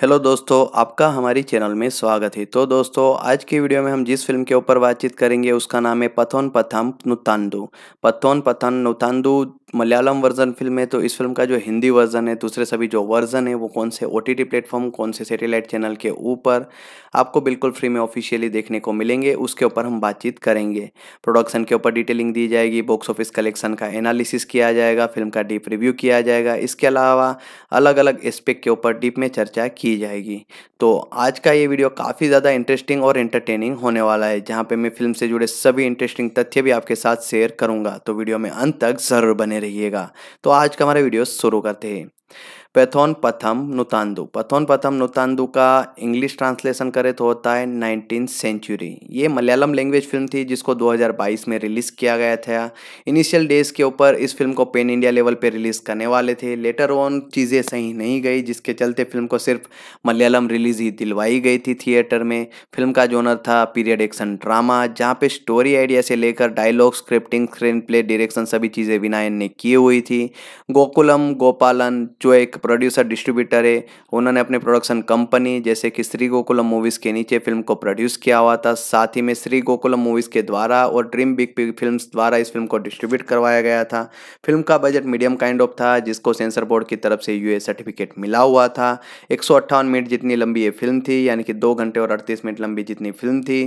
hello दोस्तों आपका हमारी चैनल में स्वागत है तो दोस्तों आज की वीडियो में हम जिस फिल्म के ऊपर बातचीत करेंगे उसका नाम है Pathonpatham Noottandu Pathonpatham Noottandu Malayalam version film है तो इस फिल्म का जो हिंदी वर्जन है दूसरे सभी जो वर्जन है वो कौन से ओ टी टी प्लेटफॉर्म कौन से सेटेलाइट चैनल के ऊपर आपको बिल्कुल फ्री में ऑफिशियली देखने को मिलेंगे उसके ऊपर हम बातचीत करेंगे प्रोडक्शन के ऊपर डिटेलिंग दी जाएगी बॉक्स ऑफिस कलेक्शन का एनालिसिस किया जाएगा फिल्म का डीप रिव्यू किया जाएगा इसके अलावा अलग अलग एस्पेक्ट के ऊपर डीप में चर्चा की जाएगी तो आज का ये वीडियो काफ़ी ज़्यादा इंटरेस्टिंग और इंटरटेनिंग होने वाला है जहाँ पर मैं फिल्म से जुड़े सभी इंटरेस्टिंग तथ्य भी आपके साथ शेयर करूँगा तो वीडियो में अंत तक ज़रूर बने रहे रहिएगा तो आज का हमारा वीडियो शुरू करते हैं पैथोन पथम नुतांदु पथोन पथम नुतांदु का इंग्लिश ट्रांसलेशन करे तो होता है नाइनटीन सेंचुरी ये मलयालम लैंग्वेज फिल्म थी जिसको 2022 में रिलीज़ किया गया था इनिशियल डेज़ के ऊपर इस फिल्म को पेन इंडिया लेवल पे रिलीज़ करने वाले थे लेटर ऑन चीज़ें सही नहीं गई जिसके चलते फिल्म को सिर्फ मलयालम रिलीज़ ही दिलवाई गई थी थिएटर में फिल्म का जोनर था पीरियड एक्शन ड्रामा जहाँ पे स्टोरी आइडिया से लेकर dialogue scripting screen play direction सभी चीज़ें विनायन ने की हुई थी गोकुलम गोपालन जो एक प्रोड्यूसर डिस्ट्रीब्यूटर है उन्होंने अपने प्रोडक्शन कंपनी जैसे कि श्री गोकुलम मूवीज़ के नीचे फिल्म को प्रोड्यूस किया हुआ था साथ ही में श्री गोकुलम मूवीज़ के द्वारा और ड्रीम बिग पिग फिल्म द्वारा इस फिल्म को डिस्ट्रीब्यूट करवाया गया था फिल्म का बजट मीडियम काइंड ऑफ था जिसको सेंसर बोर्ड की तरफ से यू सर्टिफिकेट मिला हुआ था एक मिनट जितनी लंबी ये फिल्म थी यानी कि दो घंटे और अड़तीस मिनट लंबी जितनी फिल्म थी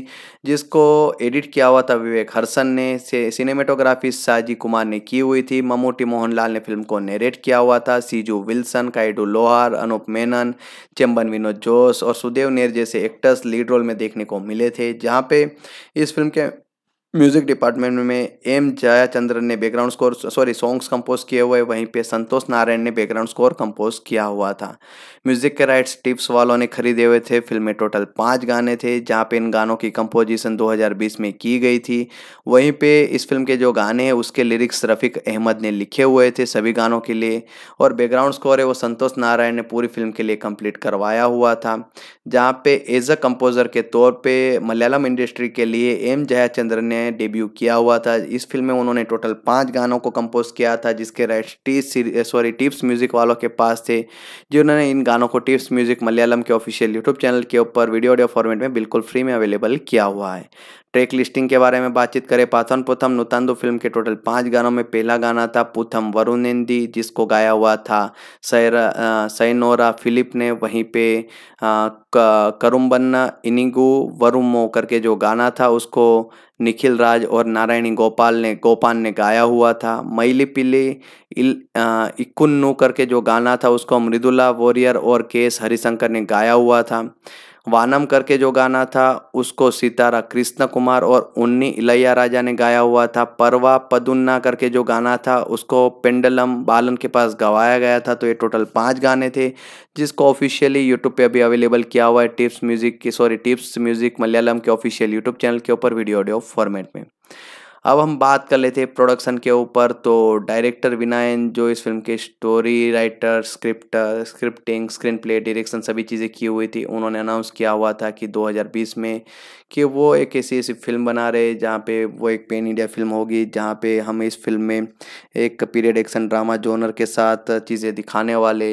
जिसको एडिट किया हुआ था विवेक हर्सन ने से सिनेमेटोग्राफी साजी कुमार ने की हुई थी ममूटी मोहनलाल ने फिल्म को नेरेट किया हुआ था सीजू विल्सन काइडू लोहार अनूप मेनन चंबन विनोद जोश और सुदेव नेर जैसे एक्टर्स लीड रोल में देखने को मिले थे जहाँ पे इस फिल्म के म्यूजिक डिपार्टमेंट में एम जयाचंद्रन ने background score sorry songs compose किए हुए वहीं पे संतोष नारायण ने बैकग्राउंड स्कोर कंपोज किया हुआ था म्यूजिक के राइट्स टिप्स वालों ने खरीदे हुए थे फिल्म में टोटल पाँच गाने थे जहाँ पे इन गानों की कंपोजिशन 2020 में की गई थी वहीं पे इस फिल्म के जो गाने हैं उसके लिरिक्स रफ़ीक अहमद ने लिखे हुए थे सभी गानों के लिए और बैकग्राउंड स्कोर है वो संतोष नारायण ने पूरी फिल्म के लिए कंप्लीट करवाया हुआ था जहाँ पे एज अ कंपोज़र के तौर पर मलयालम इंडस्ट्री के लिए एम जयाचंद्रन ने में डेब्यू किया हुआ था इस फिल्म में उन्होंने टोटल पाँच गानों को कंपोज किया था जिसके rights T sorry Tips music वालों के पास थे जिन्होंने इन गानों को टिप्स म्यूज़िक मलयालम के ऑफिशियल यूट्यूब चैनल के ऊपर वीडियो ऑडियो फॉर्मेट में बिल्कुल फ्री में अवेलेबल किया हुआ है ट्रैक लिस्टिंग के बारे में बातचीत करें पाथन पुथम नुतांदो फिल्म के टोटल पाँच गानों में पहला गाना था पुथम वरुणेंदी जिसको गाया हुआ था सैरा सैनोरा फिलिप ने वहीं पे करुम्बन्ना इनिगू वरुमो करके जो गाना था उसको निखिल राज और नारायणी गोपाल ने गोपाल ने गाया हुआ था मैली पिली इक्कुन्नू करके जो गाना था उसको मृदुला वॉरियर और के एस हरिशंकर ने गाया हुआ था वानम करके जो गाना था उसको सितारा कृष्ण कुमार और उन्नी इलैया राजा ने गाया हुआ था परवा पदुन्ना करके जो गाना था उसको पेंडलम बालन के पास गवाया गया था तो ये टोटल पाँच गाने थे जिसको ऑफिशियली यूट्यूब पे अभी अवेलेबल किया हुआ है टिप्स म्यूज़िक की सॉरी टिप्स म्यूज़िक मलयालम के ऑफिशियल यूट्यूब चैनल के ऊपर वीडियो ऑडियो फॉर्मेट में अब हम बात कर लेते हैं प्रोडक्शन के ऊपर तो डायरेक्टर विनायन जो इस फिल्म के story writer scripter scripting screen play direction सभी चीज़ें की हुई थी उन्होंने अनाउंस किया हुआ था कि 2020 में कि वो एक ऐसी ऐसी फिल्म बना रहे जहाँ पे वो एक पेन इंडिया फिल्म होगी जहाँ पे हम इस फिल्म में एक पीरियड एक्शन ड्रामा जोनर के साथ चीज़ें दिखाने वाले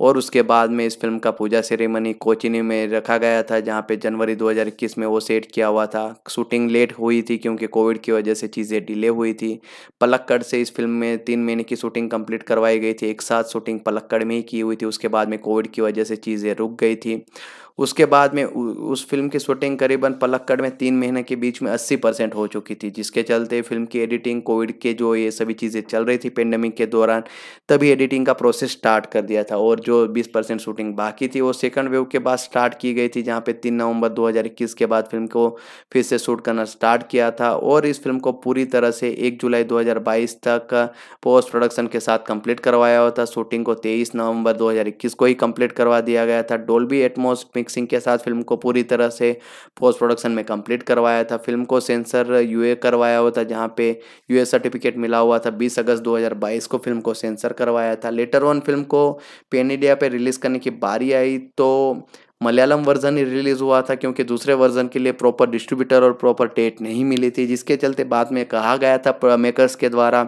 और उसके बाद में इस फिल्म का पूजा सेरेमनी कोचिनी में रखा गया था जहाँ पे जनवरी 2021 में वो सेट किया हुआ था शूटिंग लेट हुई थी क्योंकि कोविड की वजह से चीज़ें डिले हुई थी पलक्कड़ से इस फिल्म में तीन महीने की शूटिंग कंप्लीट करवाई गई थी एक साथ शूटिंग पलक्कड़ में ही की हुई थी उसके बाद में कोविड की वजह से चीज़ें रुक गई थी उसके बाद में उस फिल्म की शूटिंग करीबन पलक्कड़ में तीन महीने के बीच में अस्सी परसेंट हो चुकी थी जिसके चलते फिल्म की एडिटिंग कोविड के जो ये सभी चीज़ें चल रही थी पेंडेमिक के दौरान तभी एडिटिंग का प्रोसेस स्टार्ट कर दिया था और जो बीस परसेंट शूटिंग बाकी थी वो सेकंड वेव के बाद स्टार्ट की गई थी जहाँ पर तीन नवंबर दो के बाद फिल्म को फिर से शूट करना स्टार्ट किया था और इस फिल्म को पूरी तरह से एक जुलाई दो तक पोस्ट प्रोडक्शन के साथ कम्प्लीट करवाया हुआ था शूटिंग को तेईस नवंबर दो को ही कम्प्लीट करवा दिया गया था डोल्बी एटमोसमिक मिक्सिंग के साथ फिल्म को पूरी तरह से पोस्ट प्रोडक्शन में कंप्लीट करवाया था फिल्म को सेंसर यूए करवाया हुआ था जहाँ पे यूए सर्टिफिकेट मिला हुआ था 20 अगस्त 2022 को फिल्म को सेंसर करवाया था लेटर ऑन फिल्म को पेन इंडिया पे रिलीज़ करने की बारी आई तो मलयालम वर्जन ही रिलीज़ हुआ था क्योंकि दूसरे वर्जन के लिए प्रॉपर डिस्ट्रीब्यूटर और प्रॉपर डेट नहीं मिली थी जिसके चलते बाद में कहा गया था मेकर्स के द्वारा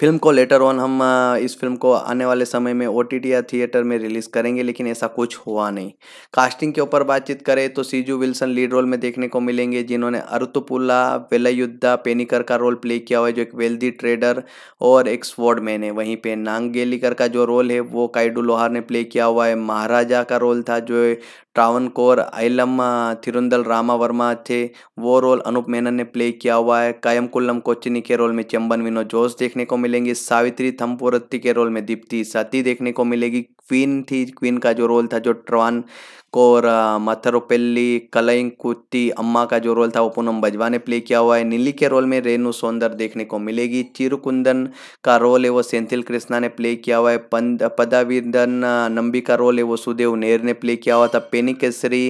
फिल्म को लेटर ऑन हम इस फिल्म को आने वाले समय में ओ या थिएटर में रिलीज़ करेंगे लेकिन ऐसा कुछ हुआ नहीं कास्टिंग के ऊपर बातचीत करें तो सीजू विल्सन लीड रोल में देखने को मिलेंगे जिन्होंने अरुतुपुल्ला वेलायुद्धा पेनिकर का रोल प्ले किया हुआ है जो एक वेल्दी ट्रेडर और एक मैन है वहीं पे नांगेलिकर का जो रोल है वो काइडू लोहार ने प्ले किया हुआ है महाराजा का रोल था जो ट्रावन कौर आइलम थिरुंदल रामा वर्मा थे वो रोल अनूप मेनन ने प्ले किया हुआ है कायम कुल्लम कोचिनी के रोल में चंबन विनोद जोश देखने देखने को मिलेंगी सावित्री थम्पोरत्ती के रोल में दीप्ति सती देखने को मिलेगी क्वीन थी क्वीन का जो रोल था जो ट्रवान इसको और कलइंग कुत्ती अम्मा का जो रोल था वो पूनम बजवा ने प्ले किया हुआ है नीली के रोल में रेनू सौंदर देखने को मिलेगी चिरुकुंदन का रोल है वो सेंथिल कृष्णा ने प्ले किया हुआ है पदावीदन नंबी का रोल है वो सुदेव नेर ने प्ले किया हुआ था पेनी केसरी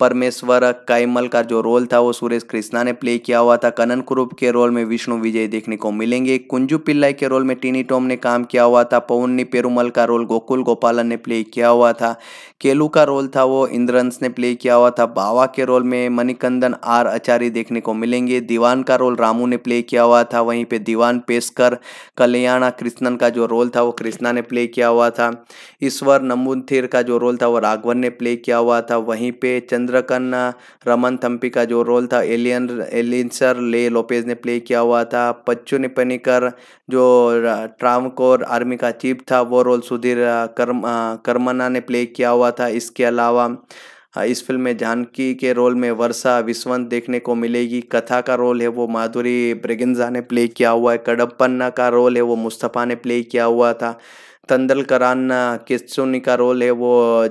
परमेश्वर कायमल का जो रोल था वो सुरेश कृष्णा ने प्ले किया हुआ था कनन कुरूप के रोल में विष्णु विजय देखने को मिलेंगे कुंजू पिल्लाई के रोल में टीनी टॉम ने काम किया हुआ था पवन्नी पेरुमल का रोल गोकुल गोपालन ने प्ले किया हुआ था केलू का रोल था वो इंद्रंस ने प्ले किया हुआ था बावा के रोल में मणिकंदन आर आचार्य देखने को मिलेंगे दीवान का रोल रामू ने प्ले किया हुआ था वहीं पे दीवान पेशकर कल्याणा कृष्णन का जो रोल था वो कृष्णा ने प्ले किया हुआ था ईश्वर नमुन्थिर का जो रोल था वो राघवन ने प्ले किया हुआ था वहीं पे चंद्रकन रमन थम्पी का जो रोल था एलियन एलियंसर ले लोपेज ने प्ले किया हुआ था पच्चू निपनिकर जो ट्राम कोर आर्मी का चीफ था वो रोल सुधीर कर्म कर्मना ने प्ले किया हुआ था इसके अलावा इस फिल्म में जानकी के रोल में वर्षा विस्वंत देखने को मिलेगी कथा का रोल है वो माधुरी ब्रिगेंजा ने प्ले किया हुआ है कडप्पन्ना का रोल है वो मुस्तफ़ा ने प्ले किया हुआ था तंदलकरान किसोनी का रोल है वो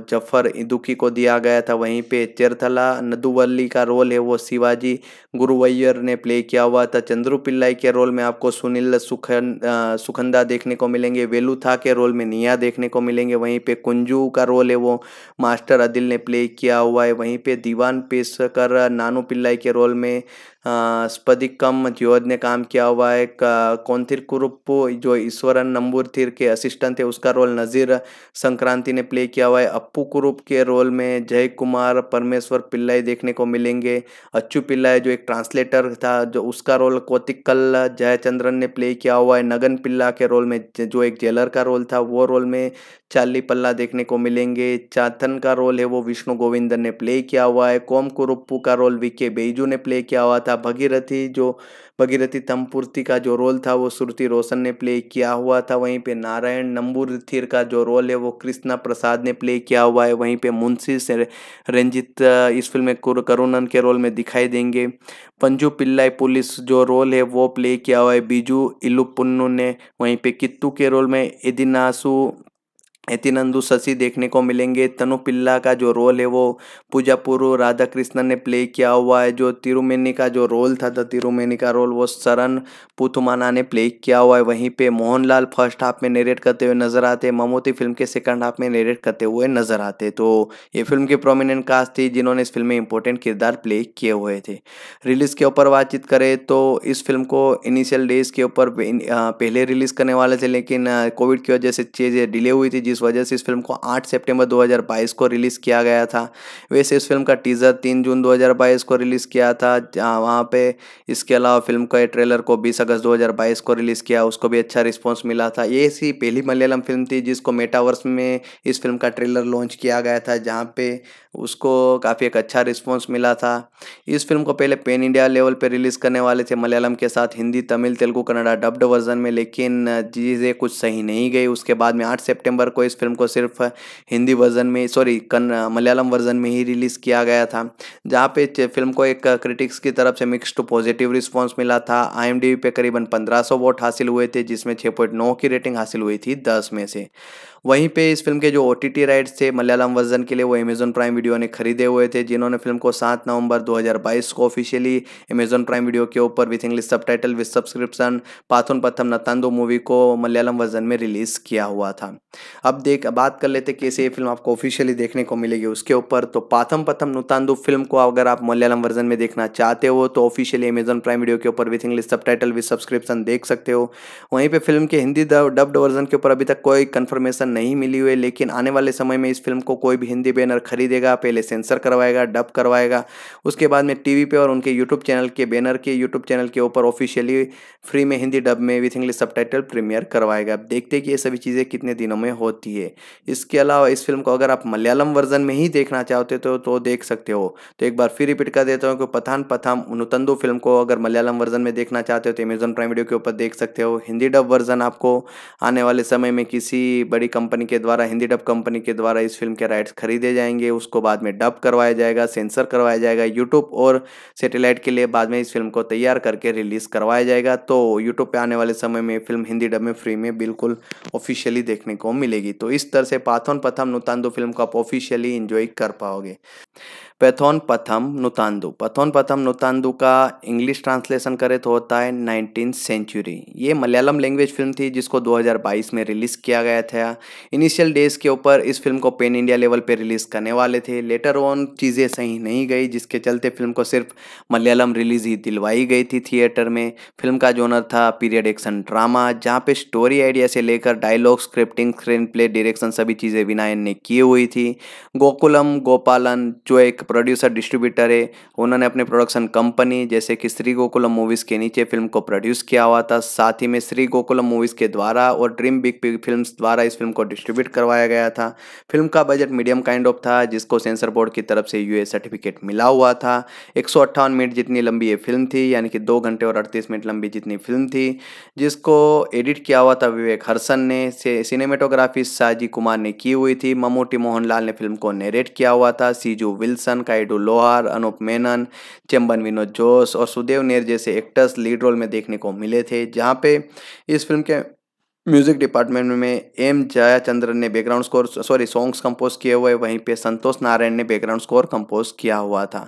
जफर इदुकी को दिया गया था वहीं पे चेरथला नदुवल्ली का रोल है वो शिवाजी गुरुवैयर ने प्ले किया हुआ था चंद्रू पिल्लाई के रोल में आपको सुनील सुखन सुखंदा देखने को मिलेंगे वेलू था के रोल में निया देखने को मिलेंगे वहीं पे कुंजू का रोल है वो मास्टर अदिल ने प्ले किया हुआ है वहीं पर दीवान पेशकर नानू पिल्लाई के रोल में स्पदिकम ज्योद ने काम किया हुआ है कौनथिर कुरुप्पू जो ईश्वरन नंबूरथिर के असिस्टेंट थे उसका रोल नज़ीर संक्रांति ने प्ले किया हुआ है अप्पू कुरूप के रोल में जय कुमार परमेश्वर पिल्लाई देखने को मिलेंगे अच्छू पिल्लाई जो एक ट्रांसलेटर था जो उसका रोल कोतिकल जयचंद्रन ने प्ले किया हुआ है नगन पिल्ला के रोल में जो एक जेलर का रोल था वो रोल में चाली पल्ला देखने को मिलेंगे चाथन का रोल है वो विष्णु गोविंदन ने प्ले किया हुआ है कोम कुरुप्पू का रोल के बेजू ने प्ले किया हुआ था था भगीरथी जो भगीरथी तमपूर्ति का जो रोल था वो श्रुति रोशन ने प्ले किया हुआ था वहीं पे नारायण नंबूर का जो रोल है वो कृष्णा प्रसाद ने प्ले किया हुआ है वहीं पे मुंशी से रंजित इस फिल्म में करुणन के रोल में दिखाई देंगे पंजू पिल्लाई पुलिस जो रोल है वो प्ले किया हुआ है बीजू इलुपुन्नू ने वहीं पे कित्तू के रोल में इदिनासु एतिनंदु शशि देखने को मिलेंगे तनु पिल्ला का जो रोल है वो पूजा पूर्व राधा कृष्णन ने प्ले किया हुआ है जो तिरुमेनी का जो रोल था तिरुमेनी का रोल वो शरण पुथुमाना ने प्ले किया हुआ है वहीं पे मोहनलाल फर्स्ट हाफ में नेरेट करते हुए नजर आते हैं ममोती फिल्म के सेकंड हाफ में नेरेट करते हुए नजर आते तो ये फिल्म की प्रोमिनेंट कास्ट थी जिन्होंने इस फिल्म में इंपॉर्टेंट किरदार प्ले किए हुए थे रिलीज़ के ऊपर बातचीत करें तो इस फिल्म को इनिशियल डेज के ऊपर पहले रिलीज़ करने वाले थे लेकिन कोविड की वजह से चीज़ें डिले हुई थी जिस वजह से इस फिल्म को 8 सितंबर 2022 को रिलीज़ किया गया था वैसे इस फिल्म का टीज़र 3 जून 2022 को रिलीज़ किया था वहाँ पे इसके अलावा फिल्म का ट्रेलर को 20 अगस्त 2022 को रिलीज़ किया उसको भी अच्छा रिस्पॉन्स मिला था ये ऐसी पहली मलयालम फिल्म थी जिसको मेटावर्स में इस फिल्म का ट्रेलर लॉन्च किया गया था जहाँ पे उसको काफ़ी एक अच्छा रिस्पॉन्स मिला था इस फिल्म को पहले पेन इंडिया लेवल पर रिलीज़ करने वाले थे मलयालम के साथ हिंदी तमिल तेलुगु कन्नड़ा डब्ड वर्जन में लेकिन चीज़ें कुछ सही नहीं गई उसके बाद में आठ सेप्टेम्बर को इस फिल्म को सिर्फ हिंदी वर्जन में सॉरी मलयालम वर्जन में ही रिलीज़ किया गया था जहाँ पे फिल्म को एक क्रिटिक्स की तरफ से मिक्स टू पॉजिटिव रिस्पॉन्स मिला था आई पे करीबन पंद्रह वोट हासिल हुए थे जिसमें छः की रेटिंग हासिल हुई थी दस में से वहीं पे इस फिल्म के जो ओ राइट्स थे मलयालम वर्जन के लिए वो अमेजोन प्राइम वीडियो ने खरीदे हुए थे जिन्होंने फिल्म को सात नवंबर 2022 को ऑफिशियली अमेजोन प्राइम वीडियो के ऊपर with English subtitle with subscription Pathonpatham Noottandu movie को मलयालम वर्जन में रिलीज किया हुआ था अब देख बात कर लेते कैसे ये फिल्म आपको ऑफिशियली देखने को मिलेगी उसके ऊपर तो पाथम पथम नुतांदु फिल्म को अगर आप मलयालम वर्जन में देखना चाहते हो तो ऑफिशियली अमेजन प्राइम वीडियो के ऊपर with English subtitle with subscription देख सकते हो वहीं पर फिल्म के हिंदी डब्ड वर्जन के ऊपर अभी तक कोई कन्फर्मेशन नहीं मिली हुई लेकिन आने वाले समय में इस फिल्म को कोई भी हिंदी बैनर खरीदेगा पहले सेंसर करवाएगा डब करवाएगा उसके बाद में टीवी पे और उनके यूट्यूब चैनल के बैनर के यूट्यूब चैनल के ऊपर ऑफिशियली फ्री में हिंदी डब में विथ इंग्लिश सब प्रीमियर करवाएगा आप देखते हैं कि ये सभी चीज़ें कितने दिनों में होती है इसके अलावा इस फिल्म को अगर आप मलयालम वर्जन में ही देखना चाहते हो तो, तो देख सकते हो तो एक बार फिर रिपीट कर देता हूँ कि पथान पथाम नुतंदु फिल्म को अगर मलयालम वर्जन में देखना चाहते हो तो अमेजोन प्राइम वीडियो के ऊपर देख सकते हो हिंदी डब वर्जन आपको आने वाले समय में किसी बड़ी कंपनी के द्वारा हिंदी डब कंपनी के द्वारा इस फिल्म के राइट्स खरीदे जाएंगे उसको बाद में डब करवाया जाएगा सेंसर करवाया जाएगा यूट्यूब और सेटेलाइट के लिए बाद में इस फिल्म को तैयार करके रिलीज़ करवाया जाएगा तो यूट्यूब पर आने वाले समय में फिल्म हिंदी डब में फ्री में बिल्कुल ऑफिशियली देखने को मिलेगी तो इस तरह से पाथन पथम नुतान फिल्म को आप ऑफिशियली इंजॉय कर पाओगे पैथोन पथम नुतांदु पैथोन पथम नुतांदु का इंग्लिश ट्रांसलेशन करें तो होता है नाइनटीन सेंचुरी ये मलयालम लैंग्वेज फिल्म थी जिसको 2022 में रिलीज़ किया गया था इनिशियल डेज के ऊपर इस फिल्म को पेन इंडिया लेवल पे रिलीज़ करने वाले थे लेटर ऑन चीज़ें सही नहीं गई जिसके चलते फिल्म को सिर्फ मलयालम रिलीज़ ही दिलवाई गई थी थिएटर में फिल्म का जोनर था पीरियड एक्शन ड्रामा जहाँ पे स्टोरी आइडिया से लेकर dialogue scripting screen play direction सभी चीज़ें विनायन ने की हुई थी गोकुलम गोपालन जो एक प्रोड्यूसर डिस्ट्रीब्यूटर है उन्होंने अपने प्रोडक्शन कंपनी जैसे कि श्री गोकुलम मूवीज़ के नीचे फिल्म को प्रोड्यूस किया हुआ था साथ ही में श्री गोकुलम मूवीज़ के द्वारा और ड्रीम बिग पिग फिल्म द्वारा इस फिल्म को डिस्ट्रीब्यूट करवाया गया था फिल्म का बजट मीडियम काइंड ऑफ था जिसको सेंसर बोर्ड की तरफ से यूए सर्टिफिकेट मिला हुआ था एक मिनट जितनी लंबी ये फिल्म थी यानी कि दो घंटे और अड़तीस मिनट लंबी जितनी फिल्म थी जिसको एडिट किया हुआ था विवेक हर्सन ने सिनेमेटोग्राफी साजी कुमार ने की हुई थी ममूटी मोहनलाल ने फिल्म को नेरेट किया हुआ था सीजू विल्सन हसन काइडू लोहार अनूप मेनन चेम्बन विनोद जोश और सुदेव नेर जैसे एक्टर्स लीड रोल में देखने को मिले थे जहाँ पे इस फिल्म के म्यूजिक डिपार्टमेंट में एम जयाचंद्रन ने background score sorry songs compose किए हुए वहीं पे संतोष नारायण ने बैकग्राउंड स्कोर कंपोज किया हुआ था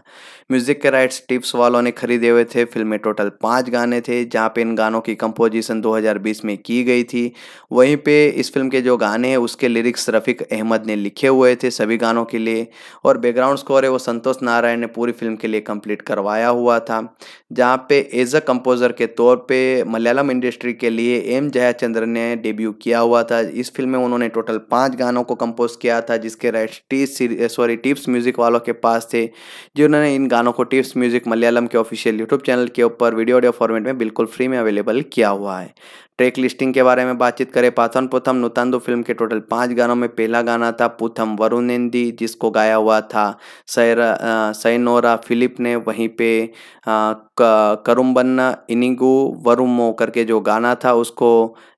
म्यूजिक के राइट्स टिप्स वालों ने खरीदे हुए थे फिल्म में टोटल पाँच गाने थे जहाँ पे इन गानों की कंपोजिशन 2020 में की गई थी वहीं पे इस फिल्म के जो गाने हैं उसके लिरिक्स रफ़ीक अहमद ने लिखे हुए थे सभी गानों के लिए और बैकग्राउंड स्कोर है वो संतोष नारायण ने पूरी फिल्म के लिए कम्प्लीट करवाया हुआ था जहाँ पे एज अ कंपोज़र के तौर पर मलयालम इंडस्ट्री के लिए एम जयाचंद्रन ने में डेब्यू किया हुआ था इस फिल्म में उन्होंने टोटल पाँच गानों को कंपोज किया था जिसके rights T sorry Tips music वालों के पास थे जिन्होंने इन गानों को टिप्स म्यूज़िक मलयालम के ऑफिशियल यूट्यूब चैनल के ऊपर वीडियो ऑडियो फॉर्मेट में बिल्कुल फ्री में अवेलेबल किया हुआ है ट्रैक लिस्टिंग के बारे में बातचीत करें पाथन पुथम नुतांदो फिल्म के टोटल पाँच गानों में पहला गाना था पुथम वरुणेंदी जिसको गाया हुआ था सैनोरा फिलिप ने वहीं पे करुम्बन्ना इनिगु वरुमो करके जो गाना था उसको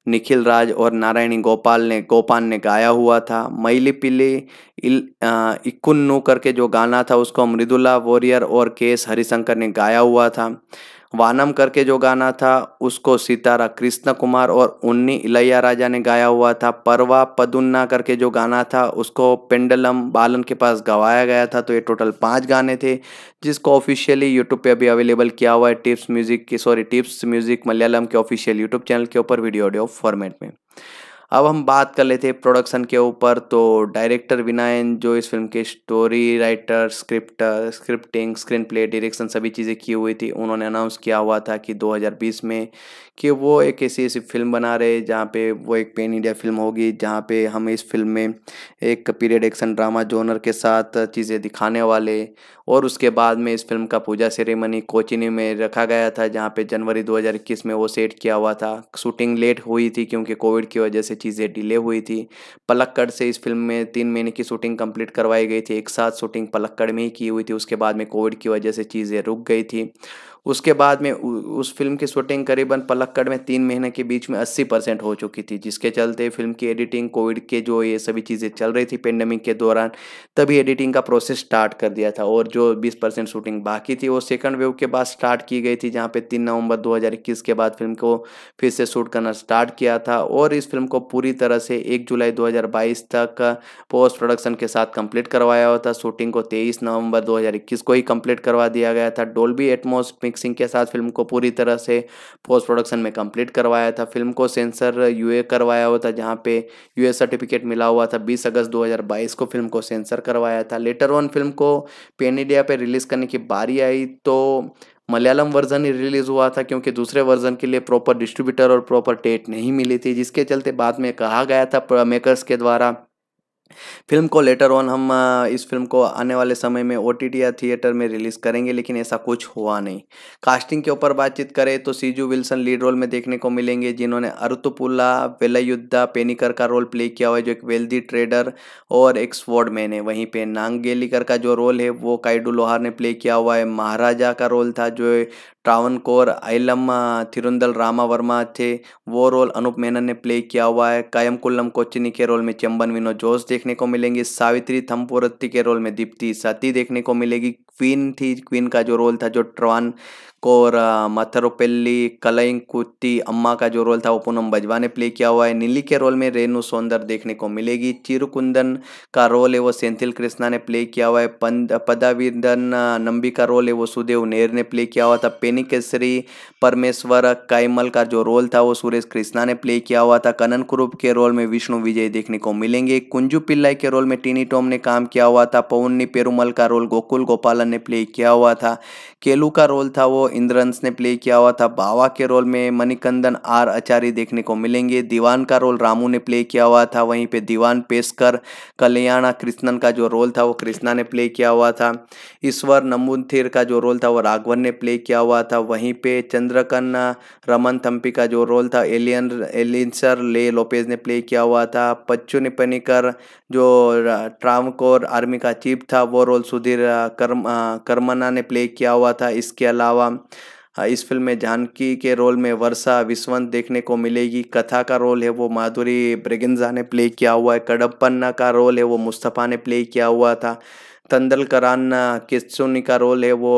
निखिल राज और नारायणी गोपाल ने गोपाल ने गाया हुआ था मैली पिली इल इक्कुन्नू करके जो गाना था उसको मृदुला वॉरियर और के एस हरिशंकर ने गाया हुआ था वानम करके जो गाना था उसको सितारा कृष्ण कुमार और उन्नी इलैया राजा ने गाया हुआ था परवा पदुन्ना करके जो गाना था उसको पेंडलम बालन के पास गवाया गया था तो ये टोटल पाँच गाने थे जिसको ऑफिशियली यूट्यूब पे अभी अवेलेबल किया हुआ है टिप्स म्यूज़िक की सॉरी टिप्स म्यूज़िक मलयालम के ऑफिशियल यूट्यूब चैनल के ऊपर वीडियो ऑडियो फॉर्मेट में अब हम बात कर लेते हैं प्रोडक्शन के ऊपर तो डायरेक्टर विनायन जो इस फिल्म के story writer scripter scripting screen play direction सभी चीज़ें की हुई थी उन्होंने अनाउंस किया हुआ था कि 2020 में कि वो एक ऐसी ऐसी फिल्म बना रहे जहाँ पे वो एक पेन इंडिया फिल्म होगी जहाँ पे हम इस फिल्म में एक पीरियड एक्शन ड्रामा जोनर के साथ चीज़ें दिखाने वाले और उसके बाद में इस फिल्म का पूजा सेरेमनी कोचिनी में रखा गया था जहाँ पे जनवरी 2021 में वो सेट किया हुआ था शूटिंग लेट हुई थी क्योंकि कोविड की वजह से चीज़ें डिले हुई थी पलक्कड़ से इस फिल्म में तीन महीने की शूटिंग कंप्लीट करवाई गई थी एक साथ शूटिंग पलक्कड़ में ही की हुई थी उसके बाद में कोविड की वजह से चीज़ें रुक गई थी उसके बाद में उस फिल्म की शूटिंग करीबन पलक्कड़ में तीन महीने के बीच में अस्सी परसेंट हो चुकी थी जिसके चलते फिल्म की एडिटिंग कोविड के जो ये सभी चीज़ें चल रही थी पेंडेमिक के दौरान तभी एडिटिंग का प्रोसेस स्टार्ट कर दिया था और जो बीस परसेंट शूटिंग बाकी थी वो सेकंड वेव के बाद स्टार्ट की गई थी जहाँ पर तीन नवंबर दो के बाद फिल्म को फिर से शूट करना स्टार्ट किया था और इस फिल्म को पूरी तरह से एक जुलाई दो तक पोस्ट प्रोडक्शन के साथ कम्प्लीट करवाया हुआ था शूटिंग को तेईस नवंबर दो को ही कम्प्लीट करवा दिया गया था डोल्बी एटमोस्पिक मिक्सिंग के साथ फिल्म को पूरी तरह से पोस्ट प्रोडक्शन में कंप्लीट करवाया था फिल्म को सेंसर यूए करवाया हुआ था जहाँ पे यूए सर्टिफिकेट मिला हुआ था 20 अगस्त 2022 को फिल्म को सेंसर करवाया था लेटर ऑन फिल्म को पेन इंडिया पे रिलीज़ करने की बारी आई तो मलयालम वर्जन ही रिलीज़ हुआ था क्योंकि दूसरे वर्जन के लिए प्रॉपर डिस्ट्रीब्यूटर और प्रॉपर डेट नहीं मिली थी जिसके चलते बाद में कहा गया था मेकर्स के द्वारा फिल्म को लेटर ऑन हम इस फिल्म को आने वाले समय में ओ या थिएटर में रिलीज़ करेंगे लेकिन ऐसा कुछ हुआ नहीं कास्टिंग के ऊपर बातचीत करें तो सीजू विल्सन लीड रोल में देखने को मिलेंगे जिन्होंने अरुतुपुल्ला वेलयुद्धा पेनिकर का रोल प्ले किया हुआ है जो एक वेल्दी ट्रेडर और एक स्वॉर्ड मैन है वहीं पर नांगेलीकर का जो रोल है वो काइडू लोहार ने प्ले किया हुआ है महाराजा का रोल था जो ट्रावन कौर आइलम थिरुंदल रामा वर्मा थे वो रोल अनूप मेनन ने प्ले किया हुआ है कायम कुल्लम कोचिनी के रोल में चंबन विनोद जोश देखने को मिलेंगे सावित्री थम्पोरत्ती के रोल में दीप्ति सती देखने को मिलेगी क्वीन थी क्वीन का जो रोल था जो ट्रवान और माथारोपेल्ली कलइंग कुत्ती अम्मा का जो रोल था वो पूनम बजवा ने प्ले किया हुआ है नीली के रोल में रेनू सौंदर देखने को मिलेगी चिरुकुंदन का रोल है वो सेंथिल कृष्णा ने प्ले किया हुआ है पदावीदन नंबी का रोल है वो सुदेव नेर ने प्ले किया हुआ था पेनी केसरी परमेश्वर कायमल का जो रोल था वो सुरेश कृष्णा ने प्ले किया हुआ था कनन कुरूप के रोल में विष्णु विजय देखने को मिलेंगे कुंजू पिल्लाई के रोल में टीनी टॉम ने काम किया हुआ था पवन्नी पेरुमल का रोल गोकुल गोपालन ने प्ले किया हुआ था केलू का रोल था वो को इंद्रंस ने प्ले किया हुआ था बाबा के रोल में मणिकंदन आर आचार्य देखने को मिलेंगे दीवान का रोल रामू ने प्ले किया हुआ था वहीं पे दीवान पेशकर कल्याणा कृष्णन का जो रोल था वो कृष्णा ने प्ले किया हुआ था ईश्वर थिर का जो रोल था वो राघवन ने प्ले किया हुआ था वहीं पे चंद्रकन रमन थम्पी का जो रोल था एलियन एलिनसर ले लोपेज ने प्ले किया हुआ था पच्चू निपनिकर जो ट्रामकोर आर्मी का चीफ था वो रोल सुधीर कर्म कर्मना ने प्ले किया हुआ था इसके अलावा हाँ, इस फिल्म में जानकी के रोल में वर्षा विश्वंत देखने को मिलेगी कथा का रोल है वो माधुरी ब्रिगिंजा ने प्ले किया हुआ है कडप्पन्ना का रोल है वो मुस्तफ़ा ने प्ले किया हुआ था तंदलकरान किस्सुनी का रोल है वो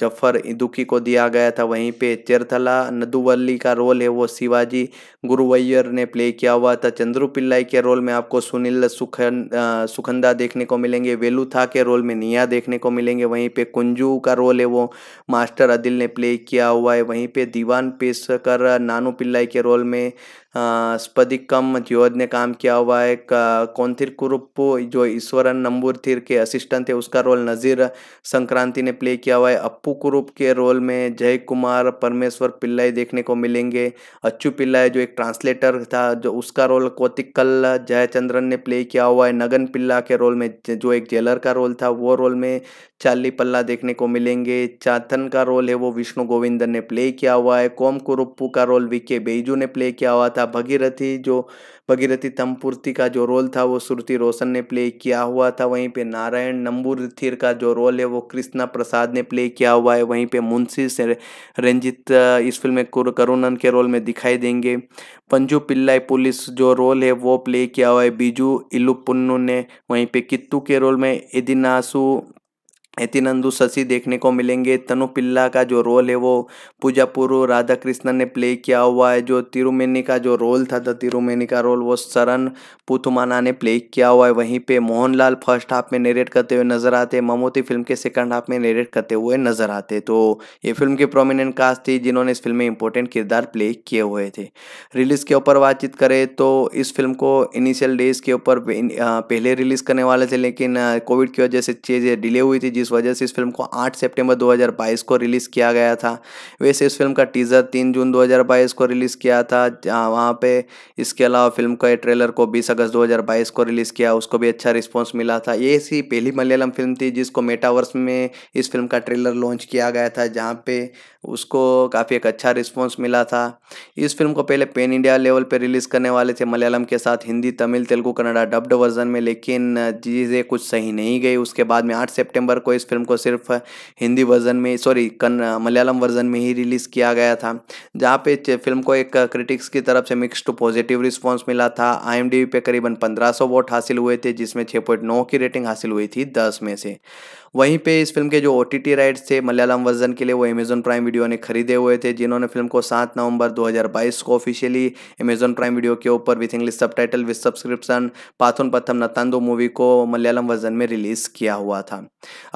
जफर इदुकी को दिया गया था वहीं पे चेरथला नदुवल्ली का रोल है वो शिवाजी गुरुवैयर ने प्ले किया हुआ था चंद्रू पिल्लाई के रोल में आपको सुनील सुखन सुखंदा देखने को मिलेंगे वेलू था के रोल में निया देखने को मिलेंगे वहीं पे कुंजू का रोल है वो मास्टर अदिल ने प्ले किया हुआ है वहीं पर दीवान पेशकर नानू पिल्लाई के रोल में स्पदिकम ज्योद ने काम किया हुआ है कौनथिर कुरुप्पू जो ईश्वरन नंबूर के असिस्टेंट थे है उसका रोल नज़ीर संक्रांति ने प्ले किया हुआ है अप्पू कुरूप के रोल में जय कुमार परमेश्वर पिल्लाई देखने को मिलेंगे अच्छू पिल्लाई जो एक ट्रांसलेटर था जो उसका रोल कोतिकल जयचंद्रन ने प्ले किया हुआ है नगन पिल्ला के रोल में जो एक जेलर का रोल था वो रोल में चाली पल्ला देखने को मिलेंगे चाथन का रोल है वो विष्णु गोविंदन ने प्ले किया हुआ है कोम कुरुप्पू का रोल वी के बेजू ने प्ले किया हुआ था भगीरथी जो भगीरथी तमपूर्ति का जो रोल था वो श्रुति रोशन ने प्ले किया हुआ था वहीं पे नारायण नंबूर रिथिर का जो रोल है वो कृष्णा प्रसाद ने प्ले किया हुआ है वहीं पे मुंशी से रंजित इस फिल्म में करुणन के रोल में दिखाई देंगे पंजू पिल्लाई पुलिस जो रोल है वो प्ले किया हुआ है बीजू इलुपुन्नू ने वहीं पे कित्तू के रोल में एदिनासु एतिनंदू शशि देखने को मिलेंगे तनु पिल्ला का जो रोल है वो पूजा पूर्व राधा कृष्णन ने प्ले किया हुआ है जो तिरुमेनी का जो रोल था द तिरुमेनी का रोल वो शरण पुथुमाना ने प्ले किया हुआ है वहीं पे मोहनलाल फर्स्ट हाफ में नेरेट करते हुए नजर आते ममोती फिल्म के सेकंड हाफ में नेरेट करते हुए नजर आते तो ये फिल्म की प्रोमिनेंट कास्ट थी जिन्होंने इस फिल्म में इंपॉर्टेंट किरदार प्ले किए हुए थे रिलीज़ के ऊपर बातचीत करें तो इस फिल्म को इनिशियल डेज के ऊपर पहले रिलीज़ करने वाले थे लेकिन कोविड की वजह से चीज़ें डिले हुई थी जिस वजह से इस फिल्म को आठ सितंबर दो को रिलीज़ किया गया था वैसे इस फिल्म का टीज़र तीन जून दो को रिलीज़ किया था वहाँ पर इसके अलावा फिल्म का ट्रेलर को बीस अगस्त दो को रिलीज़ किया उसको भी अच्छा रिस्पॉन्स मिला था ये ऐसी पहली मलयालम फिल्म थी जिसको मेटावर्स में इस फिल्म का ट्रेलर लॉन्च किया गया था जहाँ पे उसको काफ़ी एक अच्छा रिस्पॉन्स मिला था इस फिल्म को पहले पेन इंडिया लेवल पर रिलीज़ करने वाले थे मलयालम के साथ हिंदी तमिल तेलुगु कन्नड़ा डब्ड वर्जन में लेकिन चीज़ें कुछ सही नहीं गई उसके बाद में आठ सितंबर को इस फिल्म को सिर्फ हिंदी वर्जन में सॉरी मलयालम वर्जन में ही रिलीज़ किया गया था जहाँ पे फिल्म को एक क्रिटिक्स की तरफ से मिक्स टू पॉजिटिव रिस्पॉन्स मिला था आई पे करीबन पंद्रह वोट हासिल हुए थे जिसमें छः की रेटिंग हासिल हुई थी दस में से वहीं पे इस फिल्म के जो ओ टी राइट्स थे मलयालम वर्जन के लिए वो अमेजोन प्राइम वीडियो ने खरीदे हुए थे जिन्होंने फिल्म को सात नवंबर 2022 को ऑफिशियली अमेजोन प्राइम वीडियो के ऊपर with English subtitle with subscription Pathonpatham Noottandu movie को मलयालम वर्जन में रिलीज़ किया हुआ था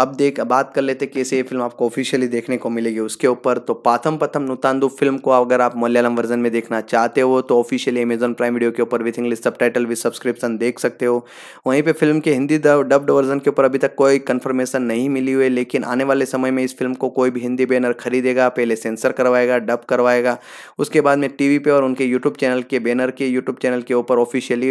अब देख बात कर लेते कैसे ये फिल्म आपको ऑफिशियली देखने को मिलेगी उसके ऊपर तो पाथम पथम नुतांदु फिल्म को अगर आप मलयालम वर्जन में देखना चाहते हो तो ऑफिशियली अमेजोन प्राइम वीडियो के ऊपर with English subtitle with subscription देख सकते हो वहीं पर फिल्म के हिंदी डब्ड वर्जन के ऊपर अभी तक कोई कन्फर्मेशन नहीं मिली हुई लेकिन आने वाले समय में इस फिल्म को कोई भी हिंदी बैनर खरीदेगा पहले सेंसर करवाएगा डब करवाएगा उसके बाद में टीवी पे और उनके यूट्यूब चैनल के बैनर के यूट्यूब चैनल के ऊपर ऑफिशियली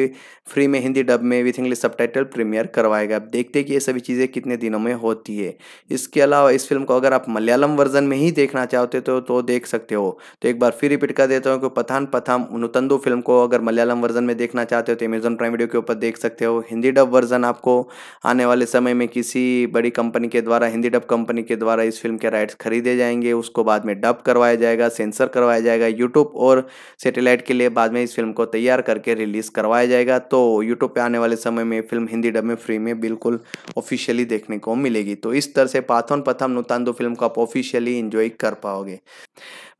फ्री में हिंदी डब में विथ इंग्लिश सब प्रीमियर करवाएगा आप देखते कि ये सभी चीज़ें कितने दिनों में होती है इसके अलावा इस फिल्म को अगर आप मलयालम वर्जन में ही देखना चाहते तो, तो देख सकते हो तो एक बार फिर रिपीट कर देता हूँ कि पथान पथाम नुतंदु फिल्म को अगर मलयालम वर्जन में देखना चाहते हो तो अमेजोन प्राइम वीडियो के ऊपर देख सकते हो हिंदी डब वर्जन आपको आने वाले समय में किसी बड़ी कंपनी कंपनी के द्वारा हिंदी डब कंपनी के द्वारा इस फिल्म के राइट्स खरीदे जाएंगे उसको बाद में डब करवाया जाएगा सेंसर करवाया जाएगा यूट्यूब और सेटेलाइट के लिए बाद में इस फिल्म को तैयार करके रिलीज़ करवाया जाएगा तो यूट्यूब पर आने वाले समय में फिल्म हिंदी डब में फ्री में बिल्कुल ऑफिशियली देखने को मिलेगी तो इस तरह से पाथन प्रथम नुतान फिल्म को आप ऑफिशियली इंजॉय कर पाओगे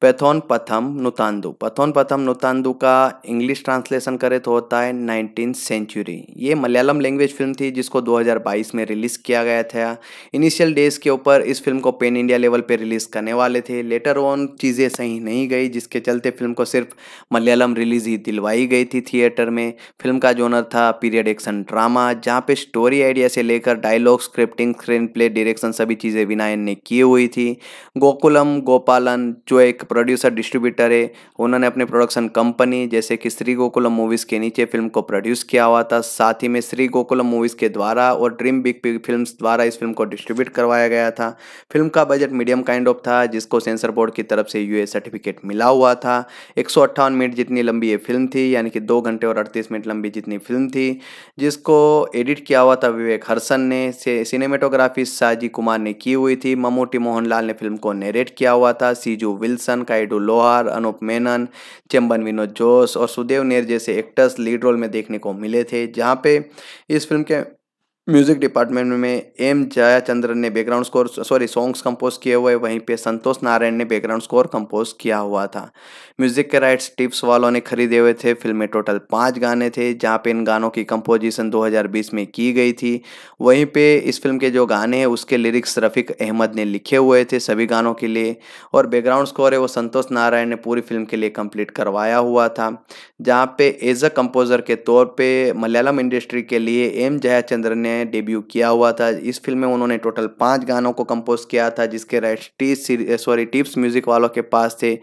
पैथोन पथम नुतांदु पैथोन पथम नुतांदु का इंग्लिश ट्रांसलेशन करे तो होता है नाइनटीन सेंचुरी ये मलयालम लैंग्वेज फिल्म थी जिसको 2022 में रिलीज़ किया गया था इनिशियल डेज के ऊपर इस फिल्म को पेन इंडिया लेवल पर रिलीज़ करने वाले थे लेटर ऑन चीज़ें सही नहीं गई जिसके चलते फिल्म को सिर्फ मलयालम रिलीज़ ही दिलवाई गई थी थिएटर में फिल्म का जोनर था पीरियड एक्शन ड्रामा जहाँ पे स्टोरी आइडिया से लेकर dialogue scripting screen play direction सभी चीज़ें विनायन ने की हुई थी गोकुलम गोपालन जो एक प्रोड्यूसर डिस्ट्रीब्यूटर है उन्होंने अपने प्रोडक्शन कंपनी जैसे कि श्री गोकुलम मूवीज़ के नीचे फिल्म को प्रोड्यूस किया हुआ था साथ ही में श्री गोकुलम मूवीज़ के द्वारा और ड्रीम बिग पिग फिल्म द्वारा इस फिल्म को डिस्ट्रीब्यूट करवाया गया था फिल्म का बजट मीडियम काइंड ऑफ था जिसको सेंसर बोर्ड की तरफ से यूए सर्टिफिकेट मिला हुआ था एक मिनट जितनी लंबी ये फिल्म थी यानी कि दो घंटे और अड़तीस मिनट लंबी जितनी फिल्म थी जिसको एडिट किया हुआ था विवेक हर्सन ने सिनेमेटोग्राफी साजी कुमार ने की हुई थी ममूटी मोहनलाल ने फिल्म को नेरेट किया हुआ था सीजू विल्सन मेनन काइडू लोहार अनूप मेनन चेम्बन विनोद जोश और सुदेव नेर जैसे एक्टर्स लीड रोल में देखने को मिले थे जहाँ पे इस फिल्म के म्यूजिक डिपार्टमेंट में एम जयाचंद्रन ने background score sorry songs compose किए हुए वहीं पे संतोष नारायण ने बैकग्राउंड स्कोर कंपोज किया हुआ था म्यूजिक के राइट्स टिप्स वालों ने खरीदे हुए थे फिल्म में टोटल पाँच गाने थे जहाँ पे इन गानों की कंपोजिशन 2020 में की गई थी वहीं पे इस फिल्म के जो गाने हैं उसके लिरिक्स रफ़ीक अहमद ने लिखे हुए थे सभी गानों के लिए और बैकग्राउंड स्कोर है वो संतोष नारायण ने पूरी फिल्म के लिए कम्प्लीट करवाया हुआ था जहाँ पे एज अ कंपोज़र के तौर पर मलयालम इंडस्ट्री के लिए एम जयाचंद्रन ने में डेब्यू किया हुआ था इस फिल्म में उन्होंने टोटल पाँच गानों को कंपोज किया था जिसके right T sorry Tips Music वालों के पास थे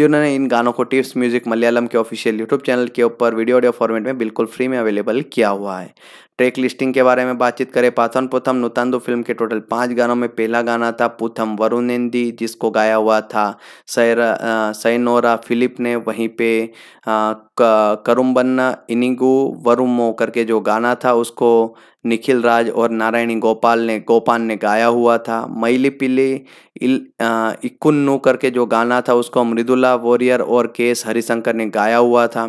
जिन्होंने इन गानों को टिप्स म्यूजिक मलयालम के ऑफिशियल यूट्यूब चैनल के ऊपर वीडियो ऑडियो फॉर्मेट में बिल्कुल फ्री में अवेलेबल किया हुआ है ट्रैक लिस्टिंग के बारे में बातचीत करें पाथन पुथम नुतानदू फिल्म के टोटल पाँच गानों में पहला गाना था पुथम वरुणेंदी जिसको गाया हुआ था सैनोरा फिलिप ने वहीं पे करुम्बन्ना इनिगु वरुमो करके जो गाना था उसको निखिल राज और नारायणी गोपाल ने गोपाल ने गाया हुआ था मैली पिली इक्कुन्नू करके जो गाना था उसको मृदुला वॉरियर और के एस हरिशंकर ने गाया हुआ था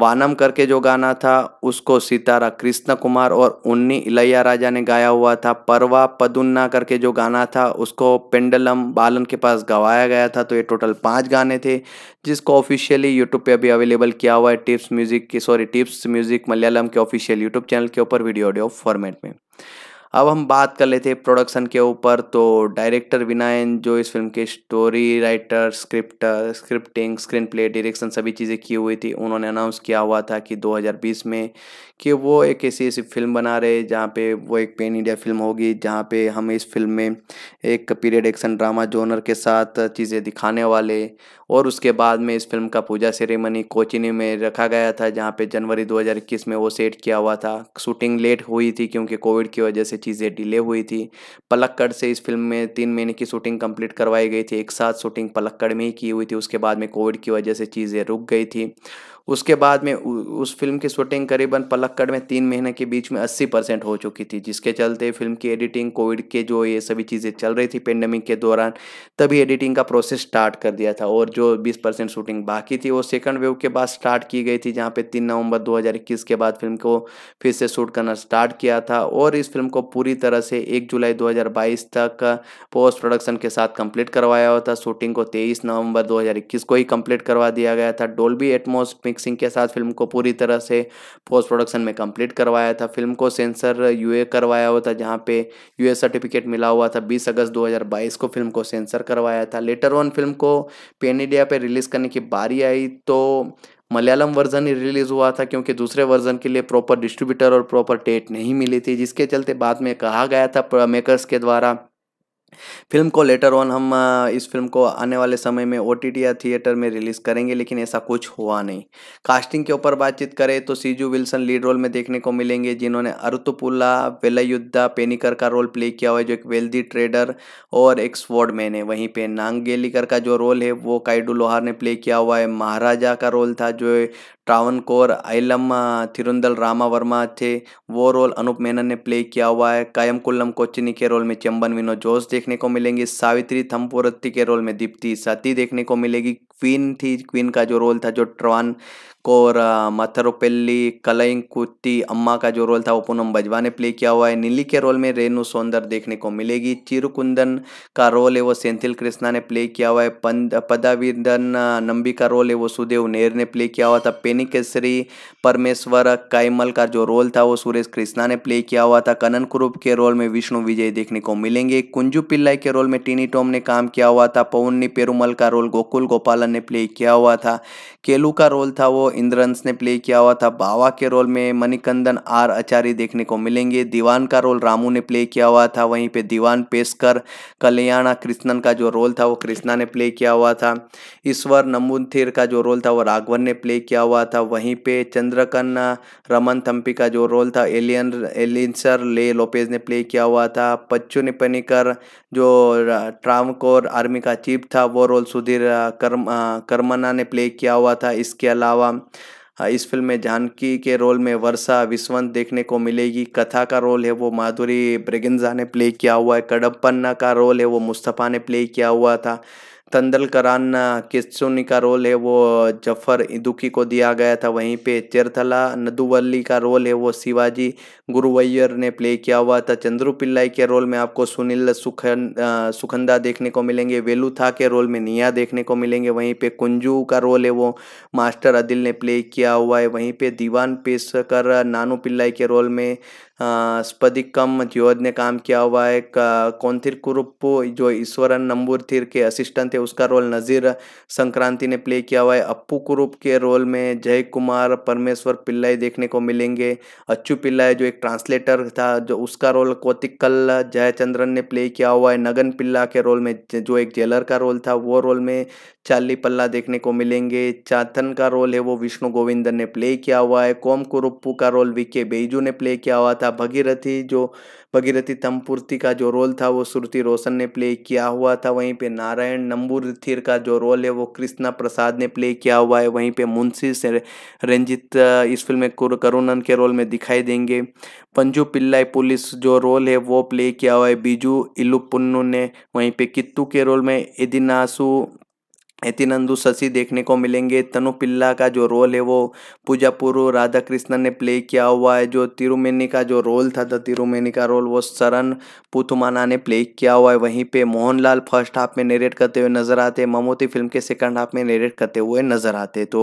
वानम करके जो गाना था उसको सितारा कृष्ण कुमार और उन्नी इलैया राजा ने गाया हुआ था परवा पदुन्ना करके जो गाना था उसको पेंडलम बालन के पास गवाया गया था तो ये टोटल पाँच गाने थे जिसको ऑफिशियली यूट्यूब पे अभी अवेलेबल किया हुआ है टिप्स म्यूज़िक की सॉरी टिप्स म्यूज़िक मलयालम के ऑफिशियल यूट्यूब चैनल के ऊपर वीडियो ऑडियो फॉर्मेट में अब हम बात कर लेते हैं प्रोडक्शन के ऊपर तो डायरेक्टर विनायन जो इस फिल्म के story writer script scripting screen play direction सभी चीज़ें की हुई थी उन्होंने अनाउंस किया हुआ था कि 2020 में कि वो एक ऐसी ऐसी फिल्म बना रहे जहाँ पे वो एक पेन इंडिया फिल्म होगी जहाँ पे हम इस फिल्म में एक पीरियड एक्शन ड्रामा जोनर के साथ चीज़ें दिखाने वाले और उसके बाद में इस फिल्म का पूजा सेरेमनी कोचिनी में रखा गया था जहाँ पे जनवरी 2021 में वो सेट किया हुआ था शूटिंग लेट हुई थी क्योंकि कोविड की वजह से चीज़ें डिले हुई थी पलक्कड़ से इस फिल्म में तीन महीने की शूटिंग कंप्लीट करवाई गई थी एक साथ शूटिंग पलक्कड़ में ही की हुई थी उसके बाद में कोविड की वजह से चीज़ें रुक गई थी उसके बाद में उस फिल्म की शूटिंग करीबन पलक्कड़ में तीन महीने के बीच में अस्सी परसेंट हो चुकी थी जिसके चलते फिल्म की एडिटिंग कोविड के जो ये सभी चीज़ें चल रही थी पेंडेमिक के दौरान तभी एडिटिंग का प्रोसेस स्टार्ट कर दिया था और जो बीस परसेंट शूटिंग बाकी थी वो सेकेंड वेव के बाद स्टार्ट की गई थी जहाँ पर तीन नवंबर दो के बाद फिल्म को फिर से शूट करना स्टार्ट किया था और इस फिल्म को पूरी तरह से एक जुलाई दो तक पोस्ट प्रोडक्शन के साथ कंप्लीट करवाया हुआ था शूटिंग को तेईस नवंबर 2021 को ही कंप्लीट करवा दिया गया था डोल्बी एटमोसफिक हरमीत सिंह के साथ फिल्म को पूरी तरह से पोस्ट प्रोडक्शन में कंप्लीट करवाया था फिल्म को सेंसर यूए करवाया हुआ था जहाँ पे यूए सर्टिफिकेट मिला हुआ था 20 अगस्त 2022 को फिल्म को सेंसर करवाया था लेटर ऑन फिल्म को पेन इंडिया पे रिलीज़ करने की बारी आई तो मलयालम वर्जन ही रिलीज़ हुआ था क्योंकि दूसरे वर्जन के लिए प्रॉपर डिस्ट्रीब्यूटर और प्रॉपर डेट नहीं मिली थी जिसके चलते बाद में कहा गया था मेकर्स के द्वारा फिल्म को लेटर ऑन हम इस फिल्म को आने वाले समय में ओ या थिएटर में रिलीज़ करेंगे लेकिन ऐसा कुछ हुआ नहीं कास्टिंग के ऊपर बातचीत करें तो सीजू विल्सन लीड रोल में देखने को मिलेंगे जिन्होंने अरुतुपुला वेलयुद्धा पेनिकर का रोल प्ले किया हुआ है जो एक वेल्दी ट्रेडर और एक स्वॉर्ड मैन है वहीं पर नांगेलिकर का जो रोल है वो काइडू लोहार ने प्ले किया हुआ है महाराजा का रोल था जो ट्रावन कौर आइलम थिरुंदल रामा वर्मा थे वो रोल अनूप मेनन ने प्ले किया हुआ है कायम कुल्लम कोचिनी के रोल में चंबन विनो जोश देखने को मिलेंगी सावित्री थम्पोरत्ती के रोल में दीप्ति सती देखने को मिलेगी क्वीन थी क्वीन का जो रोल था जो ट्रवान और मथरोपेल्ली कलयंकुत्ती अम्मा का जो रोल था वो पूनम बजवा ने प्ले किया हुआ है नीली के रोल में रेणु सौंदर देखने को मिलेगी चिरुकुंदन का रोल है वो सेंथिल कृष्णा ने प्ले किया हुआ है पदावीदन नंबी का रोल है वो सुदेव नेर ने प्ले किया हुआ था पेनी केसरी परमेश्वर कायमल का जो रोल था वो सुरेश कृष्णा ने प्ले किया हुआ था कनन कुरूप के रोल में विष्णु विजय देखने को मिलेंगे कुंजू पिल्लाई के रोल में टीनी टॉम ने काम किया हुआ था पवन्नी पेरूमल का रोल गोकुल गोपालन ने प्ले किया हुआ था केलू का रोल था वो इंद्रंस ने प्ले किया हुआ था बावा के रोल में मणिकंदन आर आचार्य देखने को मिलेंगे दीवान का रोल रामू ने प्ले किया हुआ था वहीं पे दीवान पेशकर कल्याणा कृष्णन का जो रोल था वो कृष्णा ने प्ले किया हुआ था ईश्वर नमुन्थिर का जो रोल था वो राघवन ने प्ले किया हुआ था वहीं पे चंद्रकन रमन थम्पी का जो रोल था एलियन एलियंसर ले लोपेज ने प्ले किया हुआ था पच्चू निपनिकर जो ट्रामकोर आर्मी का चीफ था वो रोल सुधीर कर्म कर्मना ने प्ले किया हुआ था इसके अलावा हाँ, इस फिल्म में जानकी के रोल में वर्षा विश्वंत देखने को मिलेगी कथा का रोल है वो माधुरी ब्रिगिंजा ने प्ले किया हुआ है कडप्पन्ना का रोल है वो मुस्तफ़ा ने प्ले किया हुआ था तंदलकरान किसुनी का रोल है वो जफर दुखी को दिया गया था वहीं पे चेरथला नदुवल्ली का रोल है वो शिवाजी गुरुवैयर ने प्ले किया हुआ था चंद्रू पिल्लाई के रोल में आपको सुनील सुखन सुखंदा देखने को मिलेंगे वेलू था के रोल में निया देखने को मिलेंगे वहीं पे कुंजू का रोल है वो मास्टर अदिल ने प्ले किया हुआ है वहीं पे दीवान पेशकर नानू पिल्लाई के रोल में स्पदिकम ज्योद ने काम किया हुआ है कौंथिर कुरुप्पू जो ईश्वरन नंबूर थिर के असिस्टेंट थे उसका रोल नज़ीर संक्रांति ने प्ले किया हुआ है अप्पू कुरुप के रोल में जय कुमार परमेश्वर पिल्लाई देखने को मिलेंगे अच्छू पिल्लाई जो एक ट्रांसलेटर था जो उसका रोल कोतिकल जयचंद्रन ने प्ले किया हुआ है नगन पिल्ला के रोल में जो एक जेलर का रोल था वो रोल में चाली पल्ला देखने को मिलेंगे चाथन का रोल है वो विष्णु गोविंदन ने प्ले किया हुआ है कोम कुरुप्पू का रोल के बेजू ने प्ले किया हुआ था भगीरथी जो भगीरथी तमपूर्ति का जो रोल था वो श्रुति रोशन ने प्ले किया हुआ था वहीं पे नारायण नंबूर थीर का जो रोल है वो कृष्णा प्रसाद ने प्ले किया हुआ है वहीं पे मुंशी से रंजित इस फिल्म में करुणन के रोल में दिखाई देंगे पंजू पिल्लाई पुलिस जो रोल है वो प्ले किया हुआ है बीजू इलुपुन्नू ने वहीं पे कित्तू के रोल में एदिनासु एतिनंदू शशि देखने को मिलेंगे तनु पिल्ला का जो रोल है वो पूजा पूर्व राधा कृष्णन ने प्ले किया हुआ है जो तिरुमेनी का जो रोल था द तिरुमेनी का रोल वो शरण पुथुमाना ने प्ले किया हुआ है वहीं पे मोहनलाल फर्स्ट हाफ में नेरेट करते हुए नजर आते ममोती फिल्म के सेकंड हाफ में नेरेट करते हुए नजर आते तो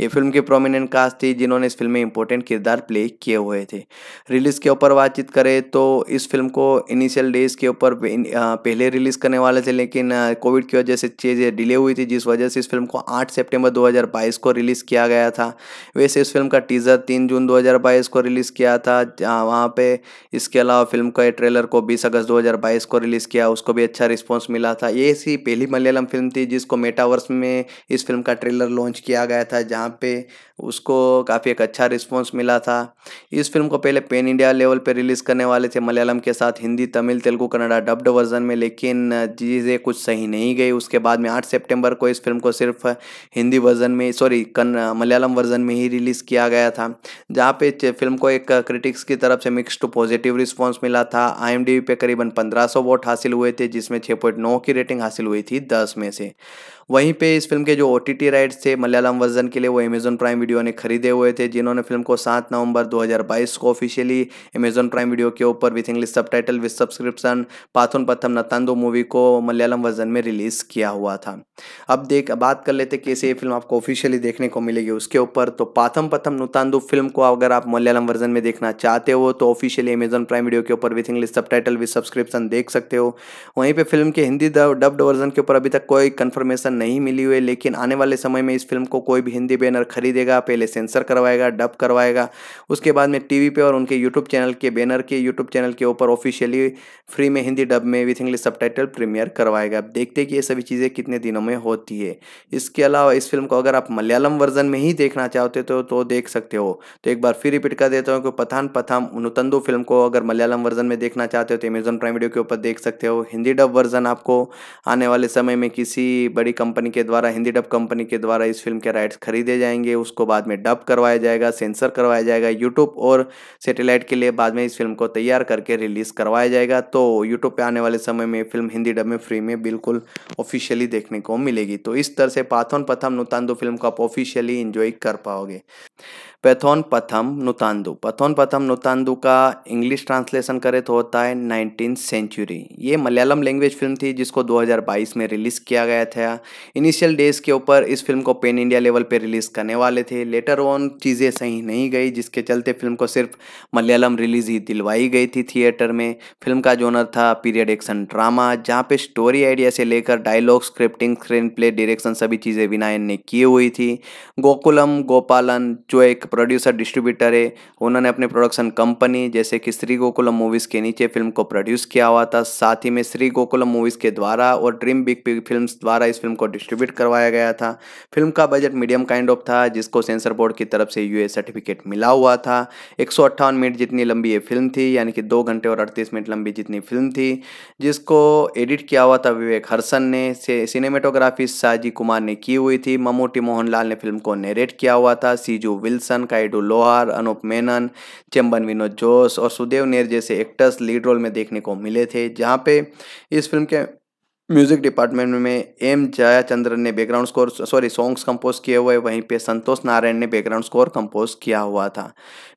ये फिल्म की प्रोमिनेंट कास्ट थी जिन्होंने इस फिल्म में इंपॉर्टेंट किरदार प्ले किए हुए थे रिलीज के ऊपर बातचीत करें तो इस फिल्म को इनिशियल डेज के ऊपर पहले रिलीज करने वाले थे लेकिन कोविड की वजह से चीज़ें डिले हुई थी जिस जिस वजह से इस फिल्म को 8 सितंबर 2022 को रिलीज़ किया गया था वैसे इस फिल्म का टीज़र 3 जून 2022 को रिलीज़ किया था वहाँ पे इसके अलावा फिल्म का ट्रेलर को 20 अगस्त 2022 को रिलीज़ किया उसको भी अच्छा रिस्पॉन्स मिला था ये ऐसी पहली मलयालम फिल्म थी जिसको मेटावर्स में इस फिल्म का ट्रेलर लॉन्च किया गया था जहाँ पे उसको काफ़ी एक अच्छा रिस्पॉन्स मिला था इस फिल्म को पहले पेन इंडिया लेवल पर रिलीज़ करने वाले थे मलयालम के साथ हिंदी तमिल तेलुगु कन्नडा डब्ड वर्जन में लेकिन चीज़ें कुछ सही नहीं गई उसके बाद में आठ सेप्टेम्बर को इस फिल्म को सिर्फ हिंदी वर्जन में सॉरी मलयालम वर्जन में ही रिलीज़ किया गया था जहाँ पे फिल्म को एक क्रिटिक्स की तरफ से मिक्स टू पॉजिटिव रिस्पॉन्स मिला था आई पे करीबन पंद्रह वोट हासिल हुए थे जिसमें छः की रेटिंग हासिल हुई थी दस में से वहीं पे इस फिल्म के जो ओ राइट्स थे मलयालम वर्जन के लिए वो अमेजोन प्राइम वीडियो ने खरीदे हुए थे जिन्होंने फिल्म को सात नवंबर 2022 को ऑफिशियली अमेजोन प्राइम वीडियो के ऊपर with English subtitle with subscription Pathonpatham Noottandu movie को मलयालम वर्जन में रिलीज़ किया हुआ था अब देख बात कर लेते कैसे ये फिल्म आपको ऑफिशियली देखने को मिलेगी उसके ऊपर तो पाथम पथम नुतानदो फिल्म को अगर आप मलयालम वर्जन में देखना चाहते हो तो ऑफिशियली अमेजोन प्राइम वीडियो के ऊपर with English subtitle with subscription देख सकते हो वहीं पर फिल्म के हिंदी डब्ड वर्जन के ऊपर अभी तक कोई कन्फर्मेशन नहीं मिली हुई लेकिन आने वाले समय में इस फिल्म को कोई भी हिंदी बैनर खरीदेगा पहले सेंसर करवाएगा डब करवाएगा उसके बाद में टीवी पे और उनके यूट्यूब चैनल के बैनर के यूट्यूब चैनल के ऊपर ऑफिशियली फ्री में हिंदी डब में विथ इंग्लिश सब प्रीमियर करवाएगा देखते कि ये सभी चीज़ें कितने दिनों में होती है इसके अलावा इस फिल्म को अगर आप मलयालम वर्जन में ही देखना चाहते हो तो, तो देख सकते हो तो एक बार फिर रिपीट कर देता हूँ कि पथान पथाम नुतंदु फिल्म को अगर मलयालम वर्जन में देखना चाहते हो तो अमेजोन प्राइम वीडियो के ऊपर देख सकते हो हिंदी डब वर्जन आपको आने वाले समय में किसी बड़ी कंपनी के द्वारा हिंदी डब कंपनी के द्वारा इस फिल्म के राइट्स खरीदे जाएंगे उसको बाद में डब करवाया जाएगा सेंसर करवाया जाएगा यूट्यूब और सेटेलाइट के लिए बाद में इस फिल्म को तैयार करके रिलीज़ करवाया जाएगा तो यूट्यूब पर आने वाले समय में फिल्म हिंदी डब में फ्री में बिल्कुल ऑफिशियली देखने को मिलेगी तो इस तरह से पाथन पथम नुतान फिल्म को आप ऑफिशियली इंजॉय कर पाओगे पैथोन पथम नुतांदु पैथोन पथम नुतांदु का इंग्लिश ट्रांसलेशन करे तो होता है नाइनटीन सेंचुरी ये मलयालम लैंग्वेज फिल्म थी जिसको 2022 में रिलीज़ किया गया था इनिशियल डेज के ऊपर इस फिल्म को पेन इंडिया लेवल पर रिलीज़ करने वाले थे लेटर ऑन चीज़ें सही नहीं गई जिसके चलते फिल्म को सिर्फ मलयालम रिलीज़ ही दिलवाई गई थी थिएटर में फिल्म का जोनर था पीरियड एक्शन ड्रामा जहाँ पे स्टोरी आइडिया से लेकर dialogue scripting screen play direction सभी चीज़ें विनायन ने की हुई थी गोकुलम गोपालन जो एक प्रोड्यूसर डिस्ट्रीब्यूटर है उन्होंने अपने प्रोडक्शन कंपनी जैसे कि श्री गोकुलम मूवीज़ के नीचे फिल्म को प्रोड्यूस किया हुआ था साथ ही में श्री गोकुलम मूवीज़ के द्वारा और ड्रीम बिग पिग फिल्म द्वारा इस फिल्म को डिस्ट्रीब्यूट करवाया गया था फिल्म का बजट मीडियम काइंड ऑफ था जिसको सेंसर बोर्ड की तरफ से यू सर्टिफिकेट मिला हुआ था एक मिनट जितनी लंबी ये फिल्म थी यानी कि दो घंटे और अड़तीस मिनट लंबी जितनी फिल्म थी जिसको एडिट किया हुआ था विवेक हर्सन ने सिनेमेटोग्राफी साजी कुमार ने की हुई थी ममूटी मोहनलाल ने फिल्म को नेरेट किया हुआ था सीजू विल्सन का काइडू लोहार अनूप मेनन चंबन विनोद जोश और सुदेव नेर जैसे एक्टर्स लीड रोल में देखने को मिले थे जहाँ पे इस फिल्म के म्यूज़िक डिपार्टमेंट में एम जयाचंद्रन ने background score sorry songs compose किए हुए वहीं पे संतोष नारायण ने बैकग्राउंड स्कोर कंपोज किया हुआ था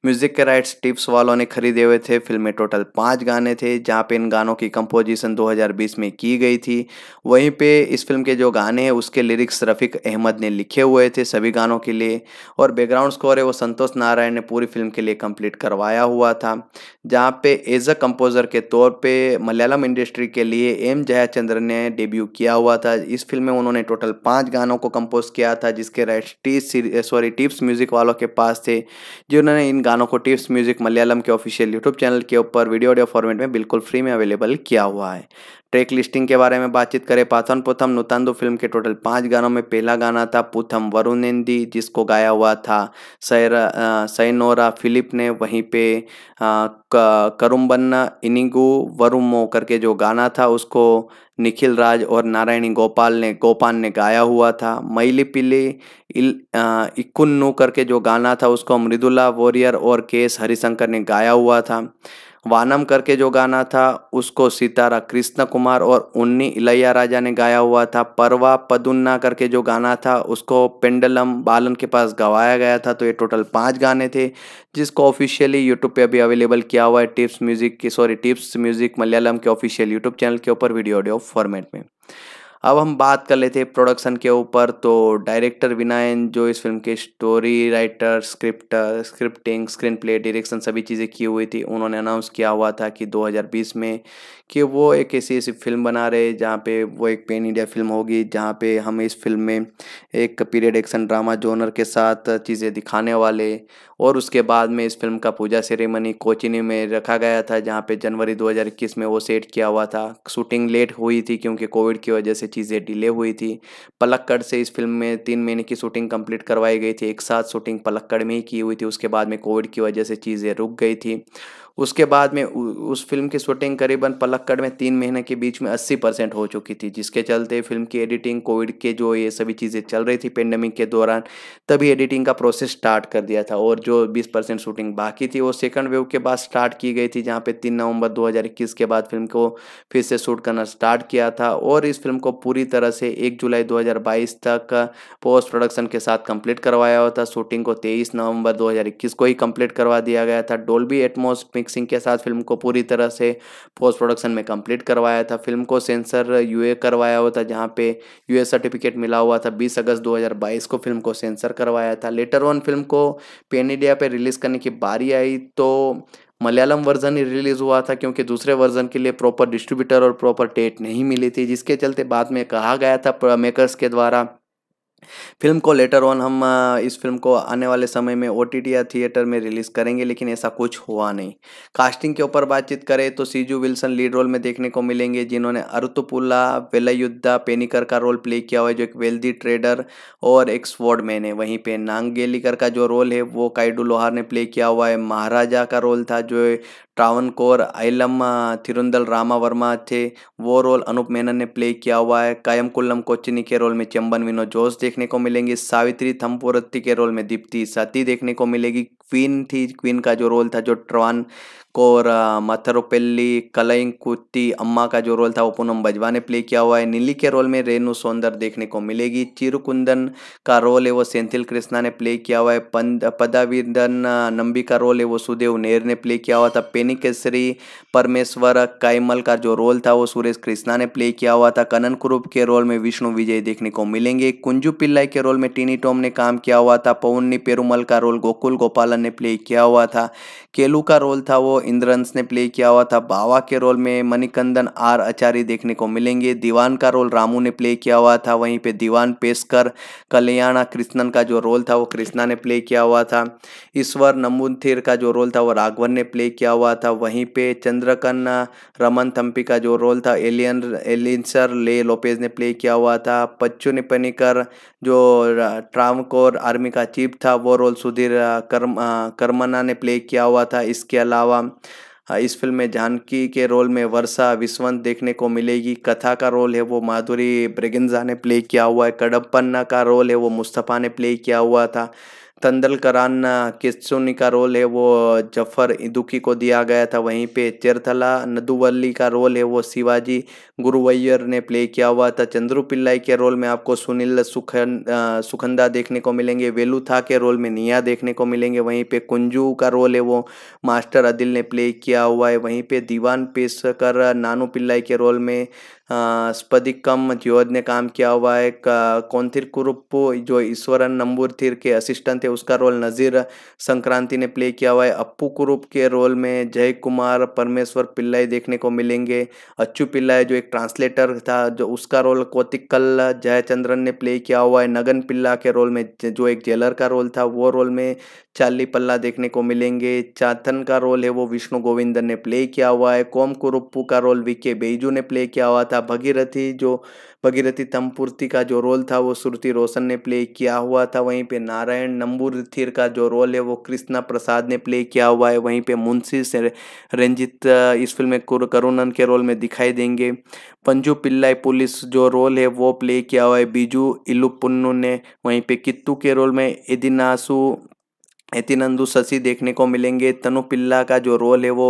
म्यूज़िक के राइट्स टिप्स वालों ने खरीदे हुए थे फिल्म में टोटल पाँच गाने थे जहाँ पे इन गानों की कंपोजिशन 2020 में की गई थी वहीं पे इस फिल्म के जो गाने हैं उसके लिरिक्स रफ़ीक अहमद ने लिखे हुए थे सभी गानों के लिए और बैकग्राउंड स्कोर है वो संतोष नारायण ने पूरी फिल्म के लिए कंप्लीट करवाया हुआ था जहाँ पे एज अ कंपोज़र के तौर पर मलयालम इंडस्ट्री के लिए एम जयाचंद्रन ने ने डेब्यू किया हुआ था इस फिल्म में उन्होंने टोटल पाँच गानों को कंपोज किया था जिसके राइट्स टीस सॉरी टिप्स म्यूजिक वालों के पास थे जिन्होंने इन गानों को टिप्स म्यूजिक मलयालम के ऑफिशियल यूट्यूब चैनल के ऊपर वीडियो ऑडियो फॉर्मेट में बिल्कुल फ्री में अवेलेबल किया हुआ है ट्रैक लिस्टिंग के बारे में बातचीत करें पाथन पुथम नुतांदो फिल्म के टोटल पाँच गानों में पहला गाना था पुथम वरुणेंदी जिसको गाया हुआ था सैरा सैनोरा फिलिप ने वहीं पे करुम्बन्ना इनिगु वरुमो करके जो गाना था उसको निखिल राज और नारायणी गोपाल ने गोपाल ने गाया हुआ था मैली पिली इक्कुन्नू करके जो गाना था उसको मृदुला वॉरियर और के एस हरिशंकर ने गाया हुआ था वानम करके जो गाना था उसको सितारा कृष्ण कुमार और उन्नी इलैया राजा ने गाया हुआ था परवा पदुन्ना करके जो गाना था उसको पेंडलम बालन के पास गवाया गया था तो ये टोटल पाँच गाने थे जिसको ऑफिशियली यूट्यूब पे अभी अवेलेबल किया हुआ है टिप्स म्यूज़िक की सॉरी टिप्स म्यूज़िक मलयालम के ऑफिशियल यूट्यूब चैनल के ऊपर वीडियो ऑडियो फॉर्मेट में अब हम बात कर लेते हैं प्रोडक्शन के ऊपर तो डायरेक्टर विनायन जो इस फिल्म के story writer script scripting screen play direction सभी चीज़ें की हुई थी उन्होंने अनाउंस किया हुआ था कि 2020 में कि वो एक ऐसी ऐसी फिल्म बना रहे जहाँ पे वो एक पेन इंडिया फिल्म होगी जहाँ पे हम इस फिल्म में एक पीरियड एक्शन ड्रामा जोनर के साथ चीज़ें दिखाने वाले और उसके बाद में इस फिल्म का पूजा सेरेमनी कोचिनी में रखा गया था जहाँ पे जनवरी 2021 में वो सेट किया हुआ था शूटिंग लेट हुई थी क्योंकि कोविड की वजह से चीज़ें डिले हुई थी पलक्कड़ से इस फिल्म में तीन महीने की शूटिंग कंप्लीट करवाई गई थी एक साथ शूटिंग पलक्कड़ में ही की हुई थी उसके बाद में कोविड की वजह से चीज़ें रुक गई थी उसके बाद में उस फिल्म की शूटिंग करीबन पलक्कड़ में तीन महीने के बीच में अस्सी परसेंट हो चुकी थी जिसके चलते फिल्म की एडिटिंग कोविड के जो ये सभी चीज़ें चल रही थी पेंडेमिक के दौरान तभी एडिटिंग का प्रोसेस स्टार्ट कर दिया था और जो बीस परसेंट शूटिंग बाकी थी वो सेकंड वेव के बाद स्टार्ट की गई थी जहाँ पर तीन नवंबर दो के बाद फिल्म को फिर से शूट करना स्टार्ट किया था और इस फिल्म को पूरी तरह से एक जुलाई दो तक पोस्ट प्रोडक्शन के साथ कंप्लीट करवाया हुआ था शूटिंग को तेईस नवम्बर दो को ही कंप्लीट करवा दिया गया था डोल्बी एटमोस हरमीत सिंह के साथ फिल्म को पूरी तरह से पोस्ट प्रोडक्शन में कंप्लीट करवाया था फिल्म को सेंसर यूए करवाया हुआ था जहाँ पे यूए सर्टिफिकेट मिला हुआ था 20 अगस्त 2022 को फिल्म को सेंसर करवाया था लेटर ऑन फिल्म को पेन इंडिया पर रिलीज़ करने की बारी आई तो मलयालम वर्जन ही रिलीज़ हुआ था क्योंकि दूसरे वर्जन के लिए प्रॉपर डिस्ट्रीब्यूटर और प्रॉपर डेट नहीं मिली थी जिसके चलते बाद में कहा गया था मेकर्स के द्वारा फिल्म को लेटर ऑन हम इस फिल्म को आने वाले समय में ओ या थिएटर में रिलीज़ करेंगे लेकिन ऐसा कुछ हुआ नहीं कास्टिंग के ऊपर बातचीत करें तो सीजू विल्सन लीड रोल में देखने को मिलेंगे जिन्होंने अरुतुपुल्ला वेलयुद्धा पेनिकर का रोल प्ले किया हुआ है जो एक वेल्दी ट्रेडर और एक मैन है वहीं पर नांगेलिकर का जो रोल है वो काइडू लोहार ने प्ले किया हुआ है महाराजा का रोल था जो ट्रावन कोर आइलम थिरुंदल रामा वर्मा थे वो रोल अनूप मेनन ने प्ले किया हुआ है कायम कुल्लम कोचिनी के रोल में चंबन विनोद जोश देख देखने को मिलेंगी सावित्री थम्पोरत्ती के रोल में दीप्ति सती देखने को मिलेगी क्वीन थी क्वीन का जो रोल था जो ट्रवान और मथरोपेल्ली कलयंकुत्ती अम्मा का जो रोल था वो पूनम बजवा ने प्ले किया हुआ है नीली के रोल में रेणु सौंदर देखने को मिलेगी चिरुकुंदन का रोल है वो सेंथिल कृष्णा ने प्ले किया हुआ है पंद पदाविंदन नंबी का रोल है वो सुदेव नेर ने प्ले किया हुआ था पेनी केसरी परमेश्वर कायमल का जो रोल था वो सुरेश कृष्णा ने प्ले किया हुआ था कनन कुरूप के रोल में विष्णु विजय देखने को मिलेंगे कुंजू पिल्लाई के रोल में टीनी टॉम ने काम किया हुआ था पवन्नी पेरुमल का रोल गोकुल गोपालन ने प्ले किया हुआ था केलू का रोल था वो इंद्रंस ने प्ले किया हुआ था बावा के रोल में मणिकंदन आर आचार्य देखने को मिलेंगे दीवान का रोल रामू ने प्ले किया हुआ था वहीं पे दीवान पेशकर कल्याणा कृष्णन का जो रोल था वो कृष्णा ने प्ले किया हुआ था ईश्वर नमुथिर का जो रोल था वो राघवन ने प्ले किया हुआ था वहीं पे चंद्रकन रमन थम्पी का जो रोल था एलियन एलियंसर ले लोपेज ने प्ले किया हुआ था पच्चू निपनीकर जो कोर आर्मी का चीफ था वो रोल सुधीर कर्म कर्मना ने प्ले किया हुआ था इसके अलावा इस फिल्म में जानकी के रोल में वर्षा विस्वंत देखने को मिलेगी कथा का रोल है वो माधुरी ब्रेगेंजा ने प्ले किया हुआ है कडप्पन्ना का रोल है वो मुस्तफ़ा ने प्ले किया हुआ था तंदलकरान किसुनी का रोल है वो जफर दुखी को दिया गया था वहीं पे चेरथला नदुवल्ली का रोल है वो शिवाजी गुरुवैयर ने प्ले किया हुआ था चंद्रू पिल्लाई के रोल में आपको सुनील सुखन सुखंदा देखने को मिलेंगे वेलू था के रोल में निया देखने को मिलेंगे वहीं पे कुंजू का रोल है वो मास्टर अदिल ने प्ले किया हुआ है वहीं पर दीवान पेशकर नानू पिल्लाई के रोल में स्पदिकम ज्योद ने काम किया हुआ है कौंथिर कुरुप्पू जो ईश्वरन नंबूरथिर के असिस्टेंट थे उसका रोल नज़ीर संक्रांति ने प्ले किया हुआ है अप्पू कुरुप के रोल में जय कुमार परमेश्वर पिल्लाई देखने को मिलेंगे अच्छू पिल्लाई जो एक ट्रांसलेटर था जो उसका रोल कोतिकल जयचंद्रन ने प्ले किया हुआ है नगन पिल्ला के रोल में जो एक जेलर का रोल था वो रोल में चाली पल्ला देखने को मिलेंगे चाथन का रोल है वो विष्णु गोविंदन ने प्ले किया हुआ है कोम कुरुप्पू का रोल वी के बेजू ने प्ले किया हुआ था था भगीरथी जो भगीरथी तमपूर्ति का जो रोल था वो श्रुति रोशन ने प्ले किया हुआ था वहीं पे नारायण नंबूरथिर का जो रोल है वो कृष्णा प्रसाद ने प्ले किया हुआ है वहीं पे मुंशी से रंजित इस फिल्म में करुणन के रोल में दिखाई देंगे पंजू पिल्लाई पुलिस जो रोल है वो प्ले किया हुआ है बीजू इलुपुन्नू ने वहीं पे कित्तू के रोल में एदिनासु एतिनंदू शशि देखने को मिलेंगे तनु पिल्ला का जो रोल है वो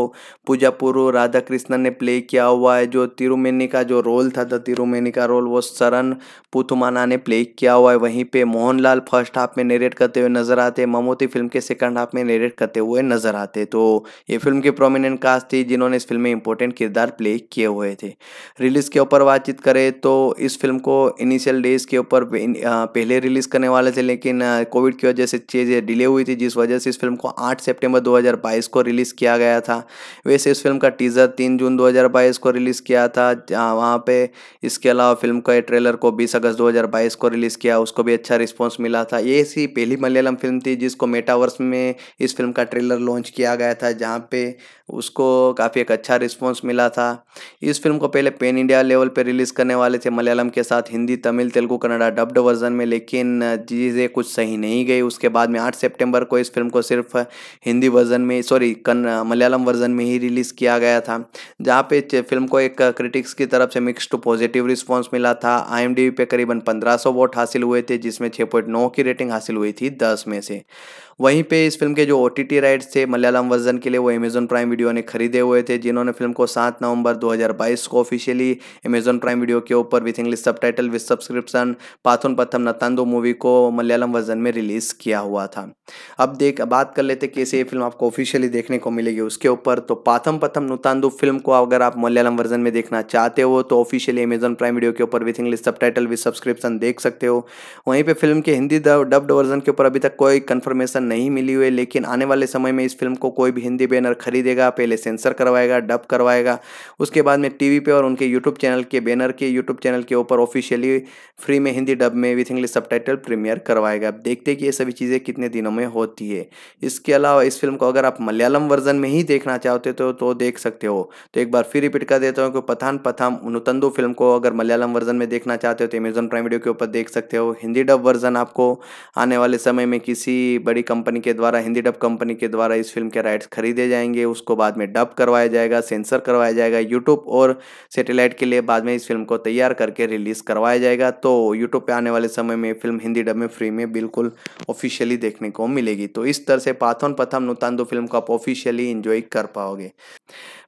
पूजा पूर्व राधा कृष्णन ने प्ले किया हुआ है जो तिरुमेनी का जो रोल था द तिरुमेनी का रोल वो शरण पुथुमाना ने प्ले किया हुआ है वहीं पे मोहनलाल फर्स्ट हाफ में नेरेट करते हुए नजर आते हैं ममोती फिल्म के सेकंड हाफ में नेरेट करते हुए नजर आते तो ये फिल्म की प्रोमिनेंट कास्ट थी जिन्होंने इस फिल्म में इंपॉर्टेंट किरदार प्ले किए हुए थे रिलीज के ऊपर बातचीत करें तो इस फिल्म को इनिशियल डेज के ऊपर पहले रिलीज करने वाले थे लेकिन कोविड की वजह से चीज़ें डिले हुई थी जिस वजह से इस फिल्म को 8 सितंबर 2022 को रिलीज़ किया गया था वैसे इस फिल्म का टीज़र 3 जून 2022 को रिलीज़ किया था वहाँ पे इसके अलावा फिल्म का ट्रेलर को 20 अगस्त 2022 को रिलीज़ किया उसको भी अच्छा रिस्पॉन्स मिला था ये ऐसी पहली मलयालम फिल्म थी जिसको मेटावर्स में इस फिल्म का ट्रेलर लॉन्च किया गया था जहाँ पे उसको काफ़ी एक अच्छा रिस्पॉन्स मिला था इस फिल्म को पहले पेन इंडिया लेवल पर रिलीज़ करने वाले थे मलयालम के साथ हिंदी तमिल तेलुगु कन्नडा डब्ड वर्जन में लेकिन चीज़ें कुछ सही नहीं गई उसके बाद में आठ सेप्टेम्बर को इस फिल्म को सिर्फ हिंदी वर्जन में सॉरी मलयालम वर्जन में ही रिलीज़ किया गया था जहाँ पे फिल्म को एक क्रिटिक्स की तरफ से मिक्स टू पॉजिटिव रिस्पॉन्स मिला था आई पे करीबन पंद्रह वोट हासिल हुए थे जिसमें छः की रेटिंग हासिल हुई थी दस में से वहीं पे इस फिल्म के जो ओ राइट्स थे मलयालम वर्जन के लिए वो अमेजोन प्राइम वीडियो ने खरीदे हुए थे जिन्होंने फिल्म को सात नवंबर 2022 को ऑफिशियली अमेजोन प्राइम वीडियो के ऊपर with English subtitle with subscription Pathonpatham Noottandu movie को मलयालम वर्जन में रिलीज़ किया हुआ था अब देख बात कर लेते कैसे ये फिल्म आपको ऑफिशियली देखने को मिलेगी उसके ऊपर तो पाथम पथम नुतांदो फिल्म को अगर आप मलयालम वर्जन में देखना चाहते हो तो ऑफिशियली अमेजोन प्राइम वीडियो के ऊपर with English subtitle with subscription देख सकते हो वहीं पर फिल्म के हिंदी डब्ड वर्जन के ऊपर अभी तक कोई कन्फर्मेशन नहीं मिली हुई लेकिन आने वाले समय में इस फिल्म को कोई भी हिंदी बैनर खरीदेगा पहले सेंसर करवाएगा डब करवाएगा उसके बाद में टीवी पे और उनके यूट्यूब चैनल के बैनर के यूट्यूब चैनल के ऊपर ऑफिशियली फ्री में हिंदी डब में विथ इंग्लिश सब प्रीमियर करवाएगा आप देखते कि ये सभी चीज़ें कितने दिनों में होती है इसके अलावा इस फिल्म को अगर आप मलयालम वर्जन में ही देखना चाहते हो तो, तो देख सकते हो तो एक बार फिर रिपीट कर देता हूँ कि पथान पथाम नुतंदु फिल्म को अगर मलयालम वर्जन में देखना चाहते हो तो अमेजोन प्राइम वीडियो के ऊपर देख सकते हो हिंदी डब वर्जन आपको आने वाले समय में किसी बड़ी कंपनी के द्वारा हिंदी डब कंपनी के द्वारा इस फिल्म के राइट्स खरीदे जाएंगे उसको बाद में डब करवाया जाएगा सेंसर करवाया जाएगा यूट्यूब और सेटेलाइट के लिए बाद में इस फिल्म को तैयार करके रिलीज़ करवाया जाएगा तो यूट्यूब पर आने वाले समय में फिल्म हिंदी डब में फ्री में बिल्कुल ऑफिशियली देखने को मिलेगी तो इस तरह से पाथोन पथम नुतांदो फिल्म को आप ऑफिशियली इंजॉय कर पाओगे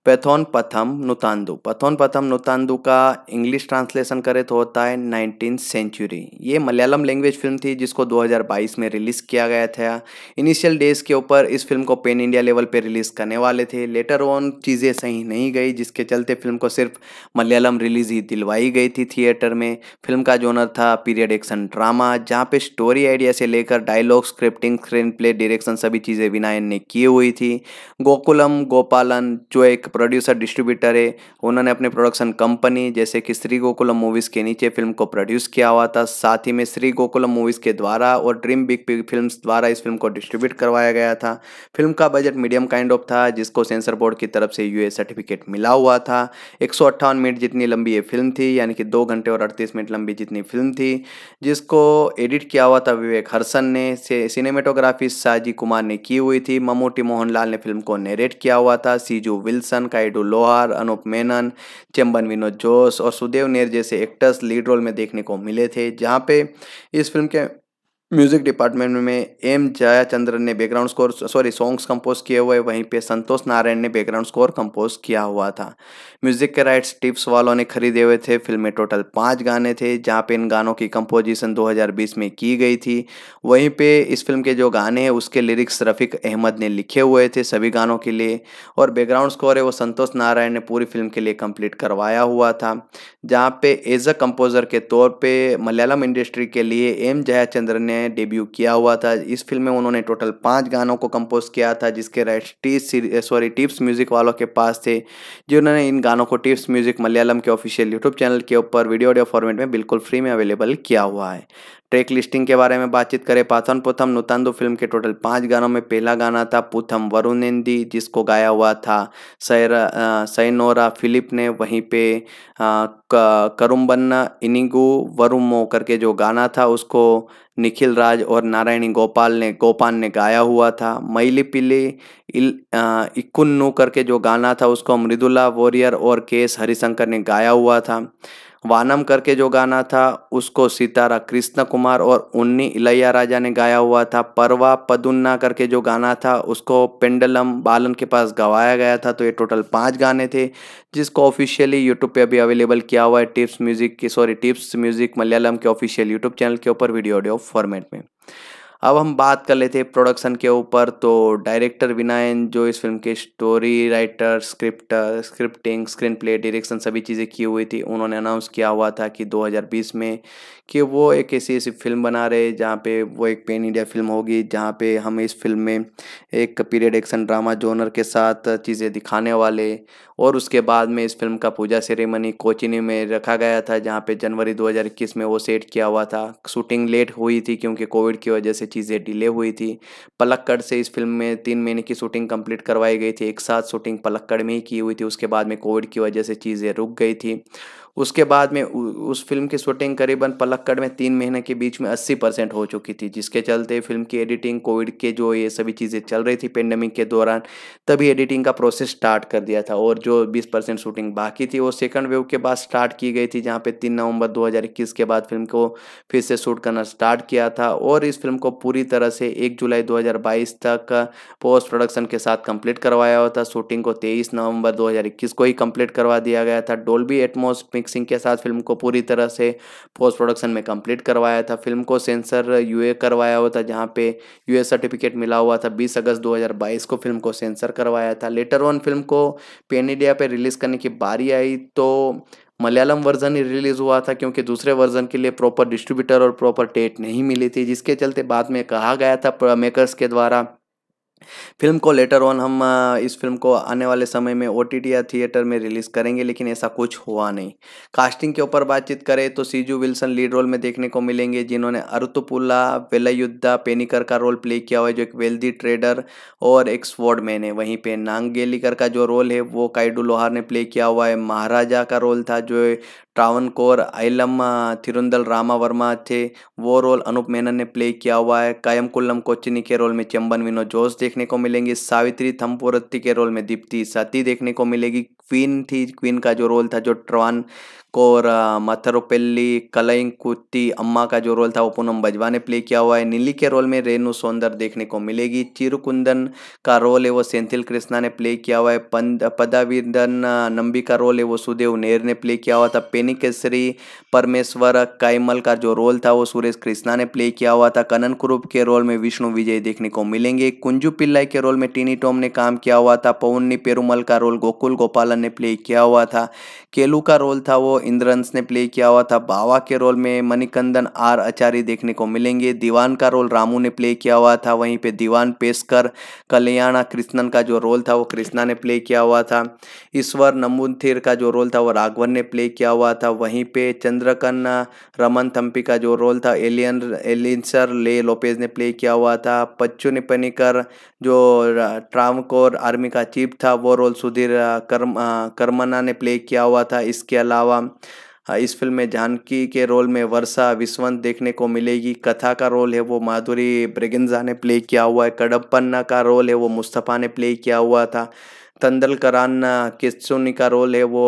पैथोन पथम नुतांदु पैथोन पथम नुतांदु का इंग्लिश ट्रांसलेशन करें तो होता है नाइनटीन सेंचुरी ये मलयालम लैंग्वेज फिल्म थी जिसको 2022 में रिलीज़ किया गया था इनिशियल डेज के ऊपर इस फिल्म को पेन इंडिया लेवल पर रिलीज़ करने वाले थे लेटर ऑन चीज़ें सही नहीं गई जिसके चलते फिल्म को सिर्फ मलयालम रिलीज़ ही दिलवाई गई थी थिएटर में फिल्म का जोनर था पीरियड एक्शन ड्रामा जहाँ पे स्टोरी आइडिया से लेकर dialogue scripting screen play direction सभी चीज़ें विनायन ने की हुई थी गोकुलम गोपालन जो एक प्रोड्यूसर डिस्ट्रीब्यूटर है उन्होंने अपने प्रोडक्शन कंपनी जैसे कि श्री गोकुलम मूवीज़ के नीचे फिल्म को प्रोड्यूस किया हुआ था साथ ही में श्री गोकुलम मूवीज़ के द्वारा और ड्रीम बिग पिग फिल्म द्वारा इस फिल्म को डिस्ट्रीब्यूट करवाया गया था फिल्म का बजट मीडियम काइंड ऑफ था जिसको सेंसर बोर्ड की तरफ से यूए सर्टिफिकेट मिला हुआ था एक मिनट जितनी लंबी ये फिल्म थी यानी कि दो घंटे और अड़तीस मिनट लंबी जितनी फिल्म थी जिसको एडिट किया हुआ था विवेक हर्सन ने सिनेमेटोग्राफी साजी कुमार ने की हुई थी ममूटी मोहनलाल ने फिल्म को नेरेट किया हुआ था सीजू विल्सन हसन काइडू लोहार अनूप मेनन चंबन विनोद जोश और सुदेव नेर जैसे एक्टर्स लीड रोल में देखने को मिले थे जहाँ पे इस फिल्म के म्यूजिक डिपार्टमेंट में एम जयाचंद्रन ने background score sorry songs compose किए हुए वहीं पे संतोष नारायण ने बैकग्राउंड स्कोर कंपोज किया हुआ था म्यूजिक के राइट्स टिप्स वालों ने खरीदे हुए थे फिल्म में टोटल पाँच गाने थे जहाँ पे इन गानों की कंपोजिशन 2020 में की गई थी वहीं पे इस फिल्म के जो गाने हैं उसके लिरिक्स रफ़ीक अहमद ने लिखे हुए थे सभी गानों के लिए और बैकग्राउंड स्कोर है वो संतोष नारायण ने पूरी फिल्म के लिए कंप्लीट करवाया हुआ था जहाँ पे एज अ कंपोज़र के तौर पर मलयालम इंडस्ट्री के लिए एम जयाचंद्रन ने में डेब्यू किया हुआ था इस फिल्म में उन्होंने टोटल पाँच गानों को कंपोज किया था जिसके rights T sorry Tips music वालों के पास थे जिन्होंने इन गानों को टिप्स म्यूज़िक मलयालम के ऑफिशियल यूट्यूब चैनल के ऊपर वीडियो ऑडियो फॉर्मेट में बिल्कुल फ्री में अवेलेबल किया हुआ है ट्रैक लिस्टिंग के बारे में बातचीत करें पाथन पुथम नुतांदो फिल्म के टोटल पाँच गानों में पहला गाना था पुथम वरुणेंदी जिसको गाया हुआ था सैरा सैनोरा फिलिप ने वहीं पे करुम्बन्ना इनिगू वरुमो करके जो गाना था उसको निखिल राज और नारायणी गोपाल ने गोपाल ने गाया हुआ था मैली पिली इक्कुन्नू करके जो गाना था उसको मृदुला वॉरियर और के एस हरिशंकर ने गाया हुआ था वानम करके जो गाना था उसको सितारा कृष्ण कुमार और उन्नी इलैया राजा ने गाया हुआ था परवा पदुन्ना करके जो गाना था उसको पेंडलम बालन के पास गवाया गया था तो ये टोटल पांच गाने थे जिसको ऑफिशियली यूट्यूब पे अभी अवेलेबल किया हुआ है टिप्स म्यूजिक की सॉरी टिप्स म्यूजिक मलयालम के ऑफिशियल यूट्यूब चैनल के ऊपर वीडियो ऑडियो फॉर्मेट में अब हम बात कर लेते हैं प्रोडक्शन के ऊपर तो डायरेक्टर विनायन जो इस फिल्म के story writer scripter scripting screen play direction सभी चीज़ें की हुई थी उन्होंने अनाउंस किया हुआ था कि 2020 में कि वो एक ऐसी ऐसी फिल्म बना रहे जहाँ पे वो एक पेन इंडिया फिल्म होगी जहाँ पे हम इस फिल्म में एक पीरियड एक्शन ड्रामा जोनर के साथ चीज़ें दिखाने वाले और उसके बाद में इस फिल्म का पूजा सेरेमनी कोचिनी में रखा गया था जहाँ पे जनवरी 2021 में वो सेट किया हुआ था शूटिंग लेट हुई थी क्योंकि कोविड की वजह से चीज़ें डिले हुई थी पलक्कड़ से इस फिल्म में तीन महीने की शूटिंग कंप्लीट करवाई गई थी एक साथ शूटिंग पलक्कड़ में ही की हुई थी उसके बाद में कोविड की वजह से चीज़ें रुक गई थी उसके बाद में उस फिल्म की शूटिंग करीबन पलक्कड़ में तीन महीने के बीच में अस्सी परसेंट हो चुकी थी जिसके चलते फिल्म की एडिटिंग कोविड के जो ये सभी चीज़ें चल रही थी पेंडेमिक के दौरान तभी एडिटिंग का प्रोसेस स्टार्ट कर दिया था और जो बीस परसेंट शूटिंग बाकी थी वो सेकंड वेव के बाद स्टार्ट की गई थी जहाँ पर तीन नवंबर दो के बाद फिल्म को फिर से शूट करना स्टार्ट किया था और इस फिल्म को पूरी तरह से एक जुलाई दो तक पोस्ट प्रोडक्शन के साथ कम्प्लीट करवाया हुआ था शूटिंग को तेईस नवंबर दो को ही कम्प्लीट करवा दिया गया था डोल्बी एटमोस्पिक मिक्सिंग के साथ फिल्म को पूरी तरह से पोस्ट प्रोडक्शन में कंप्लीट करवाया था फिल्म को सेंसर यूए करवाया हुआ था जहाँ पे यूए सर्टिफिकेट मिला हुआ था 20 अगस्त 2022 को फिल्म को सेंसर करवाया था लेटर ऑन फिल्म को पेन इंडिया पे रिलीज़ करने की बारी आई तो मलयालम वर्जन ही रिलीज़ हुआ था क्योंकि दूसरे वर्जन के लिए प्रॉपर डिस्ट्रीब्यूटर और प्रॉपर डेट नहीं मिली थी जिसके चलते बाद में कहा गया था मेकर्स के द्वारा फिल्म को लेटर ऑन हम इस फिल्म को आने वाले समय में ओ या थिएटर में रिलीज़ करेंगे लेकिन ऐसा कुछ हुआ नहीं कास्टिंग के ऊपर बातचीत करें तो सीजू विल्सन लीड रोल में देखने को मिलेंगे जिन्होंने अरुतुपुल्ला वेलयुद्धा पेनिकर का रोल प्ले किया हुआ है जो एक वेल्दी ट्रेडर और एक मैन है वहीं पर नांगेलीकर का जो रोल है वो काइडू लोहार ने प्ले किया हुआ है महाराजा का रोल था जो कौर आइलम थिरुंदल रामा वर्मा थे वो रोल अनूप मेनन ने प्ले किया हुआ है कायम कुल्लम कोचिनी के रोल में चंबन विनोद जोश देखने को मिलेंगे सावित्री थम्पोरत्ती के रोल में दीप्ति सती देखने को मिलेगी क्वीन थी क्वीन का जो रोल था जो ट्रवान और और कलइंग कलयंकुत्ती अम्मा का जो रोल था वो पूनम बजवा ने प्ले किया हुआ है नीली के रोल में रेनू सौंदर देखने को मिलेगी चिरुकुंदन का रोल है वो सेंथिल कृष्णा ने प्ले किया हुआ है पदावीदन नंबी का रोल है वो सुदेव नेर ने प्ले किया हुआ था पेनी केसरी परमेश्वर कायमल का जो रोल था वो सुरेश कृष्णा ने प्ले किया हुआ था कनन कुरूप के रोल में विष्णु विजय देखने को मिलेंगे कुंजू पिल्लाई के रोल में टीनी टॉम ने काम किया हुआ था पवन्नी पेरुमल का रोल गोकुल गोपालन ने प्ले किया हुआ था केलू का रोल था वो इंद्रंस ने प्ले किया हुआ था बावा के रोल में मणिकंदन आर आचार्य देखने को मिलेंगे दीवान का रोल रामू ने प्ले किया हुआ था वहीं पे दीवान पेशकर कल्याणा कृष्णन का जो रोल था वो कृष्णा ने प्ले किया हुआ था ईश्वर नमुन्थिर का जो रोल था वो राघवन ने प्ले किया हुआ था वहीं पे चंद्रकन्ना रमन थम्पी का जो रोल था एलियन एलियंसर ले लोपेज ने प्ले किया हुआ था पच्चू निपनिकर जो ट्रामकोर आर्मी का चीफ था वो रोल सुधीर कर्म कर्मना ने प्ले किया हुआ था इसके अलावा इस फिल्म में जानकी के रोल में वर्षा विश्वंत देखने को मिलेगी कथा का रोल है वो माधुरी ब्रिगिंजा ने प्ले किया हुआ है कडप्पन्ना का रोल है वो मुस्तफ़ा ने प्ले किया हुआ था तंदलकरान किसुनी का रोल है वो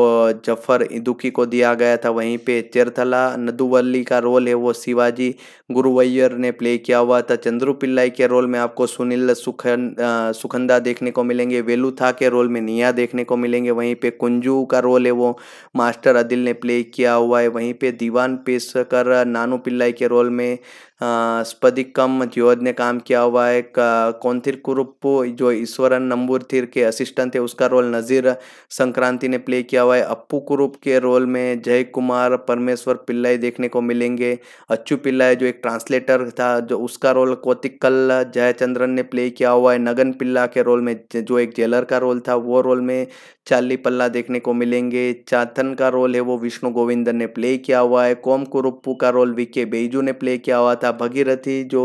जफर इदुकी को दिया गया था वहीं पे चेरथला नदुवल्ली का रोल है वो शिवाजी गुरुवैयर ने प्ले किया हुआ था चंद्रू पिल्लाई के रोल में आपको सुनील सुखन सुखंदा देखने को मिलेंगे वेलू था के रोल में निया देखने को मिलेंगे वहीं पे कुंजू का रोल है वो मास्टर अदिल ने प्ले किया हुआ है वहीं पर दीवान पेशकर नानू पिल्लाई के रोल में स्पदिकम ज्योद ने काम किया हुआ है कौनथिर कुरुप्पू जो ईश्वरन नंबूरथिर के असिस्टेंट थे उसका रोल नज़ीर संक्रांति ने प्ले किया हुआ है अप्पू कुरूप के रोल में जय कुमार परमेश्वर पिल्लाई देखने को मिलेंगे अच्छू पिल्लाई जो एक ट्रांसलेटर था जो उसका रोल कोतिकल जयचंद्रन ने प्ले किया हुआ है नगन पिल्ला के रोल में जो एक जेलर का रोल था वो रोल में चाली पल्ला देखने को मिलेंगे चाथन का रोल है वो विष्णु गोविंदन ने प्ले किया हुआ है कोम कुरुप्पू का रोल वी के बेजू ने प्ले किया हुआ था था भगीरथी जो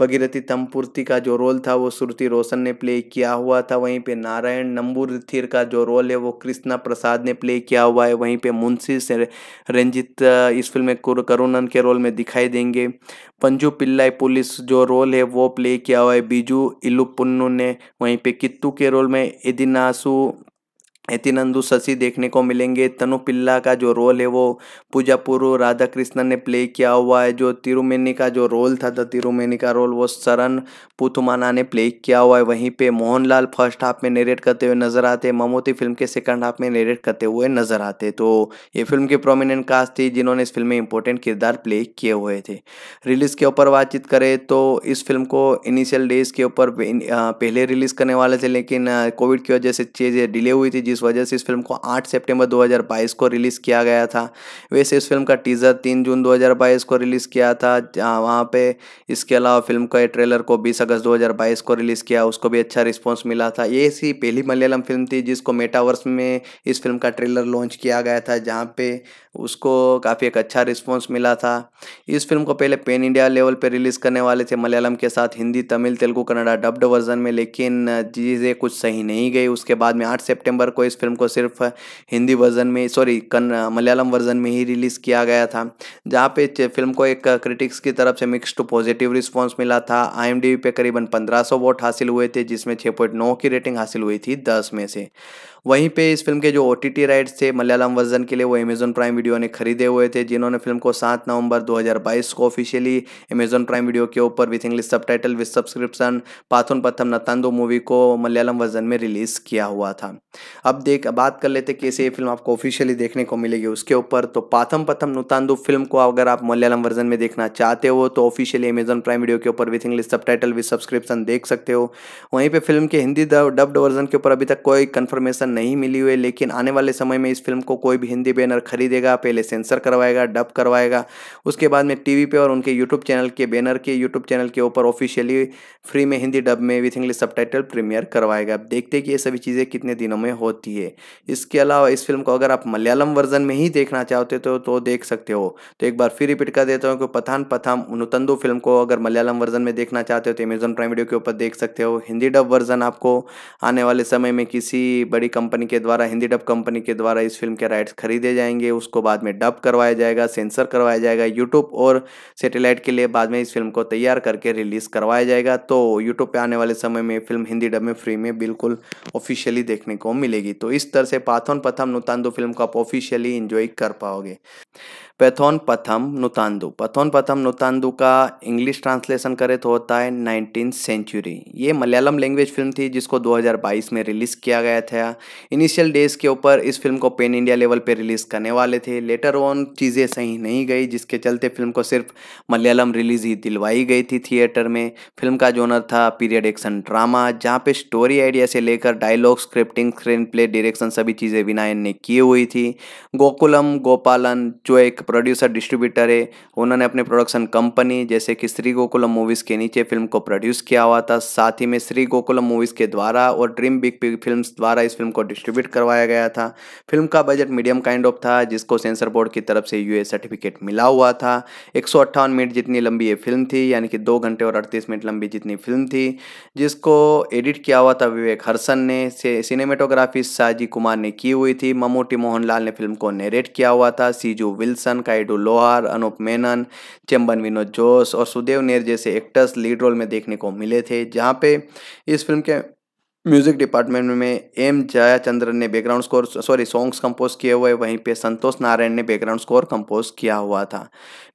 भगीरथी तमपूर्ति का जो रोल था वो श्रुति रोशन ने प्ले किया हुआ था वहीं पे नारायण नंबूर का जो रोल है वो कृष्णा प्रसाद ने प्ले किया हुआ है वहीं पे मुंशी से रंजित इस फिल्म में करुणन के रोल में दिखाई देंगे पंजू पिल्लाई पुलिस जो रोल है वो प्ले किया हुआ है बीजू इलुपुन्नू ने वहीं पे कित्तू के रोल में इदिनासु एतिनंदु शशि देखने को मिलेंगे तनु पिल्ला का जो रोल है वो पूजा राधा कृष्णन ने प्ले किया हुआ है जो तिरुमेनी का जो रोल था द तिरुमेनी का रोल वो शरण पुथुमाना ने प्ले किया हुआ है वहीं पे मोहनलाल फर्स्ट हाफ में नेरेट करते हुए नजर आते हैं ममोती फिल्म के सेकंड हाफ में नेरेट करते हुए नजर आते तो ये फिल्म की प्रोमिनेंट कास्ट थी जिन्होंने इस फिल्म में इंपॉर्टेंट किरदार प्ले किए हुए थे रिलीज़ के ऊपर बातचीत करें तो इस फिल्म को इनिशियल डेज के ऊपर पहले रिलीज़ करने वाले थे लेकिन कोविड की वजह से चीज़ें डिले हुई थी जिस वजह से इस फिल्म को 8 सितंबर 2022 को रिलीज़ किया गया था वैसे इस फिल्म का टीज़र 3 जून 2022 को रिलीज़ किया था वहाँ पे इसके अलावा फिल्म का ट्रेलर को 20 अगस्त 2022 को रिलीज़ किया उसको भी अच्छा रिस्पॉन्स मिला था ये ऐसी पहली मलयालम फिल्म थी जिसको मेटावर्स में इस फिल्म का ट्रेलर लॉन्च किया गया था जहाँ पे उसको काफ़ी एक अच्छा रिस्पॉन्स मिला था इस फिल्म को पहले पेन इंडिया लेवल पर रिलीज़ करने वाले थे मलयालम के साथ हिंदी तमिल तेलुगु कन्नडा डब्ड वर्जन में लेकिन चीज़ें कुछ सही नहीं गई उसके बाद में आठ सितंबर को इस फिल्म को सिर्फ हिंदी वर्जन में सॉरी मलयालम वर्जन में ही रिलीज़ किया गया था जहाँ पे फिल्म को एक क्रिटिक्स की तरफ से मिक्स टू पॉजिटिव रिस्पॉन्स मिला था आई पे करीबन 1500 वोट हासिल हुए थे जिसमें छः की रेटिंग हासिल हुई थी दस में से वहीं पे इस फिल्म के जो ओ राइट्स थे मलयालम वर्जन के लिए वो अमेज़न प्राइम वीडियो ने खरीदे हुए थे जिन्होंने फिल्म को 7 नवंबर 2022 को ऑफिशियली अमेज़न प्राइम वीडियो के ऊपर with English subtitle with subscription Pathonpatham Noottandu movie को मलयालम वर्जन में रिलीज़ किया हुआ था अब अब देख बात कर लेते कैसे ये फिल्म आपको ऑफिशियली देखने को मिलेगी उसके ऊपर तो पाथम पथम नुतानदू फिल्म को अगर आप मलयालम वर्जन में देखना चाहते हो तो ऑफिशियली अमेजन प्राइम वीडियो के ऊपर with English subtitle with subscription देख सकते हो वहीं पर फिल्म के हिंदी डब्ड वर्जन के ऊपर अभी तक कोई कन्फर्मेशन नहीं मिली हुई लेकिन आने वाले समय में इस फिल्म को कोई भी हिंदी बैनर खरीदेगा पहले सेंसर करवाएगा डब करवाएगा उसके बाद में टी पे और उनके यूट्यूब चैनल के बैनर के यूट्यूब चैनल के ऊपर ऑफिशियली फ्री में हिंदी डब में विथ इंग्लिश सब प्रीमियर करवाएगा देखते हैं कि ये सभी चीज़ें कितने दिनों में होती होती है इसके अलावा इस फिल्म को अगर आप मलयालम वर्जन में ही देखना चाहते हो तो, तो देख सकते हो तो एक बार फिर रिपीट कर देता हूँ कि पथान पथाम उनुतंदु फिल्म को अगर मलयालम वर्जन में देखना चाहते हो तो अमेजोन प्राइम वीडियो के ऊपर देख सकते हो हिंदी डब वर्जन आपको आने वाले समय में किसी बड़ी कंपनी के द्वारा हिंदी डब कंपनी के द्वारा इस फिल्म के राइट्स खरीदे जाएंगे उसको बाद में डब करवाया जाएगा सेंसर करवाया जाएगा यूट्यूब और सेटेलाइट के लिए बाद में इस फिल्म को तैयार करके रिलीज़ करवाया जाएगा तो यूट्यूब पर आने वाले समय में फिल्म हिंदी डब में फ्री में बिल्कुल ऑफिशियली देखने को मिलेगी तो इस तरह से पाथन पथम नुतांदो फिल्म को आप ऑफिशियली इंजॉय कर पाओगे पैथोन पथम नुतांदु पैथोन पथम नुतांदु का इंग्लिश ट्रांसलेशन करें तो होता है नाइनटीन सेंचुरी ये मलयालम लैंग्वेज फिल्म थी जिसको 2022 में रिलीज़ किया गया था इनिशियल डेज के ऊपर इस फिल्म को पेन इंडिया लेवल पे रिलीज़ करने वाले थे लेटर ऑन चीज़ें सही नहीं गई जिसके चलते फिल्म को सिर्फ मलयालम रिलीज़ ही दिलवाई गई थी थिएटर में फिल्म का जोनर था पीरियड एक्शन ड्रामा जहाँ पे स्टोरी आइडिया से लेकर dialogue scripting screen play direction सभी चीज़ें विनायन ने की हुई थी गोकुलम गोपालन जो एक प्रोड्यूसर डिस्ट्रीब्यूटर है उन्होंने अपने प्रोडक्शन कंपनी जैसे कि श्री गोकुलम मूवीज़ के नीचे फिल्म को प्रोड्यूस किया हुआ था साथ ही में श्री गोकुलम मूवीज़ के द्वारा और ड्रीम बिग पिग फिल्म द्वारा इस फिल्म को डिस्ट्रीब्यूट करवाया गया था फिल्म का बजट मीडियम काइंड ऑफ था जिसको सेंसर बोर्ड की तरफ से यूए सर्टिफिकेट मिला हुआ था एक मिनट जितनी लंबी ये फिल्म थी यानी कि दो घंटे और अड़तीस मिनट लंबी जितनी फिल्म थी जिसको एडिट किया हुआ था विवेक हर्सन ने सिनेमेटोग्राफी साजी कुमार ने की हुई थी ममोटी मोहनलाल ने फिल्म को नेरेट किया हुआ था सीजू विल्सन हसन काइडू लोहार अनूप मेनन चेम्बन विनोद जोश और सुदेव नेर जैसे एक्टर्स लीड रोल में देखने को मिले थे जहाँ पे इस फिल्म के म्यूज़िक डिपार्टमेंट में एम जयाचंद्र ने background score sorry songs compose किए हुए वहीं पे संतोष नारायण ने बैकग्राउंड स्कोर कंपोज किया हुआ था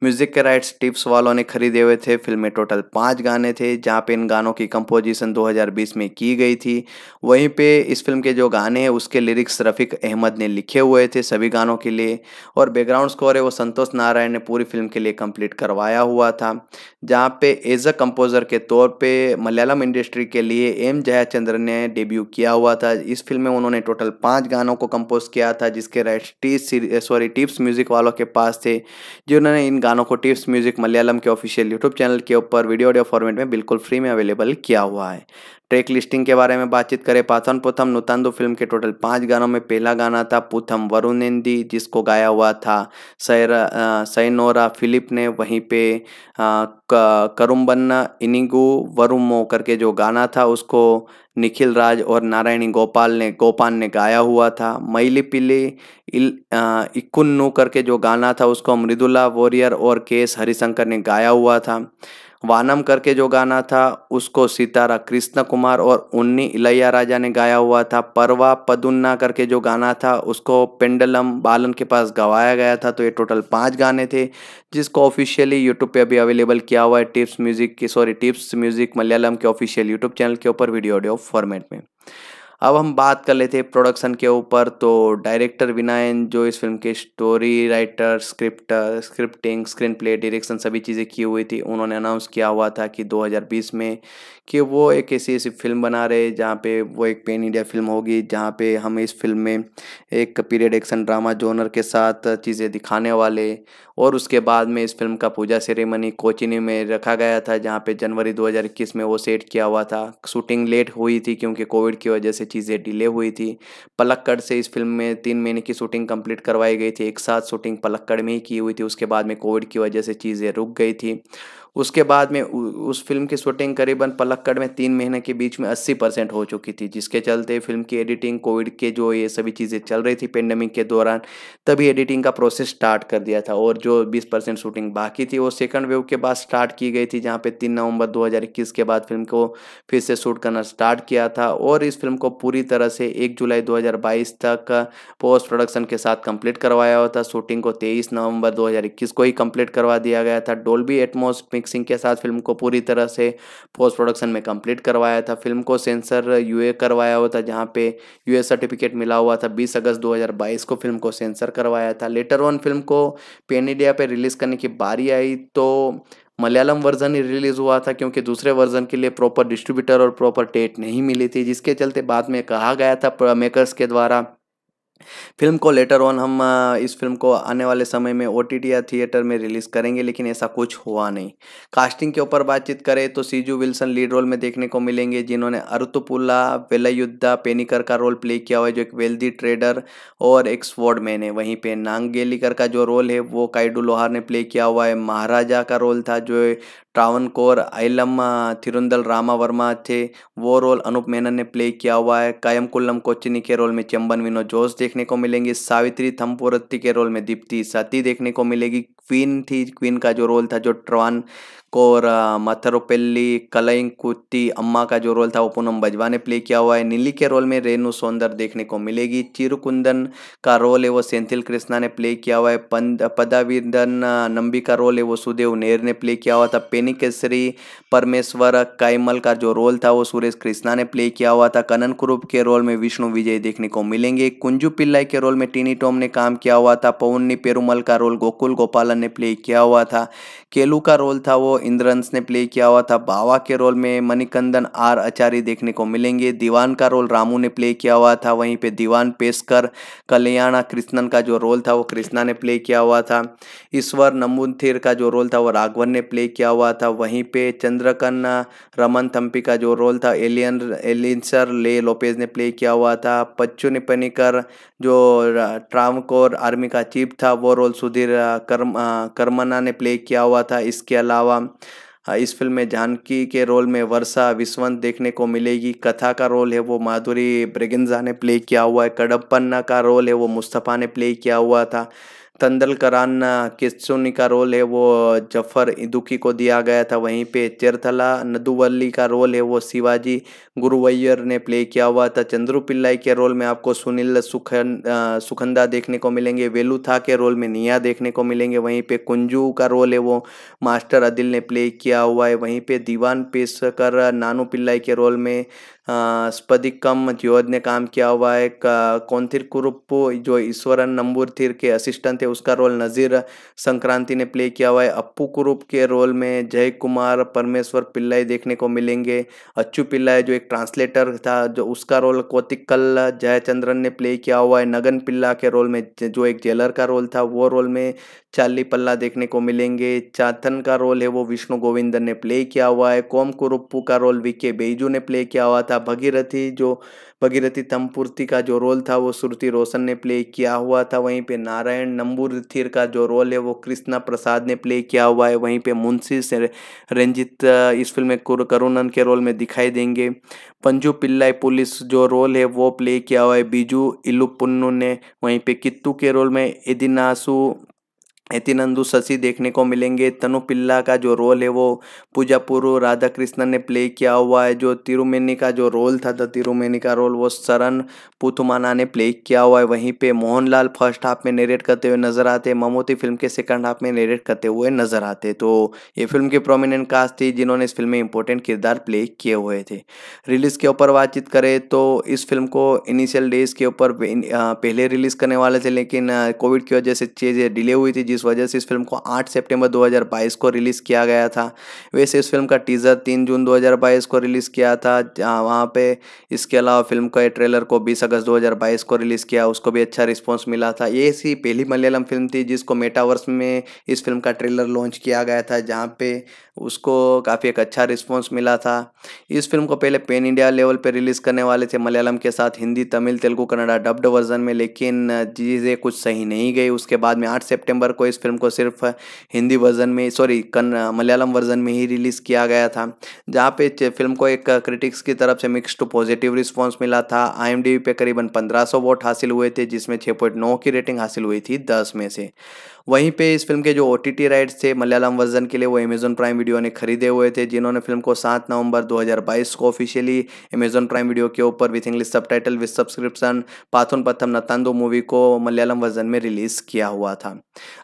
म्यूज़िक के राइट्स टिप्स वालों ने खरीदे हुए थे फिल्म में टोटल पाँच गाने थे जहाँ पे इन गानों की कंपोजिशन 2020 में की गई थी वहीं पे इस फिल्म के जो गाने हैं उसके लिरिक्स रफ़ीक अहमद ने लिखे हुए थे सभी गानों के लिए और बैकग्राउंड स्कोर है वो संतोष नारायण ने पूरी फिल्म के लिए कंप्लीट करवाया हुआ था जहाँ पे एज अ कंपोज़र के तौर पर मलयालम इंडस्ट्री के लिए एम जयाचंद्रन ने में डेब्यू किया हुआ था इस फिल्म में उन्होंने टोटल पाँच गानों को कंपोज किया था जिसके rights T sorry Tips music वालों के पास थे जिन्होंने इन गानों को टिप्स म्यूज़िक मलयालम के ऑफिशियल यूट्यूब चैनल के ऊपर वीडियो ऑडियो फॉर्मेट में बिल्कुल फ्री में अवेलेबल किया हुआ है ट्रैक लिस्टिंग के बारे में बातचीत करें पाथन पुथम नुतांदु फिल्म के टोटल पाँच गानों में पहला गाना था पुथम वरुणेंदी जिसको गाया हुआ था सैनोरा फिलिप ने वहीं पे करुम्बन्ना इनिगु वरुमो करके जो गाना था उसको निखिल राज और नारायणी गोपाल ने गोपाल ने गाया हुआ था मैली पिली इक्कुन्नू करके जो गाना था उसको मृदुला वॉरियर और के एस हरिशंकर ने गाया हुआ था वानम करके जो गाना था उसको सितारा कृष्ण कुमार और उन्नी इलैया राजा ने गाया हुआ था परवा पदुन्ना करके जो गाना था उसको पेंडलम बालन के पास गवाया गया था तो ये टोटल पाँच गाने थे जिसको ऑफिशियली यूट्यूब पे अभी अवेलेबल किया हुआ है टिप्स म्यूज़िक की सॉरी टिप्स म्यूज़िक मलयालम के ऑफिशियल यूट्यूब चैनल के ऊपर वीडियो ऑडियो फॉर्मेट में अब हम बात कर लेते हैं प्रोडक्शन के ऊपर तो डायरेक्टर विनायन जो इस फिल्म के story writer script scripting screen play direction सभी चीज़ें की हुई थी उन्होंने अनाउंस किया हुआ था कि 2020 में कि वो एक ऐसी ऐसी फिल्म बना रहे जहाँ पे वो एक पेन इंडिया फिल्म होगी जहाँ पे हम इस फिल्म में एक पीरियड एक्शन ड्रामा जोनर के साथ चीज़ें दिखाने वाले और उसके बाद में इस फिल्म का पूजा सेरेमनी कोचिनी में रखा गया था जहाँ पे जनवरी 2021 में वो सेट किया हुआ था शूटिंग लेट हुई थी क्योंकि कोविड की वजह से चीज़ें डिले हुई थी पलक्कड़ से इस फिल्म में तीन महीने की शूटिंग कंप्लीट करवाई गई थी एक साथ शूटिंग पलक्कड़ में ही की हुई थी उसके बाद में कोविड की वजह से चीज़ें रुक गई थी उसके बाद में उस फिल्म की शूटिंग करीबन पलक्कड़ में तीन महीने के बीच में अस्सी परसेंट हो चुकी थी जिसके चलते फिल्म की एडिटिंग कोविड के जो ये सभी चीज़ें चल रही थी पेंडेमिक के दौरान तभी एडिटिंग का प्रोसेस स्टार्ट कर दिया था और जो बीस परसेंट शूटिंग बाकी थी वो सेकेंड वेव के बाद स्टार्ट की गई थी जहाँ पर तीन नवंबर दो के बाद फिल्म को फिर से शूट करना स्टार्ट किया था और इस फिल्म को पूरी तरह से एक जुलाई दो तक पोस्ट प्रोडक्शन के साथ कंप्लीट करवाया हुआ था शूटिंग को तेईस नवंबर 2021 को ही कंप्लीट करवा दिया गया था डोल्बी एटमोस हनीप्रीत सिंह के साथ फिल्म को पूरी तरह से पोस्ट प्रोडक्शन में कंप्लीट करवाया था फिल्म को सेंसर यूए करवाया हुआ था जहाँ पे यूए सर्टिफिकेट मिला हुआ था 20 अगस्त 2022 को फिल्म को सेंसर करवाया था लेटर वन फिल्म को पेन इंडिया पे रिलीज़ करने की बारी आई तो मलयालम वर्जन ही रिलीज़ हुआ था क्योंकि दूसरे वर्जन के लिए प्रॉपर डिस्ट्रीब्यूटर और प्रॉपर डेट नहीं मिली थी जिसके चलते बाद में कहा गया था मेकर्स के द्वारा फिल्म को लेटर ऑन हम इस फिल्म को आने वाले समय में ओ या थिएटर में रिलीज़ करेंगे लेकिन ऐसा कुछ हुआ नहीं कास्टिंग के ऊपर बातचीत करें तो सीजू विल्सन लीड रोल में देखने को मिलेंगे जिन्होंने अरुतुपुला वेलयुद्धा पेनिकर का रोल प्ले किया हुआ है जो एक वेल्दी ट्रेडर और एक स्वॉर्ड मैन है वहीं पर नांगेलिकर का जो रोल है वो काइडू लोहार ने प्ले किया हुआ है महाराजा का रोल था जो ट्रावन कौर आइलम थिरुंदल रामा वर्मा थे वो रोल अनूप मेनन ने प्ले किया हुआ है कायम कुल्लम कोचिनी के रोल में चंबन विनोद जोश देखने को मिलेंगे सावित्री थम्पोरत्ती के रोल में दीप्ति सती देखने को मिलेगी क्वीन थी क्वीन का जो रोल था जो ट्रवान और मथरोपेल्ली कुत्ती अम्मा का जो रोल था वो पूनम बजवा ने प्ले किया हुआ है नीली के रोल में रेनू सौंदर देखने को मिलेगी चिरुकुंदन का रोल है वो सेंथिल कृष्णा ने प्ले किया हुआ है पंद पदाविंदन नंबी का रोल है वो सुदेव नेर ने प्ले किया हुआ था पेनी केसरी परमेश्वर कायमल का जो रोल था वो सुरेश कृष्णा ने प्ले किया हुआ था कनन कुरूप के रोल में विष्णु विजय देखने को मिलेंगे कुंजू पिल्लाई के रोल में टीनी टॉम ने काम किया हुआ था पवन्नी पेरुमल का रोल गोकुल गोपालन ने प्ले किया हुआ था केलू का रोल था वो इंद्रंस ने प्ले किया हुआ था बावा के रोल में मणिकंदन आर आचार्य देखने को मिलेंगे दीवान का रोल रामू ने प्ले किया हुआ था वहीं पे दीवान पेशकर कल्याणा कृष्णन का जो रोल था वो कृष्णा ने प्ले किया हुआ था ईश्वर नमुन्थिर का जो रोल था वो राघवन ने प्ले किया हुआ था वहीं पे चंद्रकन रमन थम्पी का जो रोल था एलियन एलिनसर ले लोपेज ने प्ले किया हुआ था पच्चू निपनिकर जो ट्रामकोर आर्मी का चीफ था वो रोल सुधीर कर्म कर्मना ने प्ले किया हुआ था इसके अलावा हाँ, इस फिल्म में जानकी के रोल में वर्षा विश्वंत देखने को मिलेगी कथा का रोल है वो माधुरी ब्रिगिंजा ने प्ले किया हुआ है कडप्पन्ना का रोल है वो मुस्तफ़ा ने प्ले किया हुआ था तंदलकरान किस्सुनी का रोल है वो जफर दुखी को दिया गया था वहीं पे चिरथला नदुवल्ली का रोल है वो शिवाजी गुरुवैयर ने प्ले किया हुआ था चंद्रू पिल्लाई के रोल में आपको सुनील सुखन सुखंदा देखने को मिलेंगे वेलू था के रोल में निया देखने को मिलेंगे वहीं पे कुंजू का रोल है वो मास्टर अदिल ने प्ले किया हुआ है वहीं पे दीवान पेशकर नानू पिल्लाई के रोल में स्पदिकम ज्योद ने काम किया हुआ है कौंथिर कुरुप जो ईश्वरन नंबूरथिर के असिस्टेंट थे उसका रोल नज़ीर संक्रांति ने प्ले किया हुआ है अप्पू कुरुप के रोल में जय कुमार परमेश्वर पिल्लाई देखने को मिलेंगे अच्छू पिल्लाई जो एक ट्रांसलेटर था जो उसका रोल कौतिकल जयचंद्रन ने प्ले किया हुआ है नगन पिल्ला के रोल में जो एक जेलर का रोल था वो रोल में चाली पल्ला देखने को मिलेंगे चाथन का रोल है वो विष्णु गोविंदन ने प्ले किया हुआ है कोम कुरुप्पू का रोल वी के बेजू ने प्ले किया हुआ था भगीरथी जो भगीरथी तमपूर्ति का जो रोल था वो श्रुति रोशन ने प्ले किया हुआ था वहीं पे नारायण नंबूर थीर का जो रोल है वो कृष्णा प्रसाद ने प्ले किया हुआ है वहीं पे मुंशी से रंजित इस फिल्म में करुणन के रोल में दिखाई देंगे पंजू पिल्लाई पुलिस जो रोल है वो प्ले किया हुआ है बीजू इलुपुन्नू ने वहीं पे कित्तू के रोल में एदिनासु एतिनंदू शशि देखने को मिलेंगे तनु पिल्ला का जो रोल है वो पूजा राधा कृष्णन ने प्ले किया हुआ है जो तिरुमेनी का जो रोल था तो तिरुमेनी का रोल वो शरण पुथुमाना ने प्ले किया हुआ है वहीं पे मोहनलाल फर्स्ट हाफ में नेरेट करते हुए नजर आते ममोती फिल्म के सेकंड हाफ में नेरेट करते हुए नजर आते तो ये फिल्म की प्रोमिनेंट कास्ट थी जिन्होंने इस फिल्म में इंपॉर्टेंट किरदार प्ले किए हुए थे रिलीज के ऊपर बातचीत करें तो इस फिल्म को इनिशियल डेज के ऊपर पहले रिलीज करने वाले थे लेकिन कोविड की वजह से चीज़ें डिले हुई थी जिस वजह से इस फिल्म को 8 सितंबर 2022 को रिलीज़ किया गया था वैसे इस फिल्म का टीज़र 3 जून 2022 को रिलीज़ किया था वहाँ पे इसके अलावा फिल्म का ट्रेलर को 20 अगस्त 2022 को रिलीज़ किया उसको भी अच्छा रिस्पॉन्स मिला था ये ऐसी पहली मलयालम फिल्म थी जिसको मेटावर्स में इस फिल्म का ट्रेलर लॉन्च किया गया था जहाँ पर उसको काफ़ी एक अच्छा रिस्पॉन्स मिला था इस फिल्म को पहले पेन इंडिया लेवल पर रिलीज़ करने वाले थे मलयालम के साथ हिंदी तमिल तेलुगु कन्नडा डब्ड वर्जन में लेकिन चीज़ें कुछ सही नहीं गई उसके बाद में आठ सेप्टेम्बर को इस फिल्म को सिर्फ हिंदी वर्जन में सॉरी मलयालम वर्जन में ही रिलीज़ किया गया था जहाँ पे फिल्म को एक क्रिटिक्स की तरफ से मिक्स टू पॉजिटिव रिस्पॉन्स मिला था आई पे करीबन पंद्रह वोट हासिल हुए थे जिसमें छः की रेटिंग हासिल हुई थी दस में से वहीं पे इस फिल्म के जो ओ राइट्स थे मलयालम वर्जन के लिए वो अमेजोन प्राइम वीडियो ने खरीदे हुए थे जिन्होंने फिल्म को सात नवंबर 2022 को ऑफिशियली अमेजोन प्राइम वीडियो के ऊपर with English subtitle with subscription Pathonpatham Noottandu movie को मलयालम वर्जन में रिलीज़ किया हुआ था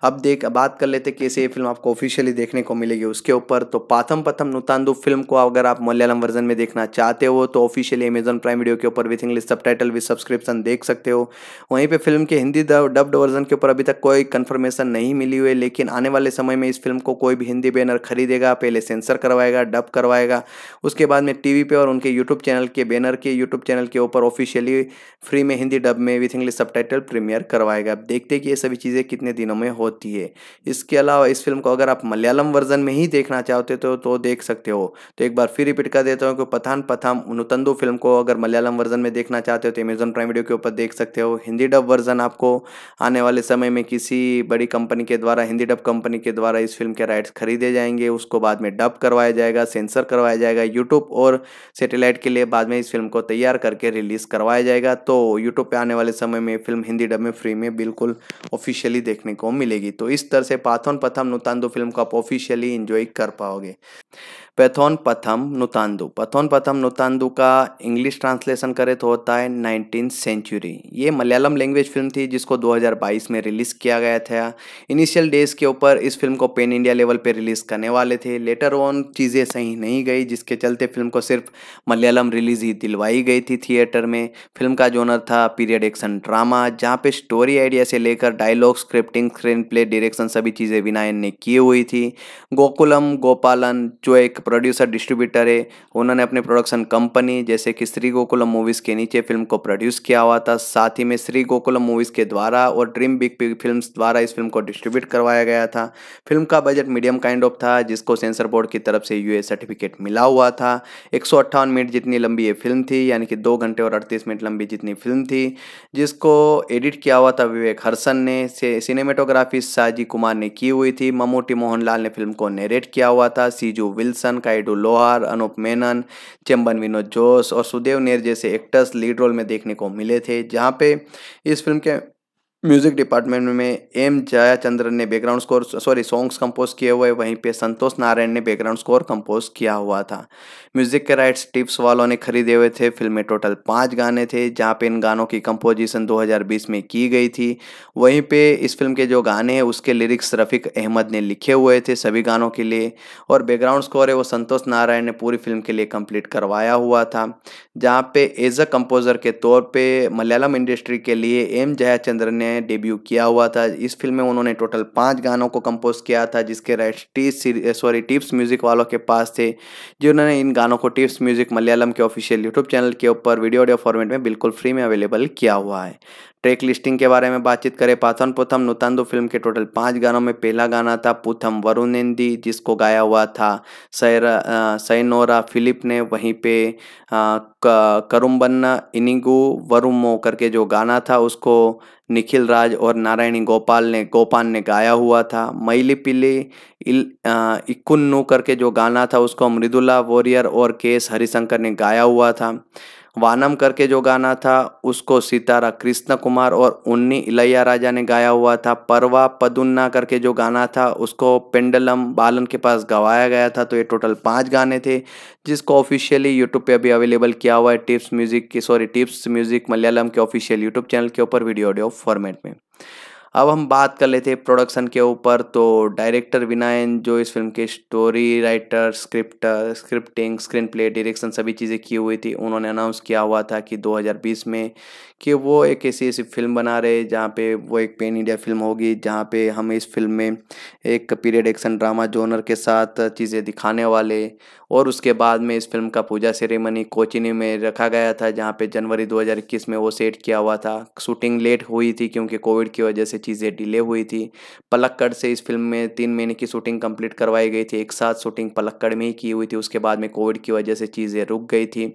अब देख बात कर लेते कैसे ये फिल्म आपको ऑफिशियली देखने को मिलेगी उसके ऊपर तो पाथम पथम नुतांदो फिल्म को अगर आप मलयालम वर्जन में देखना चाहते हो तो ऑफिशियली अमेजन प्राइम वीडियो के ऊपर with English subtitle with subscription देख सकते हो वहीं पर फिल्म के हिंदी डब्ड वर्जन के ऊपर अभी तक कोई कन्फर्मेशन नहीं मिली हुई लेकिन आने वाले समय में इस फिल्म को कोई भी हिंदी बैनर खरीदेगा पहले सेंसर करवाएगा डब करवाएगा उसके बाद में टीवी पे और उनके यूट्यूब चैनल के बैनर के यूट्यूब चैनल के ऊपर ऑफिशियली फ्री में हिंदी डब में विथ इंग्लिश सब प्रीमियर करवाएगा देखते कि ये सभी चीज़ें कितने दिनों में होती है इसके अलावा इस फिल्म को अगर आप मलयालम वर्जन में ही देखना चाहते हो तो, तो देख सकते हो तो एक बार फिर रिपीट कर देता हूँ कि पथान पथाम नुतंदु फिल्म को अगर मलयालम वर्जन में देखना चाहते हो तो अमेजन प्राइम वीडियो के ऊपर देख सकते हो हिंदी डब वर्जन आपको आने वाले समय में किसी बड़ी कंपनी के द्वारा हिंदी डब कंपनी के द्वारा इस फिल्म के राइट्स खरीदे जाएंगे उसको बाद में डब करवाया जाएगा सेंसर करवाया जाएगा यूट्यूब और सेटेलाइट के लिए बाद में इस फिल्म को तैयार करके रिलीज़ करवाया जाएगा तो यूट्यूब पर आने वाले समय में फिल्म हिंदी डब में फ्री में बिल्कुल ऑफिशियली देखने को मिलेगी तो इस तरह से पाथोन पथम नुतान फिल्म को आप ऑफिशियली इन्जॉय कर पाओगे पैथोन पथम नुतांदु पैथोन पथम नुतांदु का इंग्लिश ट्रांसलेशन करें तो होता है नाइनटीन सेंचुरी ये मलयालम लैंग्वेज फिल्म थी जिसको 2022 में रिलीज़ किया गया था इनिशियल डेज के ऊपर इस फिल्म को पेन इंडिया लेवल पर रिलीज़ करने वाले थे लेटर ऑन चीज़ें सही नहीं गई जिसके चलते फिल्म को सिर्फ मलयालम रिलीज ही दिलवाई गई थी थिएटर में फिल्म का जोनर था पीरियड एक्शन ड्रामा जहाँ पे स्टोरी आइडिया से लेकर dialogue scripting screen play direction सभी चीज़ें विनायन ने की हुई थी गोकुलम गोपालन जो एक प्रोड्यूसर डिस्ट्रीब्यूटर है उन्होंने अपने प्रोडक्शन कंपनी जैसे कि श्री गोकुलम मूवीज़ के नीचे फिल्म को प्रोड्यूस किया हुआ था साथ ही में श्री गोकुलम मूवीज़ के द्वारा और ड्रीम बिग पिग फिल्म द्वारा इस फिल्म को डिस्ट्रीब्यूट करवाया गया था फिल्म का बजट मीडियम काइंड ऑफ था जिसको सेंसर बोर्ड की तरफ से यूए सर्टिफिकेट मिला हुआ था एक मिनट जितनी लंबी ये फिल्म थी यानी कि दो घंटे और अड़तीस मिनट लंबी जितनी फिल्म थी जिसको एडिट किया हुआ था विवेक हर्सन ने सिनेमेटोग्राफी साजी कुमार ने की हुई थी ममूटी मोहनलाल ने फिल्म को नेरेट किया हुआ था सीजू विल्सन काइडू लोहार अनूप मेनन चेम्बन विनोद जोश और सुदेव नेर जैसे एक्टर्स लीड रोल में देखने को मिले थे जहाँ पे इस फिल्म के म्यूज़िक डिपार्टमेंट में एम जयाचंद्रन ने background score sorry songs compose किए हुए वहीं पे संतोष नारायण ने बैकग्राउंड स्कोर कंपोज किया हुआ था म्यूज़िक के राइट्स टिप्स वालों ने खरीदे हुए थे फिल्म में टोटल पाँच गाने थे जहाँ पे इन गानों की कंपोजिशन 2020 में की गई थी वहीं पे इस फिल्म के जो गाने हैं उसके लिरिक्स रफ़ीक अहमद ने लिखे हुए थे सभी गानों के लिए और बैकग्राउंड स्कोर है वो संतोष नारायण ने पूरी फिल्म के लिए कंप्लीट करवाया हुआ था जहाँ पे एज अ कंपोज़र के तौर पर मलयालम इंडस्ट्री के लिए एम जयाचंद्रन ने में डेब्यू किया हुआ था इस फिल्म में उन्होंने टोटल पाँच गानों को कंपोज किया था जिसके राइट्स टीस सॉरी टिप्स म्यूज़िक वालों के पास थे जिन्होंने इन गानों को टिप्स म्यूज़िक मलयालम के ऑफिशियल यूट्यूब चैनल के ऊपर वीडियो ऑडियो फॉर्मेट में बिल्कुल फ्री में अवेलेबल किया हुआ है ट्रैक लिस्टिंग के बारे में बातचीत करें पाथन पुथम नुतानदो फिल्म के टोटल पाँच गानों में पहला गाना था पुथम वरुणेंदी जिसको गाया हुआ था सैरा सैनोरा फिलिप ने वहीं पे करुम्बन्ना इनिगु वरुमो करके जो गाना था उसको निखिल राज और नारायणी गोपाल ने गोपाल ने गाया हुआ था मैली पिली इक्कुन्नू करके जो गाना था उसको मृदुला वॉरियर और के एस हरिशंकर ने गाया हुआ था वानम करके जो गाना था उसको सितारा कृष्ण कुमार और उन्नी इलैया राजा ने गाया हुआ था परवा पदुन्ना करके जो गाना था उसको पेंडलम बालन के पास गवाया गया था तो ये टोटल पाँच गाने थे जिसको ऑफिशियली यूट्यूब पे अभी अवेलेबल किया हुआ है टिप्स म्यूज़िक की सॉरी टिप्स म्यूज़िक मलयालम के ऑफिशियल यूट्यूब चैनल के ऊपर वीडियो ऑडियो फॉर्मेट में अब हम बात कर लेते हैं प्रोडक्शन के ऊपर तो डायरेक्टर विनायन जो इस फिल्म के story writer script scripting screen play direction सभी चीज़ें की हुई थी उन्होंने अनाउंस किया हुआ था कि 2020 में कि वो एक ऐसी ऐसी फिल्म बना रहे जहाँ पे वो एक पेन इंडिया फिल्म होगी जहाँ पे हम इस फिल्म में एक पीरियड एक्शन ड्रामा जोनर के साथ चीज़ें दिखाने वाले और उसके बाद में इस फिल्म का पूजा सेरेमनी कोचिनी में रखा गया था जहाँ पे जनवरी 2021 में वो सेट किया हुआ था शूटिंग लेट हुई थी क्योंकि कोविड की वजह से चीज़ें डिले हुई थी पलक्कड़ से इस फिल्म में तीन महीने की शूटिंग कंप्लीट करवाई गई थी एक साथ शूटिंग पलक्कड़ में ही की हुई थी उसके बाद में कोविड की वजह से चीज़ें रुक गई थी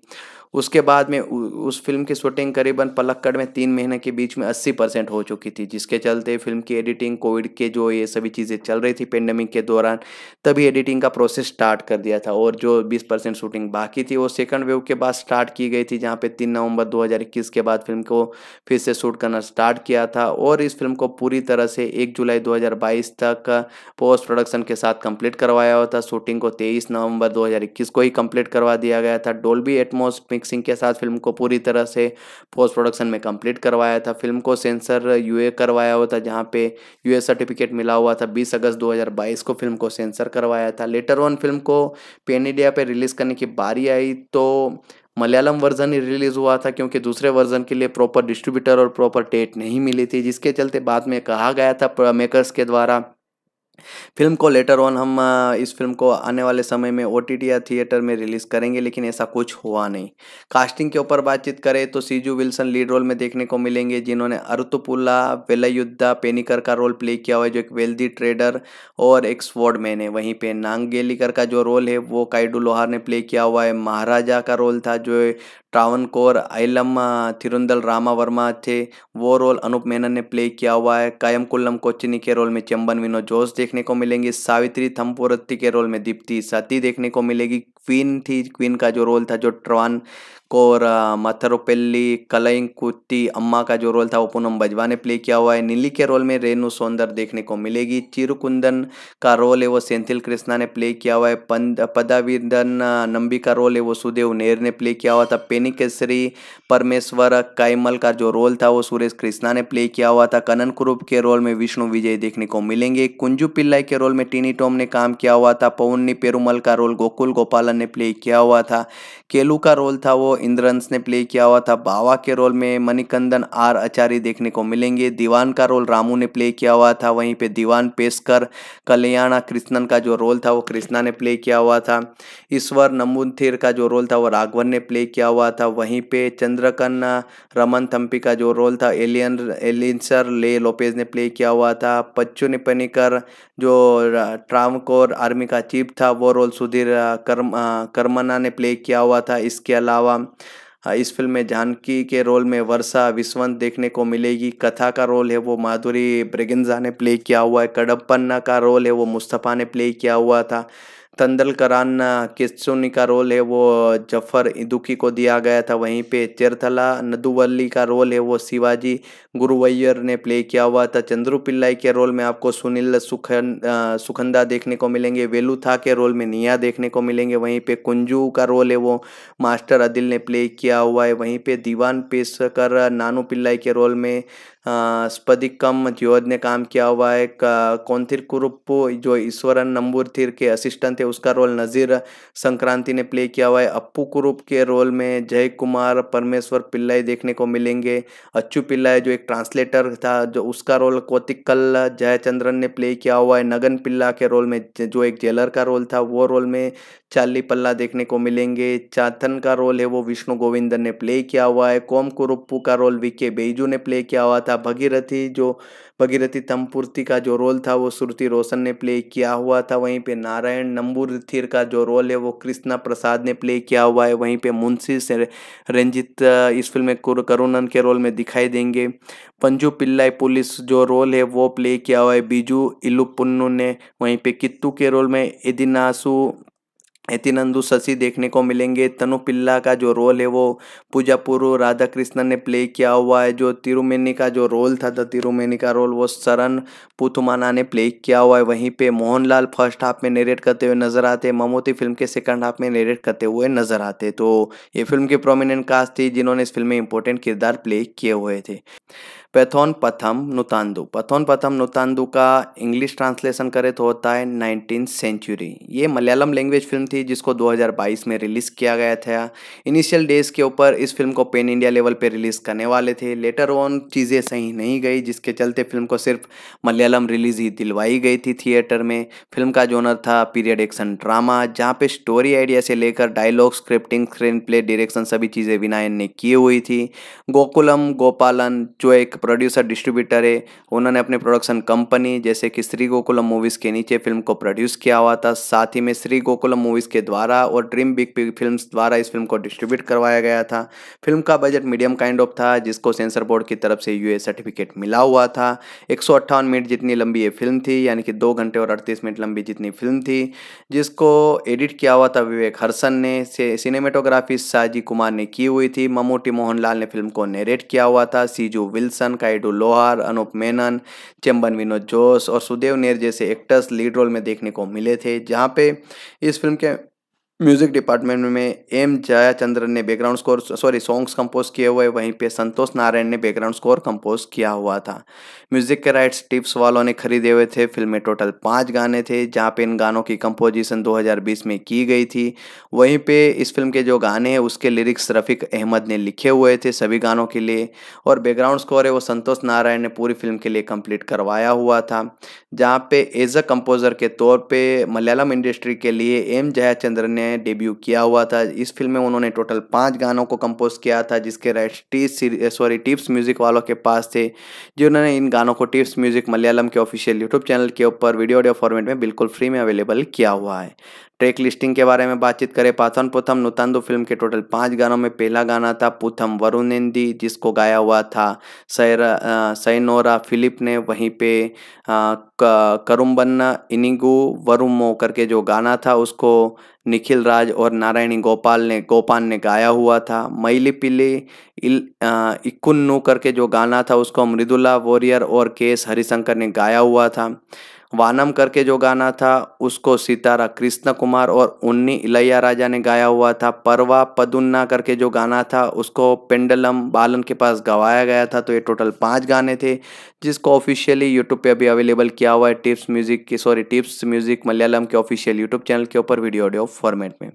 उसके बाद में उस फिल्म की शूटिंग करीबन पलक्कड़ में तीन महीने के बीच में अस्सी परसेंट हो चुकी थी जिसके चलते फिल्म की एडिटिंग कोविड के जो ये सभी चीज़ें चल रही थी पेंडेमिक के दौरान तभी एडिटिंग का प्रोसेस स्टार्ट कर दिया था और जो बीस परसेंट शूटिंग बाकी थी वो सेकंड वेव के बाद स्टार्ट की गई थी जहाँ पर तीन नवंबर दो के बाद फिल्म को फिर से शूट करना स्टार्ट किया था और इस फिल्म को पूरी तरह से एक जुलाई दो तक पोस्ट प्रोडक्शन के साथ कंप्लीट करवाया हुआ था शूटिंग को तेईस नवम्बर दो को ही कंप्लीट करवा दिया गया था डोल्बी एटमोसफिक मिक्सिंग के साथ फिल्म को पूरी तरह से पोस्ट प्रोडक्शन में कंप्लीट करवाया था फिल्म को सेंसर यूए करवाया हुआ था जहाँ पे यूए सर्टिफिकेट मिला हुआ था 20 अगस्त 2022 को फिल्म को सेंसर करवाया था लेटर ऑन फिल्म को पेन इंडिया पर रिलीज़ करने की बारी आई तो मलयालम वर्जन ही रिलीज़ हुआ था क्योंकि दूसरे वर्जन के लिए प्रॉपर डिस्ट्रीब्यूटर और प्रॉपर डेट नहीं मिली थी जिसके चलते बाद में कहा गया था मेकर्स के द्वारा फिल्म को लेटर ऑन हम इस फिल्म को आने वाले समय में ओ या थिएटर में रिलीज़ करेंगे लेकिन ऐसा कुछ हुआ नहीं कास्टिंग के ऊपर बातचीत करें तो सीजू विल्सन लीड रोल में देखने को मिलेंगे जिन्होंने अरुतुपुला वेलयुद्धा पेनिकर का रोल प्ले किया हुआ है जो एक वेल्दी ट्रेडर और एक मैन है वहीं पे नांगेलिकर का जो रोल है वो काइडू लोहार ने प्ले किया हुआ है महाराजा का रोल था जो ट्रावन कौर आइलम थिरुंदल रामा वर्मा थे वो रोल अनूप मेनन ने प्ले किया हुआ है कायमकुल्लम कोचिनी के रोल में चंबन विनो जोश देखने को मिलेंगे सावित्री थम्पोरत्ती के रोल में दीप्ति सती देखने को मिलेगी क्वीन थी क्वीन का जो रोल था जो ट्रवान और कलइंग कुत्ती अम्मा का जो रोल था वो पूनम बजवा ने प्ले किया हुआ है नीली के रोल में रेणु सौंदर देखने को मिलेगी चिरुकुंदन का रोल है वो सेंथिल कृष्णा ने प्ले किया हुआ है पंद पदाविंदन नंबी का रोल है वो सुदेव नेर ने प्ले किया हुआ था पेनी केसरी परमेश्वर कायमल का जो रोल था वो सुरेश कृष्णा ने प्ले किया हुआ था कनन कुरूप के रोल में विष्णु विजय देखने को मिलेंगे कुंजू पिल्लाई के रोल में टीनी टॉम ने काम किया हुआ था पवन्नी पेरुमल का रोल गोकुल गोपालन ने प्ले किया हुआ था केलू का रोल था वो इंद्रंस ने प्ले किया हुआ था बावा के रोल में मणिकंदन आर आचार्य देखने को मिलेंगे दीवान का रोल रामू ने प्ले किया हुआ था वहीं पे दीवान पेशकर कल्याणा कृष्णन का जो रोल था वो कृष्णा ने प्ले किया हुआ था ईश्वर नमुथिर का जो रोल था वो राघवन ने प्ले किया हुआ था वहीं पे चंद्रकन रमन थम्पी का जो रोल था एलियन एलियंसर ले लोपेज ने प्ले किया हुआ था पच्चू ने जो ट्रामकोर आर्मी का चीफ था वो रोल सुधीर कर्म कर्मना ने प्ले किया हुआ था इसके अलावा हाँ, इस फिल्म में जानकी के रोल में वर्षा विस्वंत देखने को मिलेगी कथा का रोल है वो माधुरी ब्रिगेंजा ने प्ले किया हुआ है कडप्पन्ना का रोल है वो मुस्तफ़ा ने प्ले किया हुआ था तंदलकरान के सोनी का रोल है वो जफर दुखी को दिया गया था वहीं पे चेरथला नदुवल्ली का रोल है वो शिवाजी गुरुवैयर ने प्ले किया हुआ था चंद्रू पिल्लाई के रोल में आपको सुनील सुखन सुखंदा देखने को मिलेंगे वेलू था के रोल में निया देखने को मिलेंगे वहीं पे कुंजू का रोल है वो मास्टर अदिल ने प्ले किया हुआ है वहीं पर दीवान पेशकर नानू पिल्लाई के रोल में स्पदिकम ज्योद ने काम किया हुआ है कौंथिर कुरुप्पू जो ईश्वरन नंबूर थिर के असिस्टेंट थे उसका रोल नज़ीर संक्रांति ने प्ले किया हुआ है अप्पू कुरुप के रोल में जय कुमार परमेश्वर पिल्लाई देखने को मिलेंगे अच्छू पिल्लाई जो एक ट्रांसलेटर था जो उसका रोल कोतिकल जयचंद्रन ने प्ले किया हुआ है नगन पिल्ला के रोल में जो एक जेलर का रोल था वो रोल में चाली पल्ला देखने को मिलेंगे चाथन का रोल है वो विष्णु गोविंदन ने प्ले किया हुआ है कोम कुरुप्पू का रोल वी के बेजू ने प्ले किया हुआ था भगीरथी जो भगीरथी तमपूर्ति का जो रोल था वो श्रुति रोशन ने प्ले किया हुआ था वहीं पे नारायण नंबूर का जो रोल है वो कृष्णा प्रसाद ने प्ले किया हुआ है वहीं पे मुंशी से रंजित इस फिल्म में करुणन के रोल में दिखाई देंगे पंजू पिल्लाई पुलिस जो रोल है वो प्ले किया हुआ है बीजू इलुपुन्नू ने वहीं पे कित्तू के रोल में एदिनासु एतिनंदू शशि देखने को मिलेंगे तनु पिल्ला का जो रोल है वो पूजा पुरु राधा कृष्णन ने प्ले किया हुआ है जो तिरुमेनी का जो रोल था द तिरुमेनी का रोल वो शरण पुथुमाना ने प्ले किया हुआ है वहीं पे मोहनलाल फर्स्ट हाफ में नेरेट करते हुए नजर आते हैं ममोती फिल्म के सेकंड हाफ में नेरेट करते हुए नजर आते तो ये फिल्म की प्रोमिनेंट कास्ट थी जिन्होंने इस फिल्म में इंपॉर्टेंट किरदार प्ले किए हुए थे पैथोन पथम नुतांदू पैथोन पथम नुतांदू का इंग्लिश ट्रांसलेशन करे तो होता है नाइनटीन सेंचुरी ये मलयालम लैंग्वेज फिल्म थी जिसको 2022 में रिलीज़ किया गया था इनिशियल डेज के ऊपर इस फिल्म को पेन इंडिया लेवल पर रिलीज़ करने वाले थे लेटर ऑन चीज़ें सही नहीं गई जिसके चलते फिल्म को सिर्फ मलयालम रिलीज़ ही दिलवाई गई थी थिएटर में फिल्म का जोनर था पीरियड एक्शन ड्रामा जहाँ पे स्टोरी आइडिया से लेकर dialogue scripting screen play direction सभी चीज़ें विनायन ने की हुई थी गोकुलम गोपालन जो एक प्रोड्यूसर डिस्ट्रीब्यूटर है उन्होंने अपने प्रोडक्शन कंपनी जैसे कि श्री गोकुलम मूवीज़ के नीचे फिल्म को प्रोड्यूस किया हुआ था साथ ही में श्री गोकुलम मूवीज़ के द्वारा और ड्रीम बिग पिग फिल्म द्वारा इस फिल्म को डिस्ट्रीब्यूट करवाया गया था फिल्म का बजट मीडियम काइंड ऑफ था जिसको सेंसर बोर्ड की तरफ से यू सर्टिफिकेट मिला हुआ था एक मिनट जितनी लंबी ये फिल्म थी यानी कि दो घंटे और अड़तीस मिनट लंबी जितनी फिल्म थी जिसको एडिट किया हुआ था विवेक हर्सन ने सिनेमेटोग्राफी साजी कुमार ने की हुई थी ममोटी मोहनलाल ने फिल्म को नेरेट किया हुआ था सीजू विल्सन मेनन काइडू लोहार अनूप मेनन चेम्बन विनोद जोश और सुदेव नेर जैसे एक्टर्स लीड रोल में देखने को मिले थे जहाँ पे इस फिल्म के म्यूजिक डिपार्टमेंट में एम जयाचंद्रन ने background score sorry songs compose किए हुए वहीं पे संतोष नारायण ने बैकग्राउंड स्कोर कंपोज किया हुआ था म्यूजिक के राइट्स टिप्स वालों ने खरीदे हुए थे फिल्म में टोटल पाँच गाने थे जहाँ पे इन गानों की कंपोजिशन 2020 में की गई थी वहीं पे इस फिल्म के जो गाने हैं उसके लिरिक्स रफ़ीक अहमद ने लिखे हुए थे सभी गानों के लिए और बैकग्राउंड स्कोर है वो संतोष नारायण ने पूरी फिल्म के लिए कंप्लीट करवाया हुआ था जहाँ पे एज अ कंपोज़र के तौर पर मलयालम इंडस्ट्री के लिए एम जयाचंद्रन ने में डेब्यू किया हुआ था इस फिल्म में उन्होंने टोटल पाँच गानों को कंपोज किया था जिसके right T sorry Tips music वालों के पास थे जिन्होंने इन गानों को टिप्स म्यूज़िक मलयालम के ऑफिशियल यूट्यूब चैनल के ऊपर वीडियो ऑडियो फॉर्मेट में बिल्कुल फ्री में अवेलेबल किया हुआ है ट्रैक लिस्टिंग के बारे में बातचीत करें पाथन पुथम नुतांदु फिल्म के टोटल पांच गानों में पहला गाना था पुथम वरुणेंदी जिसको गाया हुआ था सैरा सैनोरा फिलिप ने वहीं पे करुम्बन्ना इनिगु वरुमो करके जो गाना था उसको निखिल राज और नारायणी गोपाल ने गोपाल ने गाया हुआ था मैली पिली इक्कुन्नू करके जो गाना था उसको मृदुला वॉरियर और के एस हरिशंकर ने गाया हुआ था वानम करके जो गाना था उसको सितारा कृष्ण कुमार और उन्नी इलैया राजा ने गाया हुआ था परवा पदुन्ना करके जो गाना था उसको पेंडलम बालन के पास गवाया गया था तो ये टोटल पाँच गाने थे जिसको ऑफिशियली यूट्यूब पे अभी अवेलेबल किया हुआ है टिप्स म्यूज़िक की सॉरी टिप्स म्यूज़िक मलयालम के ऑफिशियल यूट्यूब चैनल के ऊपर वीडियो ऑडियो फॉर्मेट में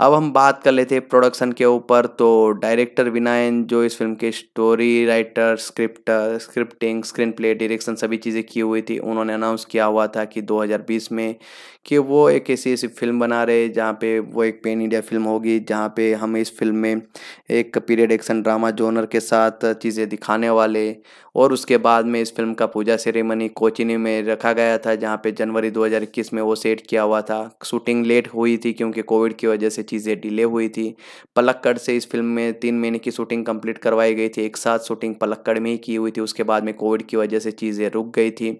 अब हम बात कर लेते हैं प्रोडक्शन के ऊपर तो डायरेक्टर विनायन जो इस फिल्म के story writer script scripting screen play direction सभी चीज़ें की हुई थी उन्होंने अनाउंस किया हुआ था कि 2020 में कि वो एक ऐसी ऐसी फिल्म बना रहे जहाँ पे वो एक पेन इंडिया फिल्म होगी जहाँ पे हम इस फिल्म में एक पीरियड एक्शन ड्रामा जोनर के साथ चीज़ें दिखाने वाले और उसके बाद में इस फिल्म का पूजा सेरेमनी कोचिनी में रखा गया था जहाँ पे जनवरी 2021 में वो सेट किया हुआ था शूटिंग लेट हुई थी क्योंकि कोविड की वजह से चीज़ें डिले हुई थी पलक्कड़ से इस फिल्म में तीन महीने की शूटिंग कंप्लीट करवाई गई थी एक साथ शूटिंग पलक्कड़ में ही की हुई थी उसके बाद में कोविड की वजह से चीज़ें रुक गई थी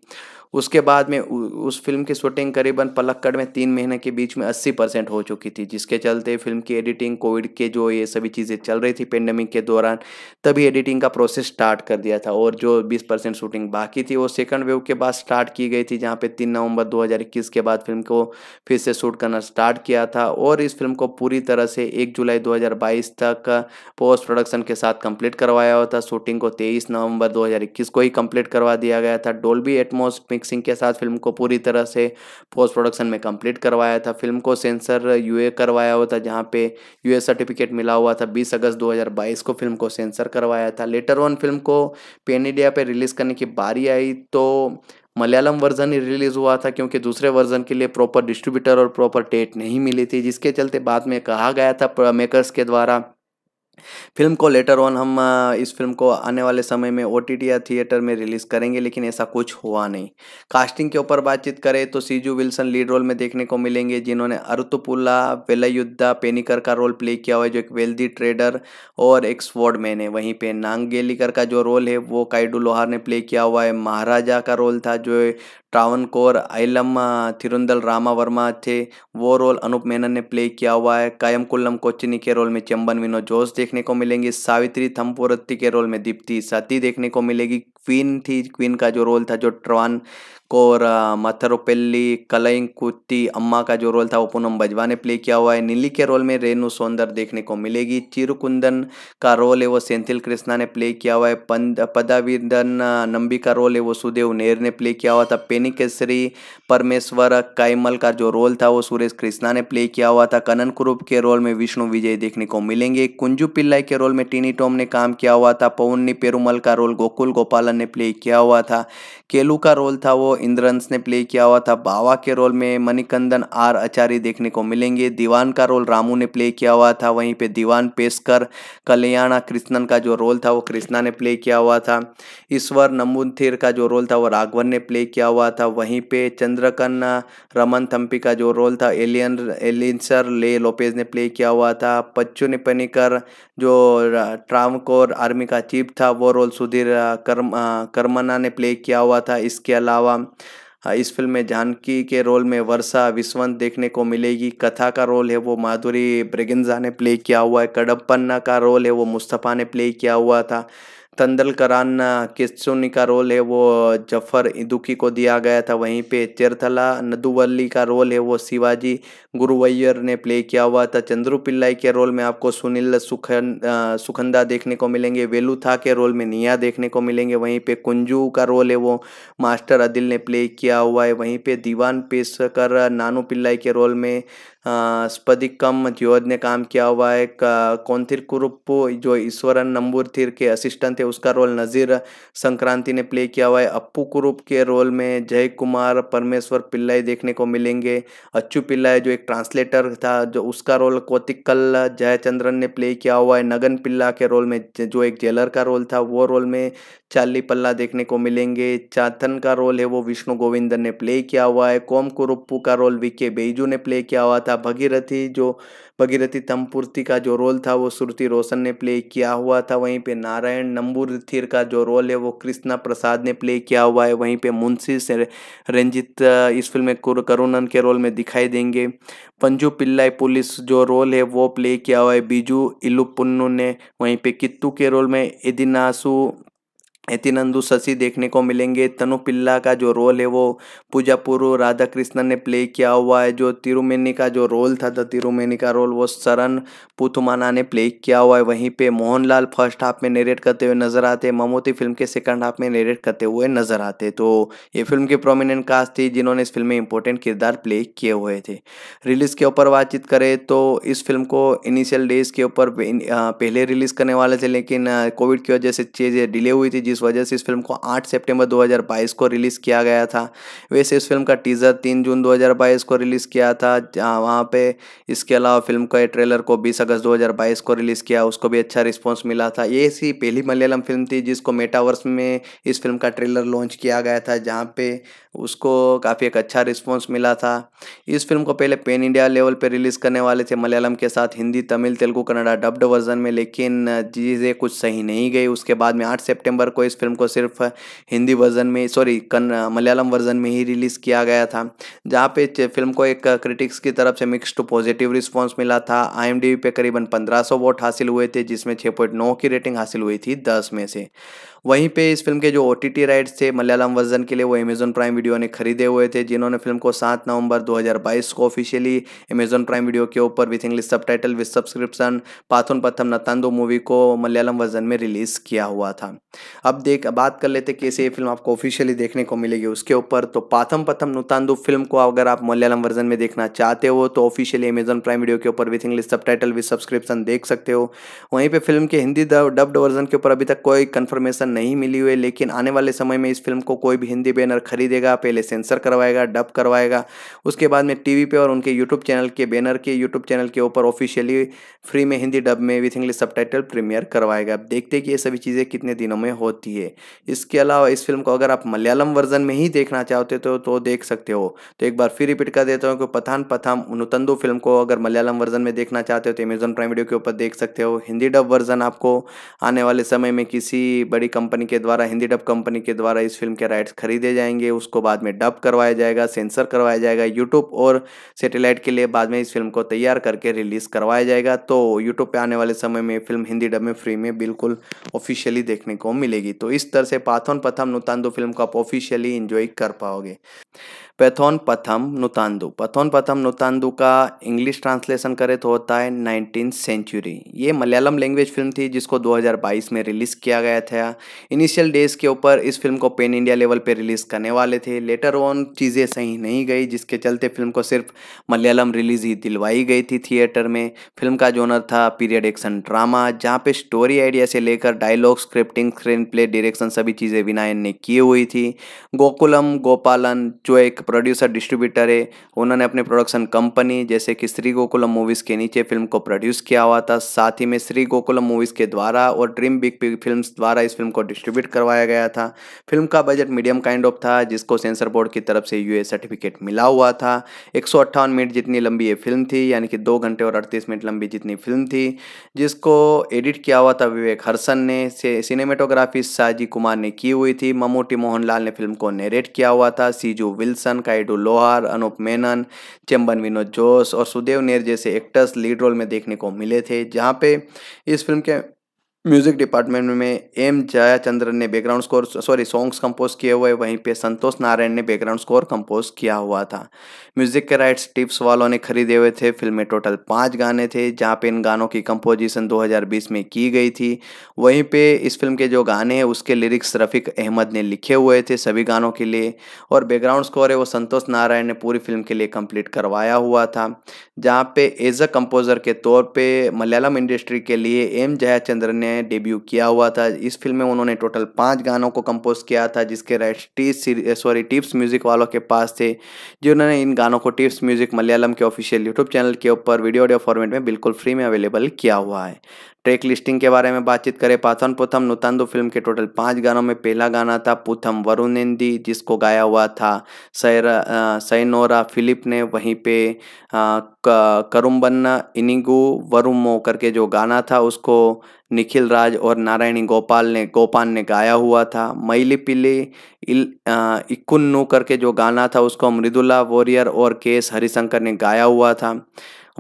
उसके बाद में उस फिल्म की शूटिंग करीबन पलक्कड़ में तीन महीने के बीच में अस्सी परसेंट हो चुकी थी जिसके चलते फिल्म की एडिटिंग कोविड के जो ये सभी चीज़ें चल रही थी पेंडेमिक के दौरान तभी एडिटिंग का प्रोसेस स्टार्ट कर दिया था और जो बीस परसेंट शूटिंग बाकी थी वो सेकेंड वेव के बाद स्टार्ट की गई थी जहाँ पर तीन नवंबर दो के बाद फिल्म को फिर से शूट करना स्टार्ट किया था और इस फिल्म को पूरी तरह से एक जुलाई दो तक पोस्ट प्रोडक्शन के साथ कंप्लीट करवाया हुआ था शूटिंग को 23 नवंबर 2021 को ही कंप्लीट करवा दिया गया था डोल्बी एटमोस मानिक सिंह के साथ फिल्म को पूरी तरह से पोस्ट प्रोडक्शन में कंप्लीट करवाया था फिल्म को सेंसर यूए करवाया हुआ था जहाँ पे यूए सर्टिफिकेट मिला हुआ था 20 अगस्त 2022 को फिल्म को सेंसर करवाया था लेटर वन फिल्म को पेन इंडिया पर रिलीज़ करने की बारी आई तो मलयालम वर्जन ही रिलीज़ हुआ था क्योंकि दूसरे वर्जन के लिए प्रॉपर डिस्ट्रीब्यूटर और प्रॉपर डेट नहीं मिली थी जिसके चलते बाद में कहा गया था मेकर्स के द्वारा फिल्म को लेटर ऑन हम इस फिल्म को आने वाले समय में ओ या थिएटर में रिलीज़ करेंगे लेकिन ऐसा कुछ हुआ नहीं कास्टिंग के ऊपर बातचीत करें तो सीजू विल्सन लीड रोल में देखने को मिलेंगे जिन्होंने अरुतुपुला वेलयुद्धा पेनिकर का रोल प्ले किया हुआ है जो एक वेल्दी ट्रेडर और एक मैन है वहीं पर नांगेलिकर का जो रोल है वो काइडू लोहार ने प्ले किया हुआ है महाराजा का रोल था जो ट्रावन कौर आइलम थिरुंदल रामा वर्मा थे वो रोल अनूप मेनन ने प्ले किया हुआ है कायम कुल्लम कोचिनी के रोल में चंबन विनो जोश देखने को मिलेंगी सावित्री थम्पोरत्ती के रोल में दीप्ति सती देखने को मिलेगी क्वीन थी क्वीन का जो रोल था जो ट्रॉन और मथरोपेल्ली कुत्ती अम्मा का जो रोल था वो पूनम बजवा ने प्ले किया हुआ है नीली के रोल में रेणु सौंदर देखने को मिलेगी चिरुकुंदन का रोल है वो सेंथिल कृष्णा ने प्ले किया हुआ है पदाविंदन नंबी का रोल है वो सुदेव नेर ने प्ले किया हुआ था पेनी केसरी परमेश्वर कायमल का जो रोल था वो सुरेश कृष्णा ने प्ले किया हुआ था कनन कुरूप के रोल में विष्णु विजय देखने को मिलेंगे कुंजू पिल्लाई के रोल में टीनी टॉम ने काम किया हुआ था पवन्नी पेरूमल का रोल गोकुल गोपालन ने प्ले किया हुआ था केलू का रोल था वो इंद्रंस ने प्ले किया हुआ था बावा के रोल में मणिकंदन आर आचार्य देखने को मिलेंगे दीवान का रोल रामू ने प्ले किया हुआ था वहीं पे दीवान पेशकर कल्याणा कृष्णन का जो रोल था वो कृष्णा ने प्ले किया हुआ था ईश्वर नमुन्थिर का जो रोल था वो राघवन ने प्ले किया हुआ था वहीं पे चंद्रकन रमन थम्पी का जो रोल था एलियन एलियंसर ले लोपेज ने प्ले किया हुआ था पच्चू ने पनीकर जो ट्रामकोर आर्मी का चीफ था वो रोल सुधीर कर्म कर्मना ने प्ले किया हुआ था इसके अलावा हाँ, इस फिल्म में जानकी के रोल में वर्षा विश्वंत देखने को मिलेगी कथा का रोल है वो माधुरी ब्रिगिंजा ने प्ले किया हुआ है कडप्पन्ना का रोल है वो मुस्तफ़ा ने प्ले किया हुआ था तंदलकरान किसुनी का रोल है वो जफर दुखी को दिया गया था वहीं पे चेरथला नदुवल्ली का रोल है वो शिवाजी गुरुवैयर ने प्ले किया हुआ था चंद्रू पिल्लाई के रोल में आपको सुनील सुखन सुखंदा देखने को मिलेंगे वेलू था के रोल में निया देखने को मिलेंगे वहीं पे कुंजू का रोल है वो मास्टर अदिल ने प्ले किया हुआ है वहीं पर दीवान पेशकर नानू पिल्लाई के रोल में स्पदिकम ज्योद ने काम किया हुआ है कौंथिर कुरुप्पू जो ईश्वरन नंबूरथिर के असिस्टेंट थे उसका रोल नज़ीर संक्रांति ने प्ले किया हुआ है अप्पू कुरुप के रोल में जय कुमार परमेश्वर पिल्लाई देखने को मिलेंगे अच्छू पिल्लाई जो एक ट्रांसलेटर था जो उसका रोल कोतिकल जयचंद्रन ने प्ले किया हुआ है नगन पिल्ला के रोल में जो एक जेलर का रोल था वो रोल में चाली पल्ला देखने को मिलेंगे चाथन का रोल है वो विष्णु गोविंदन ने प्ले किया हुआ है कोम कुरुप्पू का रोल विके बेजू ने प्ले किया हुआ था भगीरथी जो भगीरथी तमपूर्ति का जो रोल था वो श्रुति रोशन ने प्ले किया हुआ था वहीं पे नारायण नंबूर थीर का जो रोल है वो कृष्णा प्रसाद ने प्ले किया हुआ है वहीं पे मुंशी से रंजित इस फिल्म में करुणन के रोल में दिखाई देंगे पंजू पिल्लाई पुलिस जो रोल है वो प्ले किया हुआ है बीजू इलुपुन्नू ने वहीं पे कित्तू के रोल में एदिनासु एतिनंदू शशि देखने को मिलेंगे तनु पिल्ला का जो रोल है वो पूजा पुरु राधा कृष्णन ने प्ले किया हुआ है जो तिरुमेनी का जो रोल था द तिरुमेनी का रोल वो शरण पुथुमाना ने प्ले किया हुआ है वहीं पे मोहनलाल फर्स्ट हाफ में नेरेट करते हुए नजर आते ममोती फिल्म के सेकंड हाफ में नेरेट करते हुए नजर आते तो ये फिल्म की प्रोमिनेंट कास्ट थी जिन्होंने इस फिल्म में इंपॉर्टेंट किरदार प्ले किए हुए थे रिलीज के ऊपर बातचीत करें तो इस फिल्म को इनिशियल डेज के ऊपर पहले रिलीज करने वाले थे लेकिन कोविड की वजह से चीज़ें डिले हुई थी जिस इस वजह से इस फिल्म को 8 सितंबर 2022 को रिलीज़ किया गया था वैसे इस फिल्म का टीज़र 3 जून 2022 को रिलीज़ किया था वहाँ पे इसके अलावा फिल्म का ट्रेलर को 20 अगस्त 2022 को रिलीज़ किया उसको भी अच्छा रिस्पॉन्स मिला था ये ऐसी पहली मलयालम फिल्म थी जिसको मेटावर्स में इस फिल्म का ट्रेलर लॉन्च किया गया था जहाँ पे उसको काफ़ी एक अच्छा रिस्पॉन्स मिला था इस फिल्म को पहले पेन इंडिया लेवल पर रिलीज़ करने वाले थे मलयालम के साथ हिंदी तमिल तेलुगु कन्नडा डब्ड वर्जन में लेकिन चीज़ें कुछ सही नहीं गई उसके बाद में आठ सेप्टेम्बर को इस फिल्म को सिर्फ हिंदी वर्जन में सॉरी मलयालम वर्जन में ही रिलीज़ किया गया था जहाँ पे फिल्म को एक क्रिटिक्स की तरफ से मिक्स टू पॉजिटिव रिस्पॉन्स मिला था आई पे करीबन पंद्रह वोट हासिल हुए थे जिसमें नौ की रेटिंग हासिल हुई थी दस में से वहीं पे इस फिल्म के जो ओ राइट्स थे मलयालम वर्जन के लिए वो अमेजन प्राइम वीडियो वीडियो ने खरीदे हुए थे जिन्होंने फिल्म को सात नवंबर 2022 को ऑफिशियली अमेजन प्राइम वीडियो के ऊपर with English subtitle with subscription Pathonpatham Noottandu movie को मलयालम वर्जन में रिलीज़ किया हुआ था अब देख बात कर लेते कैसे ये फिल्म आपको ऑफिशियली देखने को मिलेगी उसके ऊपर तो पाथम पथम नुतानदो फिल्म को अगर आप मलयालम वर्जन में देखना चाहते हो तो ऑफिशियली अमेजन प्राइम वीडियो के ऊपर with English subtitle with subscription देख सकते हो वहीं पर फिल्म के हिंदी डब्ड वर्जन के ऊपर अभी तक कोई कन्फर्मेशन नहीं मिली हुई है लेकिन आने वाले समय में इस फिल्म को कोई भी हिंदी बैनर खरीदेगा करवाएगा पहले सेंसर करवाएगा डब करवाएगा उसके बाद में टीवी पे और उनके यूट्यूब चैनल के बैनर के यूट्यूब चैनल के ऊपर ऑफिशियली फ्री में हिंदी डब में विथ इंग्लिश सब प्रीमियर करवाएगा आप देखते कि ये सभी चीज़ें कितने दिनों में होती है इसके अलावा इस फिल्म को अगर आप मलयालम वर्जन में ही देखना चाहते हो तो, तो देख सकते हो तो एक बार फिर रिपीट कर देता हूँ कि पथान पथाम नुतंदु फिल्म को अगर मलयालम वर्जन में देखना चाहते हो तो अमेजन प्राइम वीडियो के ऊपर देख सकते हो हिंदी डब वर्जन आपको आने वाले समय में किसी बड़ी कंपनी के द्वारा हिंदी डब कंपनी के द्वारा इस फिल्म के राइट्स खरीदे जाएंगे उसको को बाद में डब करवाया जाएगा सेंसर करवाया जाएगा यूट्यूब और सेटेलाइट के लिए बाद में इस फिल्म को तैयार करके रिलीज़ करवाया जाएगा तो यूट्यूब पर आने वाले समय में फिल्म हिंदी डब में फ्री में बिल्कुल ऑफिशियली देखने को मिलेगी तो इस तरह से पाथोन पथम नुतांदो फिल्म को आप ऑफिशियली इंजॉय कर पाओगे पैथोन पथम नुतांदु पथोन पथम नुतांदु का इंग्लिश ट्रांसलेशन करें तो होता है नाइनटीन सेंचुरी ये मलयालम लैंग्वेज फिल्म थी जिसको 2022 में रिलीज़ किया गया था इनिशियल डेज के ऊपर इस फिल्म को पेन इंडिया लेवल पे रिलीज़ करने वाले थे थे लेटर ऑन चीज़ें सही नहीं गई जिसके चलते फिल्म को सिर्फ मलयालम रिलीज ही दिलवाई गई थी थिएटर में फिल्म का जोनर था पीरियड एक्शन ड्रामा जहाँ पे स्टोरी आइडिया से लेकर dialogue scripting screen play direction सभी चीज़ें विनायन ने की हुई थी गोकुलम गोपालन जो एक प्रोड्यूसर डिस्ट्रीब्यूटर है उन्होंने अपने प्रोडक्शन कंपनी जैसे कि श्री गोकुलम मूवीज़ के नीचे फिल्म को प्रोड्यूस किया हुआ था साथ ही में श्री गोकुलम मूवीज़ के द्वारा और ड्रीम बिग फिल्म द्वारा इस फिल्म को डिस्ट्रीब्यूट करवाया गया था फिल्म का बजट मीडियम काइंड ऑफ था जिसको सेंसर बोर्ड की तरफ से यूए सर्टिफिकेट मिला हुआ था एक मिनट जितनी लंबी ये फिल्म थी यानी कि दो घंटे और अड़तीस मिनट लंबी जितनी फिल्म थी जिसको एडिट किया हुआ था विवेक हर्सन ने सिनेमेटोग्राफी साजी कुमार ने की हुई थी मोहन मोहनलाल ने फिल्म को नेरेट किया हुआ था सीजू विल्सन काइडू लोहार अनूप मेनन चंबन विनोद जोश और सुदेव नेर जैसे एक्टर्स लीड रोल में देखने को मिले थे जहाँ पे इस फिल्म के म्यूज़िक डिपार्टमेंट में एम जयाचंद्रन ने background score sorry songs compose किए हुए वहीं पे संतोष नारायण ने बैकग्राउंड स्कोर कंपोज किया हुआ था म्यूज़िक के राइट्स टिप्स वालों ने खरीदे हुए थे फिल्म में टोटल पाँच गाने थे जहाँ पे इन गानों की कंपोजिशन 2020 में की गई थी वहीं पे इस फिल्म के जो गाने हैं उसके लिरिक्स रफ़ीक अहमद ने लिखे हुए थे सभी गानों के लिए और बैकग्राउंड स्कोर है वो संतोष नारायण ने पूरी फिल्म के लिए कंप्लीट करवाया हुआ था जहाँ पे एज अ कंपोज़र के तौर पर मलयालम इंडस्ट्री के लिए एम जयाचंद्रन ने ने डेब्यू किया हुआ था इस फिल्म में उन्होंने टोटल पाँच गानों को कंपोज किया था जिसके rights T sorry Tips music वालों के पास थे जिन्होंने इन गानों को टिप्स म्यूज़िक मलयालम के ऑफिशियल यूट्यूब चैनल के ऊपर वीडियो ऑडियो फॉर्मेट में बिल्कुल फ्री में अवेलेबल किया हुआ है ट्रैक लिस्टिंग के बारे में बातचीत करें पाथन पुथम नुतांदो फिल्म के टोटल पाँच गानों में पहला गाना था पुथम वरुणेंदी जिसको गाया हुआ था सैनोरा फिलिप ने वहीं पे करुम्बन्ना इनिगु वरुमो करके जो गाना था उसको निखिल राज और नारायणी गोपाल ने गोपाल ने गाया हुआ था मैली पिली इक्न्नू इक्कुन्नू करके जो गाना था उसको मृदुला वॉरियर और के एस हरिशंकर ने गाया हुआ था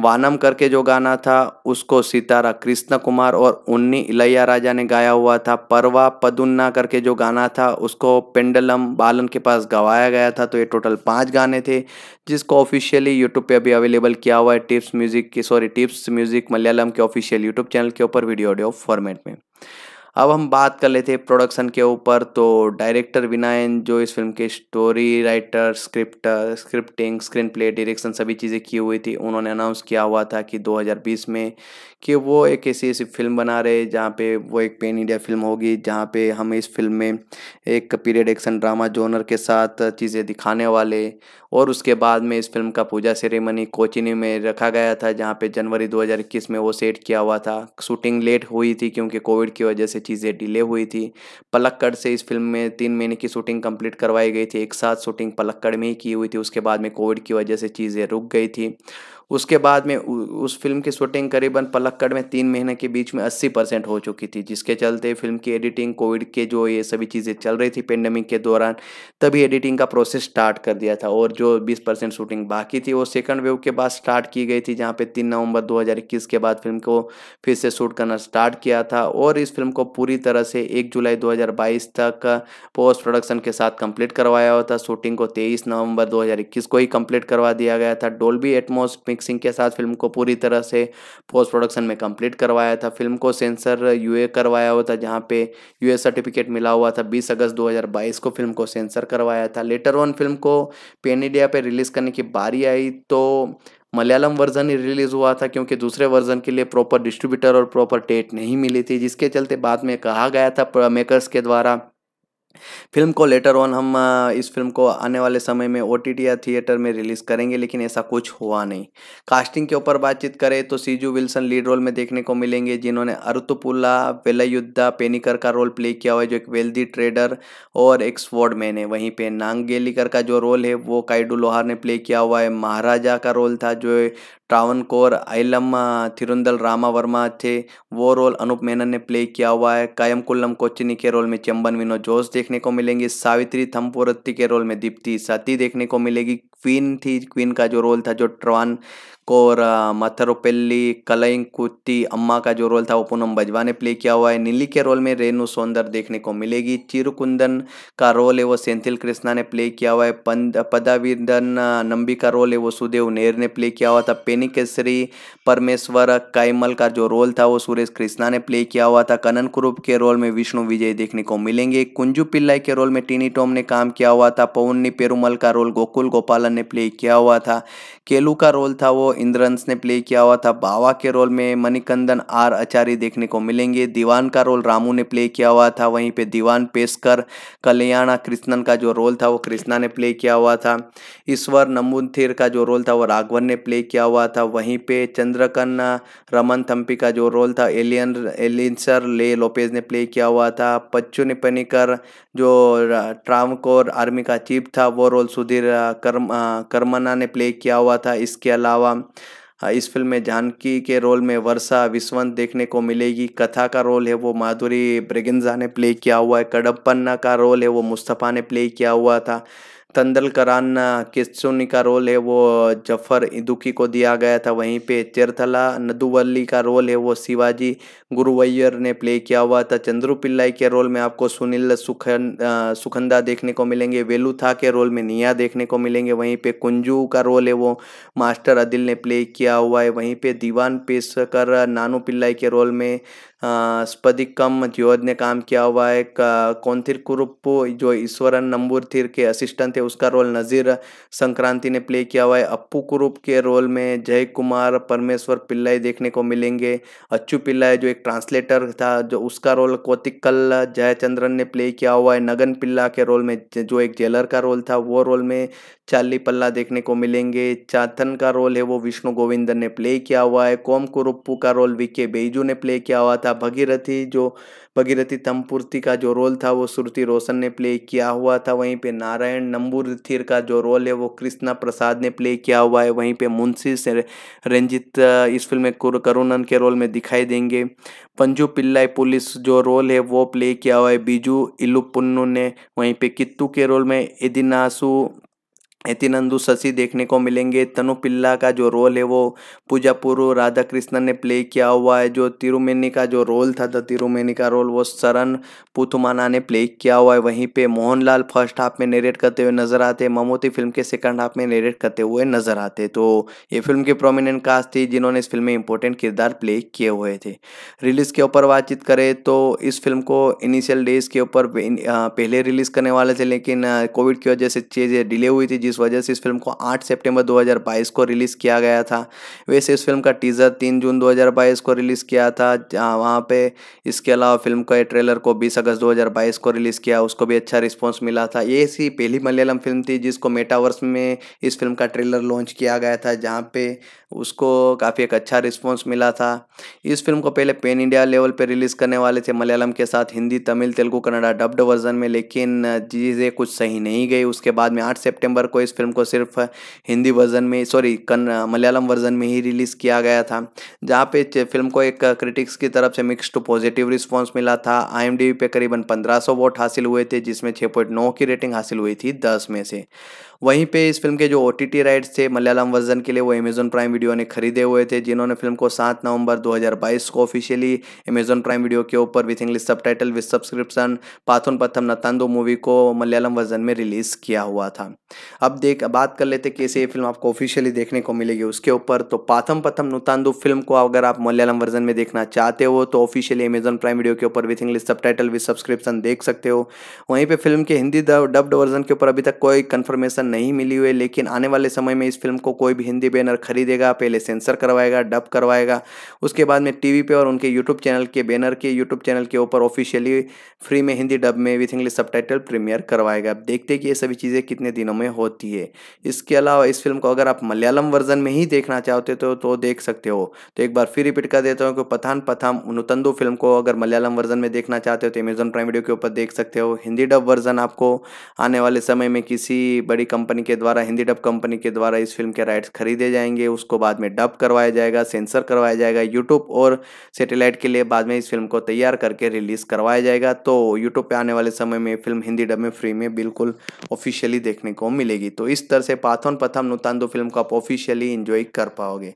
वानम करके जो गाना था उसको सितारा कृष्ण कुमार और उन्नी इलैया राजा ने गाया हुआ था परवा पदुन्ना करके जो गाना था उसको पेंडलम बालन के पास गवाया गया था तो ये टोटल पांच गाने थे जिसको ऑफिशियली यूट्यूब पे अभी अवेलेबल किया हुआ है टिप्स म्यूज़िक की सॉरी टिप्स म्यूज़िक मलयालम के ऑफिशियल यूट्यूब चैनल के ऊपर वीडियो ऑडियो फॉर्मेट में अब हम बात कर लेते हैं प्रोडक्शन के ऊपर तो डायरेक्टर विनायन जो इस फिल्म के story writer script scripting screen play direction सभी चीज़ें की हुई थी उन्होंने अनाउंस किया हुआ था कि 2020 में कि वो एक ऐसी ऐसी फिल्म बना रहे जहाँ पे वो एक पेन इंडिया फिल्म होगी जहाँ पे हम इस फिल्म में एक पीरियड एक्शन ड्रामा जोनर के साथ चीज़ें दिखाने वाले और उसके बाद में इस फिल्म का पूजा सेरेमनी कोचिनी में रखा गया था जहाँ पे जनवरी 2021 में वो सेट किया हुआ था शूटिंग लेट हुई थी क्योंकि कोविड की वजह से चीज़ें डिले हुई थी पलक्कड़ से इस फिल्म में तीन महीने की शूटिंग कंप्लीट करवाई गई थी एक साथ शूटिंग पलक्कड़ में ही की हुई थी उसके बाद में कोविड की वजह से चीज़ें रुक गई थी उसके बाद में उस फिल्म की शूटिंग करीबन पलक्कड़ में तीन महीने के बीच में अस्सी परसेंट हो चुकी थी जिसके चलते फिल्म की एडिटिंग कोविड के जो ये सभी चीज़ें चल रही थी पेंडेमिक के दौरान तभी एडिटिंग का प्रोसेस स्टार्ट कर दिया था और जो बीस परसेंट शूटिंग बाकी थी वो सेकंड वेव के बाद स्टार्ट की गई थी जहाँ पर तीन नवंबर दो के बाद फिल्म को फिर से शूट करना स्टार्ट किया था और इस फिल्म को पूरी तरह से एक जुलाई दो तक पोस्ट प्रोडक्शन के साथ कंप्लीट करवाया हुआ था शूटिंग को तेईस नवंबर दो को ही कंप्लीट करवा दिया गया था डोल्बी एटमोस में मिक्सिंग के साथ फिल्म को पूरी तरह से पोस्ट प्रोडक्शन में कंप्लीट करवाया था फिल्म को सेंसर यूए करवाया हुआ था जहाँ पे यूए सर्टिफिकेट मिला हुआ था 20 अगस्त 2022 को फिल्म को सेंसर करवाया था लेटर ऑन फिल्म को पेन इंडिया पर रिलीज़ करने की बारी आई तो मलयालम वर्जन ही रिलीज़ हुआ था क्योंकि दूसरे वर्जन के लिए प्रॉपर डिस्ट्रीब्यूटर और प्रॉपर डेट नहीं मिली थी जिसके चलते बाद में कहा गया था मेकर्स के द्वारा फिल्म को लेटर ऑन हम इस फिल्म को आने वाले समय में ओ या थिएटर में रिलीज़ करेंगे लेकिन ऐसा कुछ हुआ नहीं कास्टिंग के ऊपर बातचीत करें तो सीजू विल्सन लीड रोल में देखने को मिलेंगे जिन्होंने अरुतुपुल्ला वेलयुद्धा पेनिकर का रोल प्ले किया हुआ है जो एक वेल्दी ट्रेडर और एक मैन है वहीं पर नांगेलिकर का जो रोल है वो काइडू लोहार ने प्ले किया हुआ है महाराजा का रोल था जो ट्रावन कोर आइलम थिरुंदल रामा वर्मा थे वो रोल अनूप मेनन ने प्ले किया हुआ है कायम कुल्लम कोचिनी के रोल में चंबन विनोद जोश देख देखने को मिलेंगी सावित्री थम्पोरत्ती के रोल में दीप्ति सती देखने को मिलेगी क्वीन थी क्वीन का जो रोल था जो ट्रवान कोर मथरोपेल्ली कलइंग कुत्ती अम्मा का जो रोल था वो पूनम बजवा ने प्ले किया हुआ है नीली के रोल में रेनु सौंदर देखने को मिलेगी चिरुकुंदन का रोल है वो सेंथिल कृष्णा ने प्ले किया हुआ है पदाविंदन नंबी का रोल है वो सुदेव नेर ने प्ले किया हुआ था पेनी केसरी परमेश्वर कायमल का जो रोल था वो सुरेश कृष्णा ने प्ले किया हुआ था कनन कुरूप के रोल में विष्णु विजय देखने को मिलेंगे कुंजू पिल्लाई के रोल में टीनी टॉम ने काम किया हुआ था पवन्नी पेरूमल का रोल गोकुल गोपालन बालन ने प्ले किया हुआ था केलू का रोल था वो इंद्रंस ने प्ले किया हुआ था बावा के रोल में मणिकंदन आर आचार्य देखने को मिलेंगे दीवान का रोल रामू ने प्ले किया हुआ था वहीं पे दीवान पेशकर कल्याणा कृष्णन का जो रोल था वो कृष्णा ने प्ले किया हुआ था ईश्वर नमुथिर का जो रोल था वो राघवन ने प्ले किया हुआ था वहीं पे चंद्रकन रमन थम्पी का जो रोल था एलियन एलियंसर ले लोपेज ने प्ले किया हुआ था पच्चू पनीकर जो ट्रामकोर आर्मी का चीफ था वो रोल सुधीर कर्म करमना ने प्ले किया हुआ था इसके अलावा हाँ, इस फिल्म में जानकी के रोल में वर्षा विस्वंत देखने को मिलेगी कथा का रोल है वो माधुरी ब्रिगिंजा ने प्ले किया हुआ है कडप्पन्ना का रोल है वो मुस्तफ़ा ने प्ले किया हुआ था तंदलकरान किसुनी का रोल है वो जफर इदुकी को दिया गया था वहीं पे चेरथला नदुवल्ली का रोल है वो शिवाजी गुरुवैयर ने प्ले किया हुआ था चंद्रू पिल्लाई के रोल में आपको सुनील सुखन सुखंदा देखने को मिलेंगे वेलू था के रोल में निया देखने को मिलेंगे वहीं पे कुंजू का रोल है वो मास्टर अदिल ने प्ले किया हुआ है वहीं पर दीवान पेशकर नानू पिल्लाई के रोल में स्पदिकम ज्योद ने काम किया हुआ है कौंथिर कुरुप्पू जो ईश्वरन नंबूरथिर के असिस्टेंट थे उसका रोल नज़ीर संक्रांति ने प्ले किया हुआ है अप्पू कुरूप के रोल में जय कुमार परमेश्वर पिल्लाई देखने को मिलेंगे अच्छू पिल्लाई जो एक ट्रांसलेटर था जो उसका रोल कोतिकल जयचंद्रन ने प्ले किया हुआ है नगन पिल्ला के रोल में जो एक जेलर का रोल था वो रोल में चाली पल्ला देखने को मिलेंगे चाथन का रोल है वो विष्णु गोविंदन ने प्ले किया हुआ है कोम कुरुप्पू का रोल के बेजू ने प्ले किया हुआ था था भगीरथी जो भगीरथी तमपूर्ति का जो रोल था वो श्रुति रोशन ने प्ले किया हुआ था वहीं पे नारायण नंबूर का जो रोल है वो कृष्णा प्रसाद ने प्ले किया हुआ है वहीं पे मुंशी से रंजित इस फिल्म में करुणन के रोल में दिखाई देंगे पंजू पिल्लाई पुलिस जो रोल है वो प्ले किया हुआ है बीजू इलुपुन्नु ने वहीं पे कित्तू के रोल में एदिनासु एतिनंदू शशि देखने को मिलेंगे तनु पिल्ला का जो रोल है वो पूजा पूर्व राधा कृष्णन ने प्ले किया हुआ है जो तिरुमेनी का जो रोल था तो तिरुमेनी का रोल वो शरण पुथुमाना ने प्ले किया हुआ है वहीं पे मोहनलाल फर्स्ट हाफ में नेरेट करते हुए नजर आते हैं ममोती फिल्म के सेकंड हाफ में नेरेट करते हुए नजर आते तो ये फिल्म की प्रोमिनेंट कास्ट थी जिन्होंने इस फिल्म में इंपॉर्टेंट किरदार प्ले किए हुए थे रिलीज के ऊपर बातचीत करें तो इस फिल्म को इनिशियल डेज के ऊपर पहले रिलीज करने वाले थे लेकिन कोविड की वजह से चीज़ें डिले हुई थी जिस वजह से इस फिल्म को 8 सितंबर 2022 को रिलीज़ किया गया था वैसे इस फिल्म का टीज़र 3 जून 2022 को रिलीज़ किया था वहाँ पर इसके अलावा फिल्म का ट्रेलर को बीस अगस्त दो को रिलीज़ किया उसको भी अच्छा रिस्पॉन्स मिला था ये ऐसी पहली मलयालम फिल्म थी जिसको मेटावर्स में इस फिल्म का ट्रेलर लॉन्च किया गया था जहाँ पर उसको काफ़ी एक अच्छा रिस्पॉन्स मिला था इस फिल्म को पहले पेन इंडिया लेवल पर रिलीज़ करने वाले थे मलयालम के साथ हिंदी तमिल तेलुगु कन्नडा डब्ड वर्जन में लेकिन चीज़ें कुछ सही नहीं गई उसके बाद में आठ सितंबर को को इस फिल्म को सिर्फ हिंदी वर्जन में सॉरी मलयालम वर्जन में ही रिलीज़ किया गया था जहाँ पे फिल्म को एक क्रिटिक्स की तरफ से मिक्स टू पॉजिटिव रिस्पॉन्स मिला था आई पे करीबन पंद्रह वोट हासिल हुए थे जिसमें छः की रेटिंग हासिल हुई थी दस में से वहीं पे इस फिल्म के जो ओ राइट्स थे मलयालम वर्जन के लिए वो अमेजोन प्राइम वीडियो ने खरीदे हुए थे जिन्होंने फिल्म को सात नवंबर 2022 को ऑफिशियली अमेजोन प्राइम वीडियो के ऊपर with English subtitle with subscription Pathonpatham Noottandu movie को मलयालम वर्जन में रिलीज़ किया हुआ था अब देख बात कर लेते कैसे ये फिल्म आपको ऑफिशियली देखने को मिलेगी उसके ऊपर तो पाथम पथम नुतांदु फिल्म को अगर आप मलयालम वर्जन में देखना चाहते हो तो ऑफिशियली अमेजन प्राइम वीडियो के ऊपर with English subtitle with subscription देख सकते हो वहीं पर फिल्म के हिंदी डब्ड वर्जन के ऊपर अभी तक कोई कन्फर्मेशन नहीं मिली हुई लेकिन आने वाले समय में इस फिल्म को कोई भी हिंदी बैनर खरीदेगा पहले सेंसर करवाएगा डब करवाएगा उसके बाद में टीवी पे और उनके यूट्यूब चैनल के बैनर के यूट्यूब चैनल के ऊपर ऑफिशियली फ्री में हिंदी डब में विथ इंग्लिश सब प्रीमियर करवाएगा आप देखते हैं कि ये सभी चीज़ें कितने दिनों में होती है इसके अलावा इस फिल्म को अगर आप मलयालम वर्जन में ही देखना चाहते हो तो, तो देख सकते हो तो एक बार फिर रिपीट कर देता हूँ कि पथान पथाम नुतंदु फिल्म को अगर मलयालम वर्जन में देखना चाहते हो तो अमेजॉन प्राइम वीडियो के ऊपर देख सकते हो हिंदी डब वर्जन आपको आने वाले समय में किसी बड़ी कंपनी के द्वारा हिंदी डब कंपनी के द्वारा इस फिल्म के राइट्स खरीदे जाएंगे उसको बाद में डब करवाया जाएगा सेंसर करवाया जाएगा यूट्यूब और सेटेलाइट के लिए बाद में इस फिल्म को तैयार करके रिलीज़ करवाया जाएगा तो यूट्यूब पर आने वाले समय में फिल्म हिंदी डब में फ्री में बिल्कुल ऑफिशियली देखने को मिलेगी तो इस तरह से पाथोन प्रथम नुतांदो फिल्म को आप ऑफिशियली इंजॉय कर पाओगे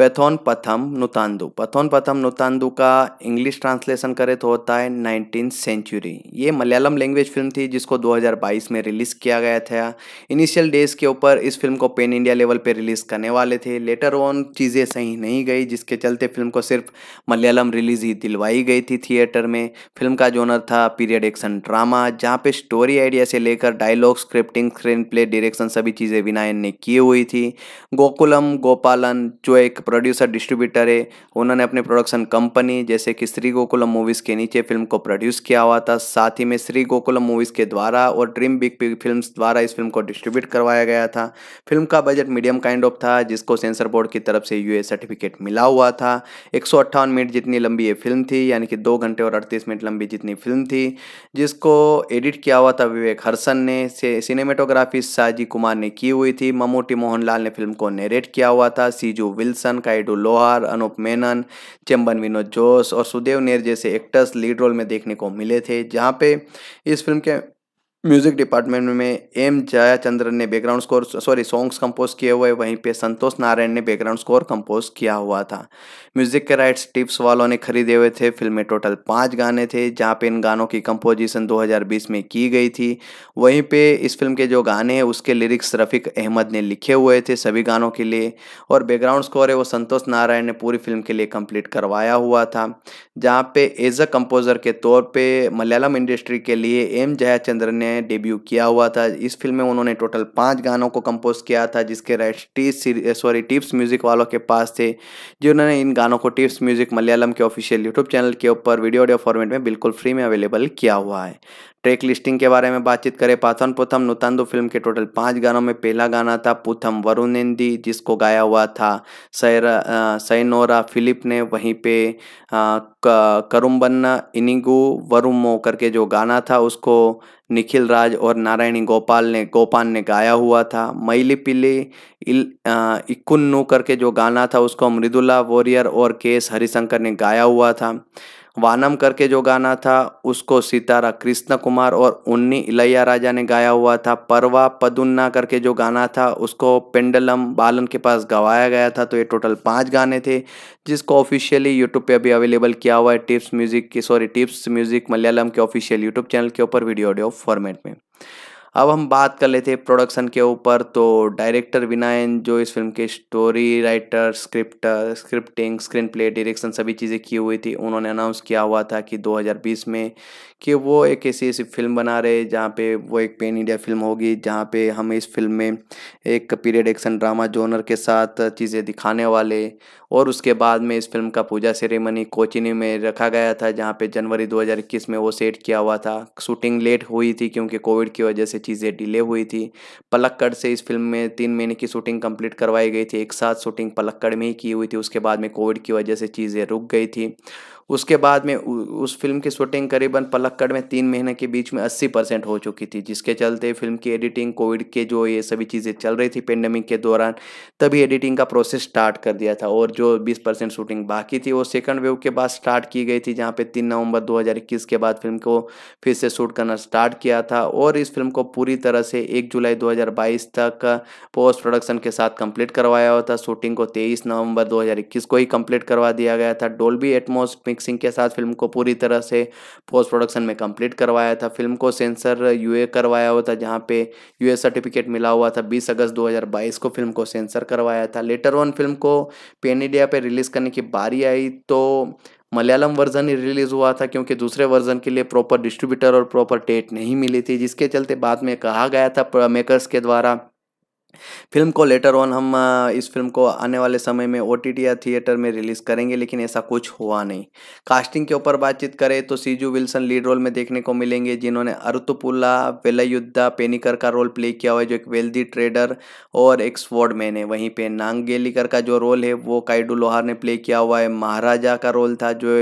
पैथोन पथम नुतांदु पथोन पथम नुतांदु का इंग्लिश ट्रांसलेशन करें तो होता है नाइनटीन सेंचुरी ये मलयालम लैंग्वेज फिल्म थी जिसको 2022 में रिलीज़ किया गया था इनिशियल डेज के ऊपर इस फिल्म को पेन इंडिया लेवल पे रिलीज़ करने वाले थे लेटर ऑन चीज़ें सही नहीं गई जिसके चलते फिल्म को सिर्फ मलयालम रिलीज़ ही दिलवाई गई थी थिएटर में फिल्म का जोनर था पीरियड एक्शन ड्रामा जहाँ पे स्टोरी आइडिया से लेकर dialogue scripting screen play direction सभी चीज़ें विनायन ने की हुई थी गोकुलम गोपालन जो एक प्रोड्यूसर डिस्ट्रीब्यूटर है उन्होंने अपने प्रोडक्शन कंपनी जैसे कि श्री गोकुलम मूवीज़ के नीचे फिल्म को प्रोड्यूस किया हुआ था साथ ही में श्री गोकुलम मूवीज़ के द्वारा और ड्रीम बिग पिग फिल्म द्वारा इस फिल्म को डिस्ट्रीब्यूट करवाया गया था फिल्म का बजट मीडियम काइंड ऑफ था जिसको सेंसर बोर्ड की तरफ से यूए सर्टिफिकेट मिला हुआ था एक मिनट जितनी लंबी ये फिल्म थी यानी कि दो घंटे और अड़तीस मिनट लंबी जितनी फिल्म थी जिसको एडिट किया हुआ था विवेक हर्सन ने सिनेमेटोग्राफी साजी कुमार ने की हुई थी ममूटी मोहनलाल ने फिल्म को नेरेट किया हुआ था सीजू विल्सन हसन काइडू लोहार अनूप मेनन चंबन विनोद जोश और सुदेव नेर जैसे एक्टर्स लीड रोल में देखने को मिले थे जहाँ पे इस फिल्म के म्यूजिक डिपार्टमेंट में एम जयाचंद्रन ने background score sorry songs compose किए हुए वहीं पे संतोष नारायण ने बैकग्राउंड स्कोर कंपोज किया हुआ था म्यूजिक के राइट्स टिप्स वालों ने खरीदे हुए थे फिल्म में टोटल पाँच गाने थे जहाँ पे इन गानों की कंपोजिशन 2020 में की गई थी वहीं पे इस फिल्म के जो गाने हैं उसके लिरिक्स रफ़ीक अहमद ने लिखे हुए थे सभी गानों के लिए और बैकग्राउंड स्कोर है वो संतोष नारायण ने पूरी फिल्म के लिए कम्प्लीट करवाया हुआ था जहाँ पे एज अ कंपोज़र के तौर पर मलयालम इंडस्ट्री के लिए एम जयाचंद्रन ने में डेब्यू किया हुआ था इस फिल्म में उन्होंने टोटल पाँच गानों को कंपोज किया था जिसके rights T sorry Tips music वालों के पास थे जिन्होंने इन गानों को टिप्स म्यूज़िक मलयालम के ऑफिशियल यूट्यूब चैनल के ऊपर वीडियो ऑडियो फॉर्मेट में बिल्कुल फ्री में अवेलेबल किया हुआ है ट्रैक लिस्टिंग के बारे में बातचीत करें पाथन पुथम नुतांदो फिल्म के टोटल पाँच गानों में पहला गाना था पुथम वरुणेंदी जिसको गाया हुआ था सैनोरा फिलिप ने वहीं पे करुम्बन्ना इनिगु वरुमो करके जो गाना था उसको निखिल राज और नारायणी गोपाल ने गोपाल ने गाया हुआ था मैली पिली इक्कुन्नू करके जो गाना था उसको मृदुला वॉरियर और के एस हरिशंकर ने गाया हुआ था वानम करके जो गाना था उसको सितारा कृष्ण कुमार और उन्नी इलैया राजा ने गाया हुआ था परवा पदुन्ना करके जो गाना था उसको पेंडलम बालन के पास गवाया गया था तो ये टोटल पाँच गाने थे जिसको ऑफिशियली यूट्यूब पे अभी अवेलेबल किया हुआ है टिप्स म्यूज़िक की सॉरी टिप्स म्यूज़िक मलयालम के ऑफिशियल यूट्यूब चैनल के ऊपर वीडियो ऑडियो फॉर्मेट में अब हम बात कर लेते हैं प्रोडक्शन के ऊपर तो डायरेक्टर विनायन जो इस फिल्म के story writer scripter scripting screen play direction सभी चीज़ें की हुई थी उन्होंने अनाउंस किया हुआ था कि 2020 में कि वो एक ऐसी ऐसी फिल्म बना रहे जहाँ पे वो एक पेन इंडिया फिल्म होगी जहाँ पे हम इस फिल्म में एक पीरियड एक्शन ड्रामा जोनर के साथ चीज़ें दिखाने वाले और उसके बाद में इस फिल्म का पूजा सेरेमनी कोचिनी में रखा गया था जहाँ पे जनवरी 2021 में वो सेट किया हुआ था शूटिंग लेट हुई थी क्योंकि कोविड की वजह से चीज़ें डिले हुई थी पलक्कड़ से इस फिल्म में तीन महीने की शूटिंग कंप्लीट करवाई गई थी एक साथ शूटिंग पलक्कड़ में ही की हुई थी उसके बाद में कोविड की वजह से चीज़ें रुक गई थी उसके बाद में उस फिल्म की शूटिंग करीबन पलक्कड़ में तीन महीने के बीच में अस्सी परसेंट हो चुकी थी जिसके चलते फिल्म की एडिटिंग कोविड के जो ये सभी चीज़ें चल रही थी पेंडेमिक के दौरान तभी एडिटिंग का प्रोसेस स्टार्ट कर दिया था और जो बीस परसेंट शूटिंग बाकी थी वो सेकंड वेव के बाद स्टार्ट की गई थी जहाँ पर तीन नवंबर दो के बाद फिल्म को फिर से शूट करना स्टार्ट किया था और इस फिल्म को पूरी तरह से एक जुलाई दो तक पोस्ट प्रोडक्शन के साथ कम्प्लीट करवाया हुआ था शूटिंग को तेईस नवंबर दो को ही कम्प्लीट करवा दिया गया था डोल्बी एटमोस्ट मिक्सिंग के साथ फिल्म को पूरी तरह से पोस्ट प्रोडक्शन में कंप्लीट करवाया था फिल्म को सेंसर यूए करवाया हुआ था जहाँ पे यूए सर्टिफिकेट मिला हुआ था 20 अगस्त 2022 को फिल्म को सेंसर करवाया था लेटर वन फिल्म को पेन इंडिया पे रिलीज़ करने की बारी आई तो मलयालम वर्जन ही रिलीज़ हुआ था क्योंकि दूसरे वर्जन के लिए प्रॉपर डिस्ट्रीब्यूटर और प्रॉपर डेट नहीं मिली थी जिसके चलते बाद में कहा गया था मेकर्स के द्वारा फिल्म को लेटर ऑन हम इस फिल्म को आने वाले समय में ओ या थिएटर में रिलीज़ करेंगे लेकिन ऐसा कुछ हुआ नहीं कास्टिंग के ऊपर बातचीत करें तो सीजू विल्सन लीड रोल में देखने को मिलेंगे जिन्होंने अरुतुपुल्ला वेलयुद्धा पेनिकर का रोल प्ले किया हुआ है जो एक वेल्दी ट्रेडर और एक स्वॉर्ड मैन है वहीं पर नांगेलीकर का जो रोल है वो काइडू लोहार ने प्ले किया हुआ है महाराजा का रोल था जो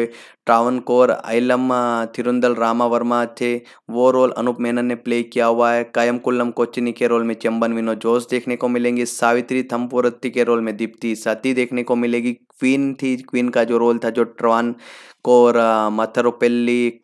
कौर आइलम थिरुंदल रामा वर्मा थे वो रोल अनूप मेनन ने प्ले किया हुआ है कायम कुल्लम कोचिनी के रोल में चंबन विनोद जोश देखने को मिलेंगे सावित्री थम्पोरत्ती के रोल में दीप्ति सती देखने को मिलेगी क्वीन थी क्वीन का जो रोल था जो ट्रवान स्कोर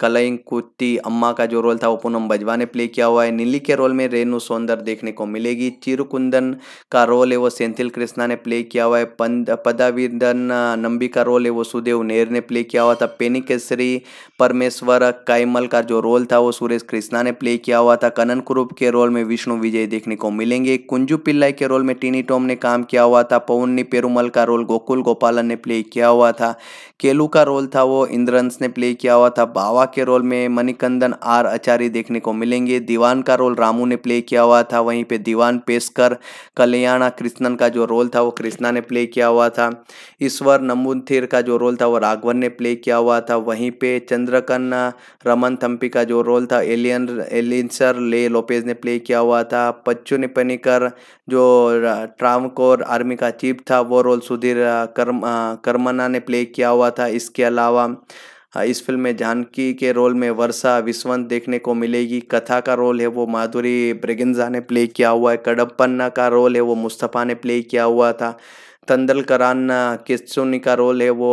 कलइंग कुत्ती अम्मा का जो रोल था वो पूनम बजवा ने प्ले किया हुआ है नीली के रोल में रेनू सौंदर देखने को मिलेगी चिरुकुंदन का रोल है वो सेंथिल कृष्णा ने प्ले किया हुआ है पंद पदावीदन नंबी का रोल है वो सुदेव नेर ने प्ले किया हुआ था पेनी केसरी परमेश्वर कायमल का जो रोल था वो सुरेश कृष्णा ने प्ले किया हुआ था कनन कुरूप के रोल में विष्णु विजय देखने को मिलेंगे कुंजू पिल्लाई के रोल में टीनी टॉम ने काम किया हुआ था पवन्नी पेरुमल का रोल गोकुल गोपालन ने प्ले किया हुआ था केलू का रोल था वो इंद्रंस ने प्ले किया हुआ था बाबा के रोल में मणिकंदन आर आचार्य देखने को मिलेंगे दीवान का रोल रामू ने प्ले किया हुआ था वहीं पे दीवान पेशकर कल्याणा कृष्णन का जो रोल था वो कृष्णा ने प्ले किया हुआ था ईश्वर नमुन्थिर का जो रोल था वो राघवन ने प्ले किया हुआ था वहीं पे चंद्रकन्ना रमन थम्पी का जो रोल था एलियन एलिनसर ले लोपेज ने प्ले किया हुआ था पच्चू पनीकर जो ट्रामकोर आर्मी का चीफ था वो रोल सुधीर कर्म कर्मना ने प्ले किया हुआ था इसके अलावा हाँ, इस फिल्म में जानकी के रोल में वर्षा विस्वंत देखने को मिलेगी कथा का रोल है वो माधुरी ब्रिगिंजा ने प्ले किया हुआ है कडप्पन्ना का रोल है वो मुस्तफ़ा ने प्ले किया हुआ था तंदलकरान किसुनी का रोल है वो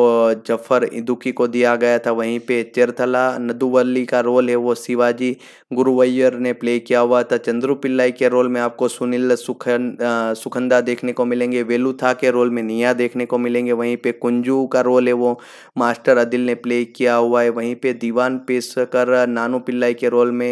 जफर इदुकी को दिया गया था वहीं पे चेरथला नदुवल्ली का रोल है वो शिवाजी गुरुवैयर ने प्ले किया हुआ था चंद्रू पिल्लाई के रोल में आपको सुनील सुखन सुखंदा देखने को मिलेंगे वेलू था के रोल में निया देखने को मिलेंगे वहीं पे कुंजू का रोल है वो मास्टर अदिल ने प्ले किया हुआ है वहीं पर दीवान पेशकर नानू पिल्लाई के रोल में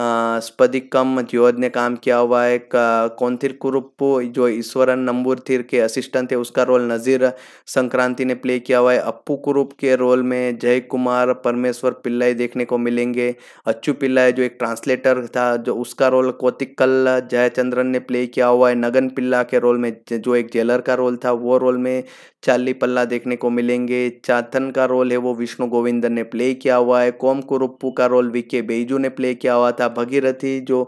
स्पदिकम ज्योद ने काम किया हुआ है कौनथिर कुरुप्पू जो ईश्वरन नंबूरथिर के असिस्टेंट थे उसका रोल नज़ीर संक्रांति ने प्ले किया हुआ है अप्पू कुरूप के रोल में जय कुमार परमेश्वर पिल्लाई देखने को मिलेंगे अच्छू पिल्लाई जो एक ट्रांसलेटर था जो उसका रोल कोतिकल जयचंद्रन ने प्ले किया हुआ है नगन पिल्ला के रोल में जो एक जेलर का रोल था वो रोल में चाली पल्ला देखने को मिलेंगे चाथन का रोल है वो विष्णु गोविंदन ने प्ले किया हुआ है कोम कुरुप्पू का रोल वी के बेजू ने प्ले किया हुआ था था भगीरथी जो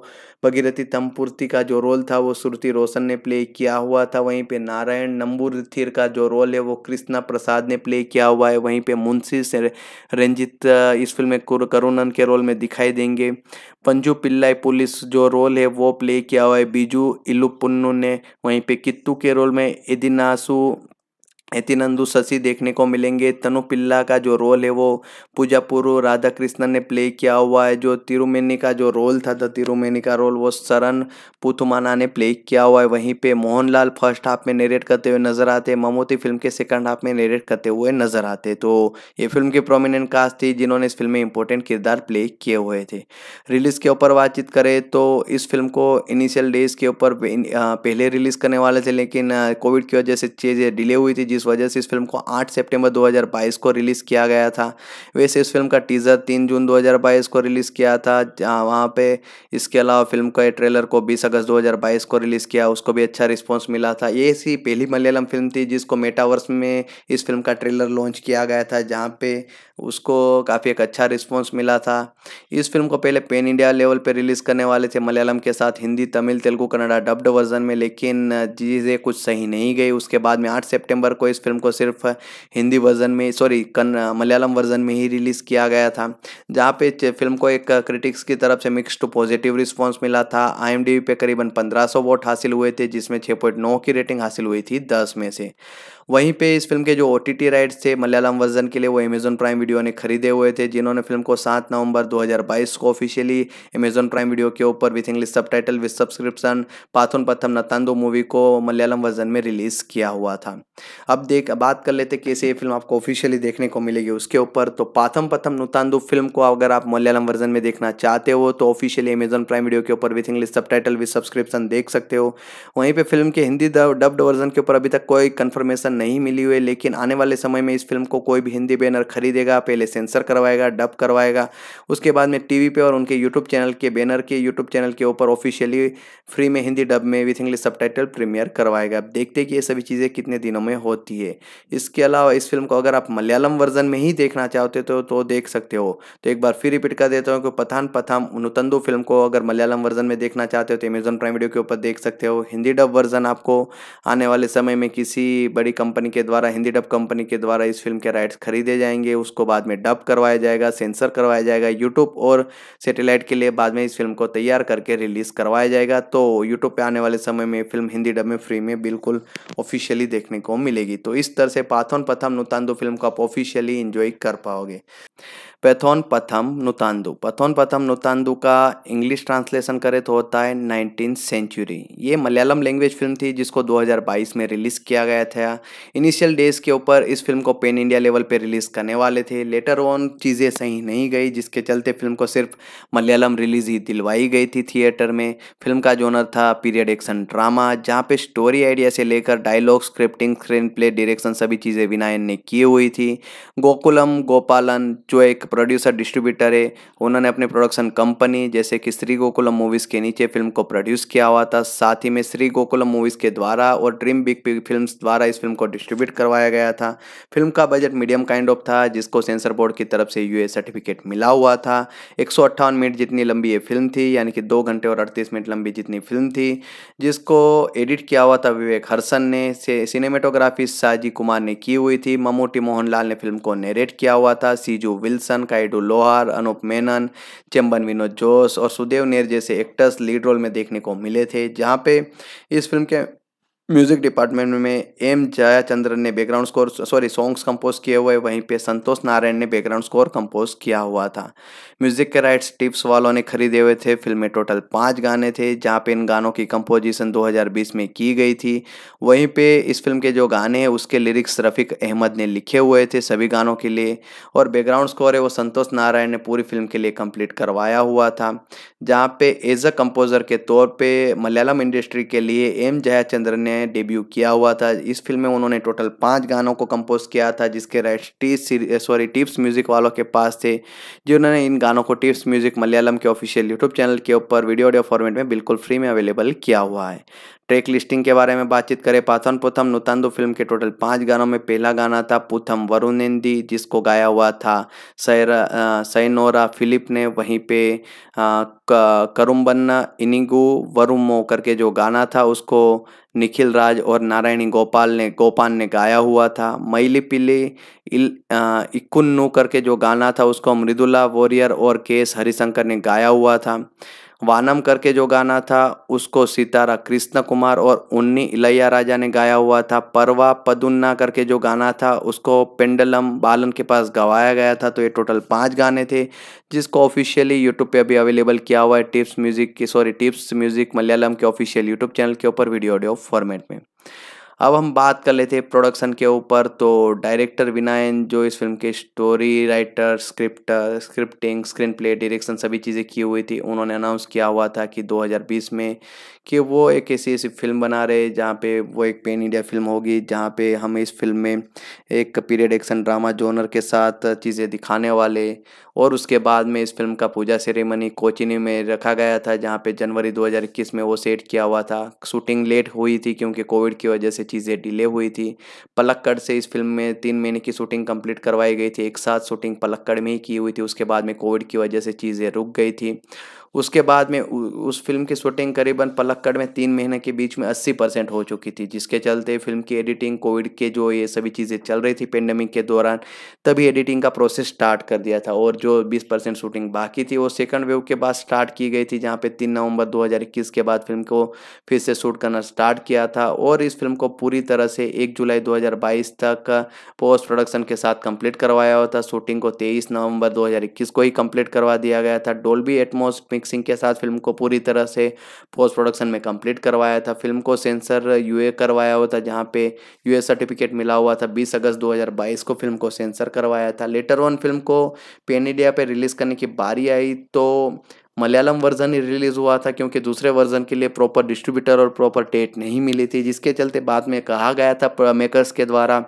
भगीरथी तमपूर्ति का जो रोल था वो श्रुति रोशन ने प्ले किया हुआ था वहीं पे नारायण नंबूर थीर का जो रोल है वो कृष्णा प्रसाद ने प्ले किया हुआ है वहीं पे मुंशी से रंजित इस फिल्म में करुणन के रोल में दिखाई देंगे पंजू पिल्लाई पुलिस जो रोल है वो प्ले किया हुआ है बीजू इलुपुन्नू ने वहीं पे कित्तू के रोल में एदिनासु एतिनंदु शशि देखने को मिलेंगे तनु पिल्ला का जो रोल है वो पूजा राधा कृष्णन ने प्ले किया हुआ है जो तिरुमेनी का जो रोल था द तिरुमेनी का रोल वो शरण पुथुमाना ने प्ले किया हुआ है वहीं पे मोहनलाल फर्स्ट हाफ में नेरेट करते हुए नजर आते हैं ममोती फिल्म के सेकंड हाफ में नेरेट करते हुए नजर आते तो ये फिल्म की प्रोमिनेंट कास्ट थी जिन्होंने इस फिल्म में इंपॉर्टेंट किरदार प्ले किए हुए थे रिलीज़ के ऊपर बातचीत करें तो इस फिल्म को इनिशियल डेज के ऊपर पहले रिलीज़ करने वाले थे लेकिन कोविड की वजह से चीज़ें डिले हुई थी जिस वजह से इस फिल्म को 8 सितंबर 2022 को रिलीज़ किया गया था वैसे इस फिल्म का टीज़र 3 जून 2022 को रिलीज़ किया था वहाँ पे इसके अलावा फिल्म का ट्रेलर को 20 अगस्त 2022 को रिलीज़ किया उसको भी अच्छा रिस्पॉन्स मिला था ये ऐसी पहली मलयालम फिल्म थी जिसको मेटावर्स में इस फिल्म का ट्रेलर लॉन्च किया गया था जहाँ पे उसको काफ़ी एक अच्छा रिस्पॉन्स मिला था इस फिल्म को पहले पेन इंडिया लेवल पर रिलीज़ करने वाले थे मलयालम के साथ हिंदी तमिल तेलुगु कन्नड़ा डब्ड वर्जन में लेकिन चीज़ें कुछ सही नहीं गई उसके बाद में आठ सेप्टेम्बर को इस फिल्म को सिर्फ हिंदी वर्जन में सॉरी मलयालम वर्जन में ही रिलीज़ किया गया था जहाँ पे फिल्म को एक क्रिटिक्स की तरफ से मिक्स टू पॉजिटिव रिस्पॉन्स मिला था आई पे करीबन पंद्रह वोट हासिल हुए थे जिसमें छः की रेटिंग हासिल हुई थी दस में से वहीं पे इस फिल्म के जो ओ टी राइट्स थे मलयालम वर्जन के लिए वो अमेजोन प्राइम वीडियो ने खरीदे हुए थे जिन्होंने फिल्म को सात नवंबर 2022 को ऑफिशियली अमेजोन प्राइम वीडियो के ऊपर with English subtitle with subscription Pathonpatham Noottandu movie को मलयालम वर्जन में रिलीज़ किया हुआ था अब देख बात कर लेते कैसे ये फिल्म आपको ऑफिशियली देखने को मिलेगी उसके ऊपर तो पाथम पथम नुतांदु फिल्म को अगर आप मलयालम वर्जन में देखना चाहते हो तो ऑफिशियली अमेजोन प्राइम वीडियो के ऊपर with English subtitle with subscription देख सकते हो वहीं पर फिल्म के हिंदी डब्ड वर्जन के ऊपर अभी तक कोई कन्फर्मेशन नहीं मिली हुई लेकिन आने वाले समय में इस फिल्म को कोई भी हिंदी बैनर खरीदेगा पहले सेंसर करवाएगा डब करवाएगा उसके बाद में टीवी पे और उनके यूट्यूब चैनल के बैनर के यूट्यूब चैनल के ऊपर ऑफिशियली फ्री में हिंदी डब में विथ इंग्लिश सब प्रीमियर करवाएगा आप देखते कि ये सभी चीज़ें कितने दिनों में होती है इसके अलावा इस फिल्म को अगर आप मलयालम वर्जन में ही देखना चाहते हो तो, तो देख सकते हो तो एक बार फिर रिपीट कर देता हूँ कि पथान पथाम नुतंदु फिल्म को अगर मलयालम वर्जन में देखना चाहते हो तो अमेजोन प्राइम वीडियो के ऊपर देख सकते हो हिंदी डब वर्जन आपको आने वाले समय में किसी बड़ी कंपनी कंपनी के द्वारा हिंदी डब कंपनी के द्वारा इस फिल्म के राइट्स खरीदे जाएंगे उसको बाद में डब करवाया जाएगा सेंसर करवाया जाएगा यूट्यूब और सेटेलाइट के लिए बाद में इस फिल्म को तैयार करके रिलीज़ करवाया जाएगा तो यूट्यूब पर आने वाले समय में फिल्म हिंदी डब में फ्री में बिल्कुल ऑफिशियली देखने को मिलेगी तो इस तरह से पाथन प्रथम नुतान फिल्म को आप ऑफिशियली इंजॉय कर पाओगे पैथोन पथम नुतांदु पैथोन पथम नुतांदु का इंग्लिश ट्रांसलेशन करे तो होता है नाइनटीन सेंचुरी ये मलयालम लैंग्वेज फिल्म थी जिसको 2022 में रिलीज़ किया गया था इनिशियल डेज के ऊपर इस फिल्म को पेन इंडिया लेवल पर रिलीज़ करने वाले थे लेटर ऑन चीज़ें सही नहीं गई जिसके चलते फिल्म को सिर्फ मलयालम रिलीज़ ही दिलवाई गई थी थिएटर में फिल्म का जोनर था पीरियड एक्शन ड्रामा जहाँ पे स्टोरी आइडिया से लेकर dialogue scripting screen play direction सभी चीज़ें विनायन ने की हुई थी गोकुलम गोपालन जो एक प्रोड्यूसर डिस्ट्रीब्यूटर है उन्होंने अपने प्रोडक्शन कंपनी जैसे कि श्री गोकुलम मूवीज़ के नीचे फिल्म को प्रोड्यूस किया हुआ था साथ ही में श्री गोकुलम मूवीज़ के द्वारा और ड्रीम बिग पिग फिल्म द्वारा इस फिल्म को डिस्ट्रीब्यूट करवाया गया था फिल्म का बजट मीडियम काइंड ऑफ था जिसको सेंसर बोर्ड की तरफ से यूए सर्टिफिकेट मिला हुआ था एक मिनट जितनी लंबी ये फिल्म थी यानी कि दो घंटे और अड़तीस मिनट लंबी जितनी फिल्म थी जिसको एडिट किया हुआ था विवेक हर्सन ने सिनेमेटोग्राफी साजी कुमार ने की हुई थी ममूटी मोहनलाल ने फिल्म को नेरेट किया हुआ था सीजू विल्सन हसन काइडू लोहार अनूप मेनन चेम्बन विनोद जोश और सुदेव नेर जैसे एक्टर्स लीड रोल में देखने को मिले थे जहाँ पे इस फिल्म के म्यूज़िक डिपार्टमेंट में एम जयाचंद्र ने background score sorry songs compose किए हुए वहीं पे संतोष नारायण ने बैकग्राउंड स्कोर कंपोज किया हुआ था म्यूज़िक के राइट्स टिप्स वालों ने खरीदे हुए थे फिल्म में टोटल पाँच गाने थे जहाँ पे इन गानों की कंपोजिशन 2020 में की गई थी वहीं पे इस फिल्म के जो गाने हैं उसके लिरिक्स रफ़ीक अहमद ने लिखे हुए थे सभी गानों के लिए और बैकग्राउंड स्कोर है वो संतोष नारायण ने पूरी फिल्म के लिए कम्प्लीट करवाया हुआ था जहाँ पे एज अ कंपोज़र के तौर पर मलयालम इंडस्ट्री के लिए एम जयाचंद्रन ने में डेब्यू किया हुआ था इस फिल्म में उन्होंने टोटल पाँच गानों को कंपोज किया था जिसके right T sorry Tips music वालों के पास थे जिन्होंने इन गानों को टिप्स म्यूज़िक मलयालम के ऑफिशियल यूट्यूब चैनल के ऊपर वीडियो ऑडियो फॉर्मेट में बिल्कुल फ्री में अवेलेबल किया हुआ है ट्रैक लिस्टिंग के बारे में बातचीत करें पाथन पुथम नुतांदु फिल्म के टोटल पाँच गानों में पहला गाना था पुथम वरुणेंदी जिसको गाया हुआ था सैरा सैनोरा फिलिप ने वहीं पे करुम्बन्ना इनिगू वरुमो करके जो गाना था उसको निखिल राज और नारायणी गोपाल ने गोपाल ने गाया हुआ था मैली पिली इक्कुन्नू करके जो गाना था उसको मृदुला वॉरियर और के एस हरिशंकर ने गाया हुआ था वानम करके जो गाना था उसको सितारा कृष्ण कुमार और उन्नी इलैया राजा ने गाया हुआ था परवा पदुन्ना करके जो गाना था उसको पेंडलम बालन के पास गवाया गया था तो ये टोटल पाँच गाने थे जिसको ऑफिशियली यूट्यूब पे अभी अवेलेबल किया हुआ है टिप्स म्यूज़िक की सॉरी टिप्स म्यूज़िक मलयालम के ऑफिशियल यूट्यूब चैनल के ऊपर वीडियो ऑडियो फॉर्मेट में अब हम बात कर लेते हैं प्रोडक्शन के ऊपर तो डायरेक्टर विनायन जो इस फिल्म के story writer script scripting screen play direction सभी चीज़ें की हुई थी उन्होंने अनाउंस किया हुआ था कि 2020 में कि वो एक ऐसी ऐसी फिल्म बना रहे जहाँ पे वो एक पेन इंडिया फिल्म होगी जहाँ पे हम इस फिल्म में एक पीरियड एक्शन ड्रामा जोनर के साथ चीज़ें दिखाने वाले और उसके बाद में इस फिल्म का पूजा सेरेमनी कोचिनी में रखा गया था जहाँ पे जनवरी 2021 में वो सेट किया हुआ था शूटिंग लेट हुई थी क्योंकि कोविड की वजह से चीज़ें डिले हुई थी पलक्कड़ से इस फिल्म में तीन महीने की शूटिंग कंप्लीट करवाई गई थी एक साथ शूटिंग पलक्कड़ में ही की हुई थी उसके बाद में कोविड की वजह से चीज़ें रुक गई थी उसके बाद में उस फिल्म की शूटिंग करीबन पलक्कड़ में तीन महीने के बीच में अस्सी परसेंट हो चुकी थी जिसके चलते फिल्म की एडिटिंग कोविड के जो ये सभी चीज़ें चल रही थी पेंडेमिक के दौरान तभी एडिटिंग का प्रोसेस स्टार्ट कर दिया था और जो बीस परसेंट शूटिंग बाकी थी वो सेकंड वेव के बाद स्टार्ट की गई थी जहाँ पर तीन नवंबर दो के बाद फिल्म को फिर से शूट करना स्टार्ट किया था और इस फिल्म को पूरी तरह से एक जुलाई दो तक पोस्ट प्रोडक्शन के साथ कंप्लीट करवाया हुआ था शूटिंग को तेईस नवंबर दो को ही कंप्लीट करवा दिया गया था डोल्बी एटमोस मिक्स मिक्सिंग के साथ फिल्म को पूरी तरह से पोस्ट प्रोडक्शन में कंप्लीट करवाया था फिल्म को सेंसर यूए करवाया हुआ था जहाँ पे यूए सर्टिफिकेट मिला हुआ था 20 अगस्त 2022 को फिल्म को सेंसर करवाया था लेटर वन फिल्म को पेन इंडिया पे रिलीज़ करने की बारी आई तो मलयालम वर्जन ही रिलीज़ हुआ था क्योंकि दूसरे वर्जन के लिए प्रॉपर डिस्ट्रीब्यूटर और प्रॉपर डेट नहीं मिली थी जिसके चलते बाद में कहा गया था मेकर्स के द्वारा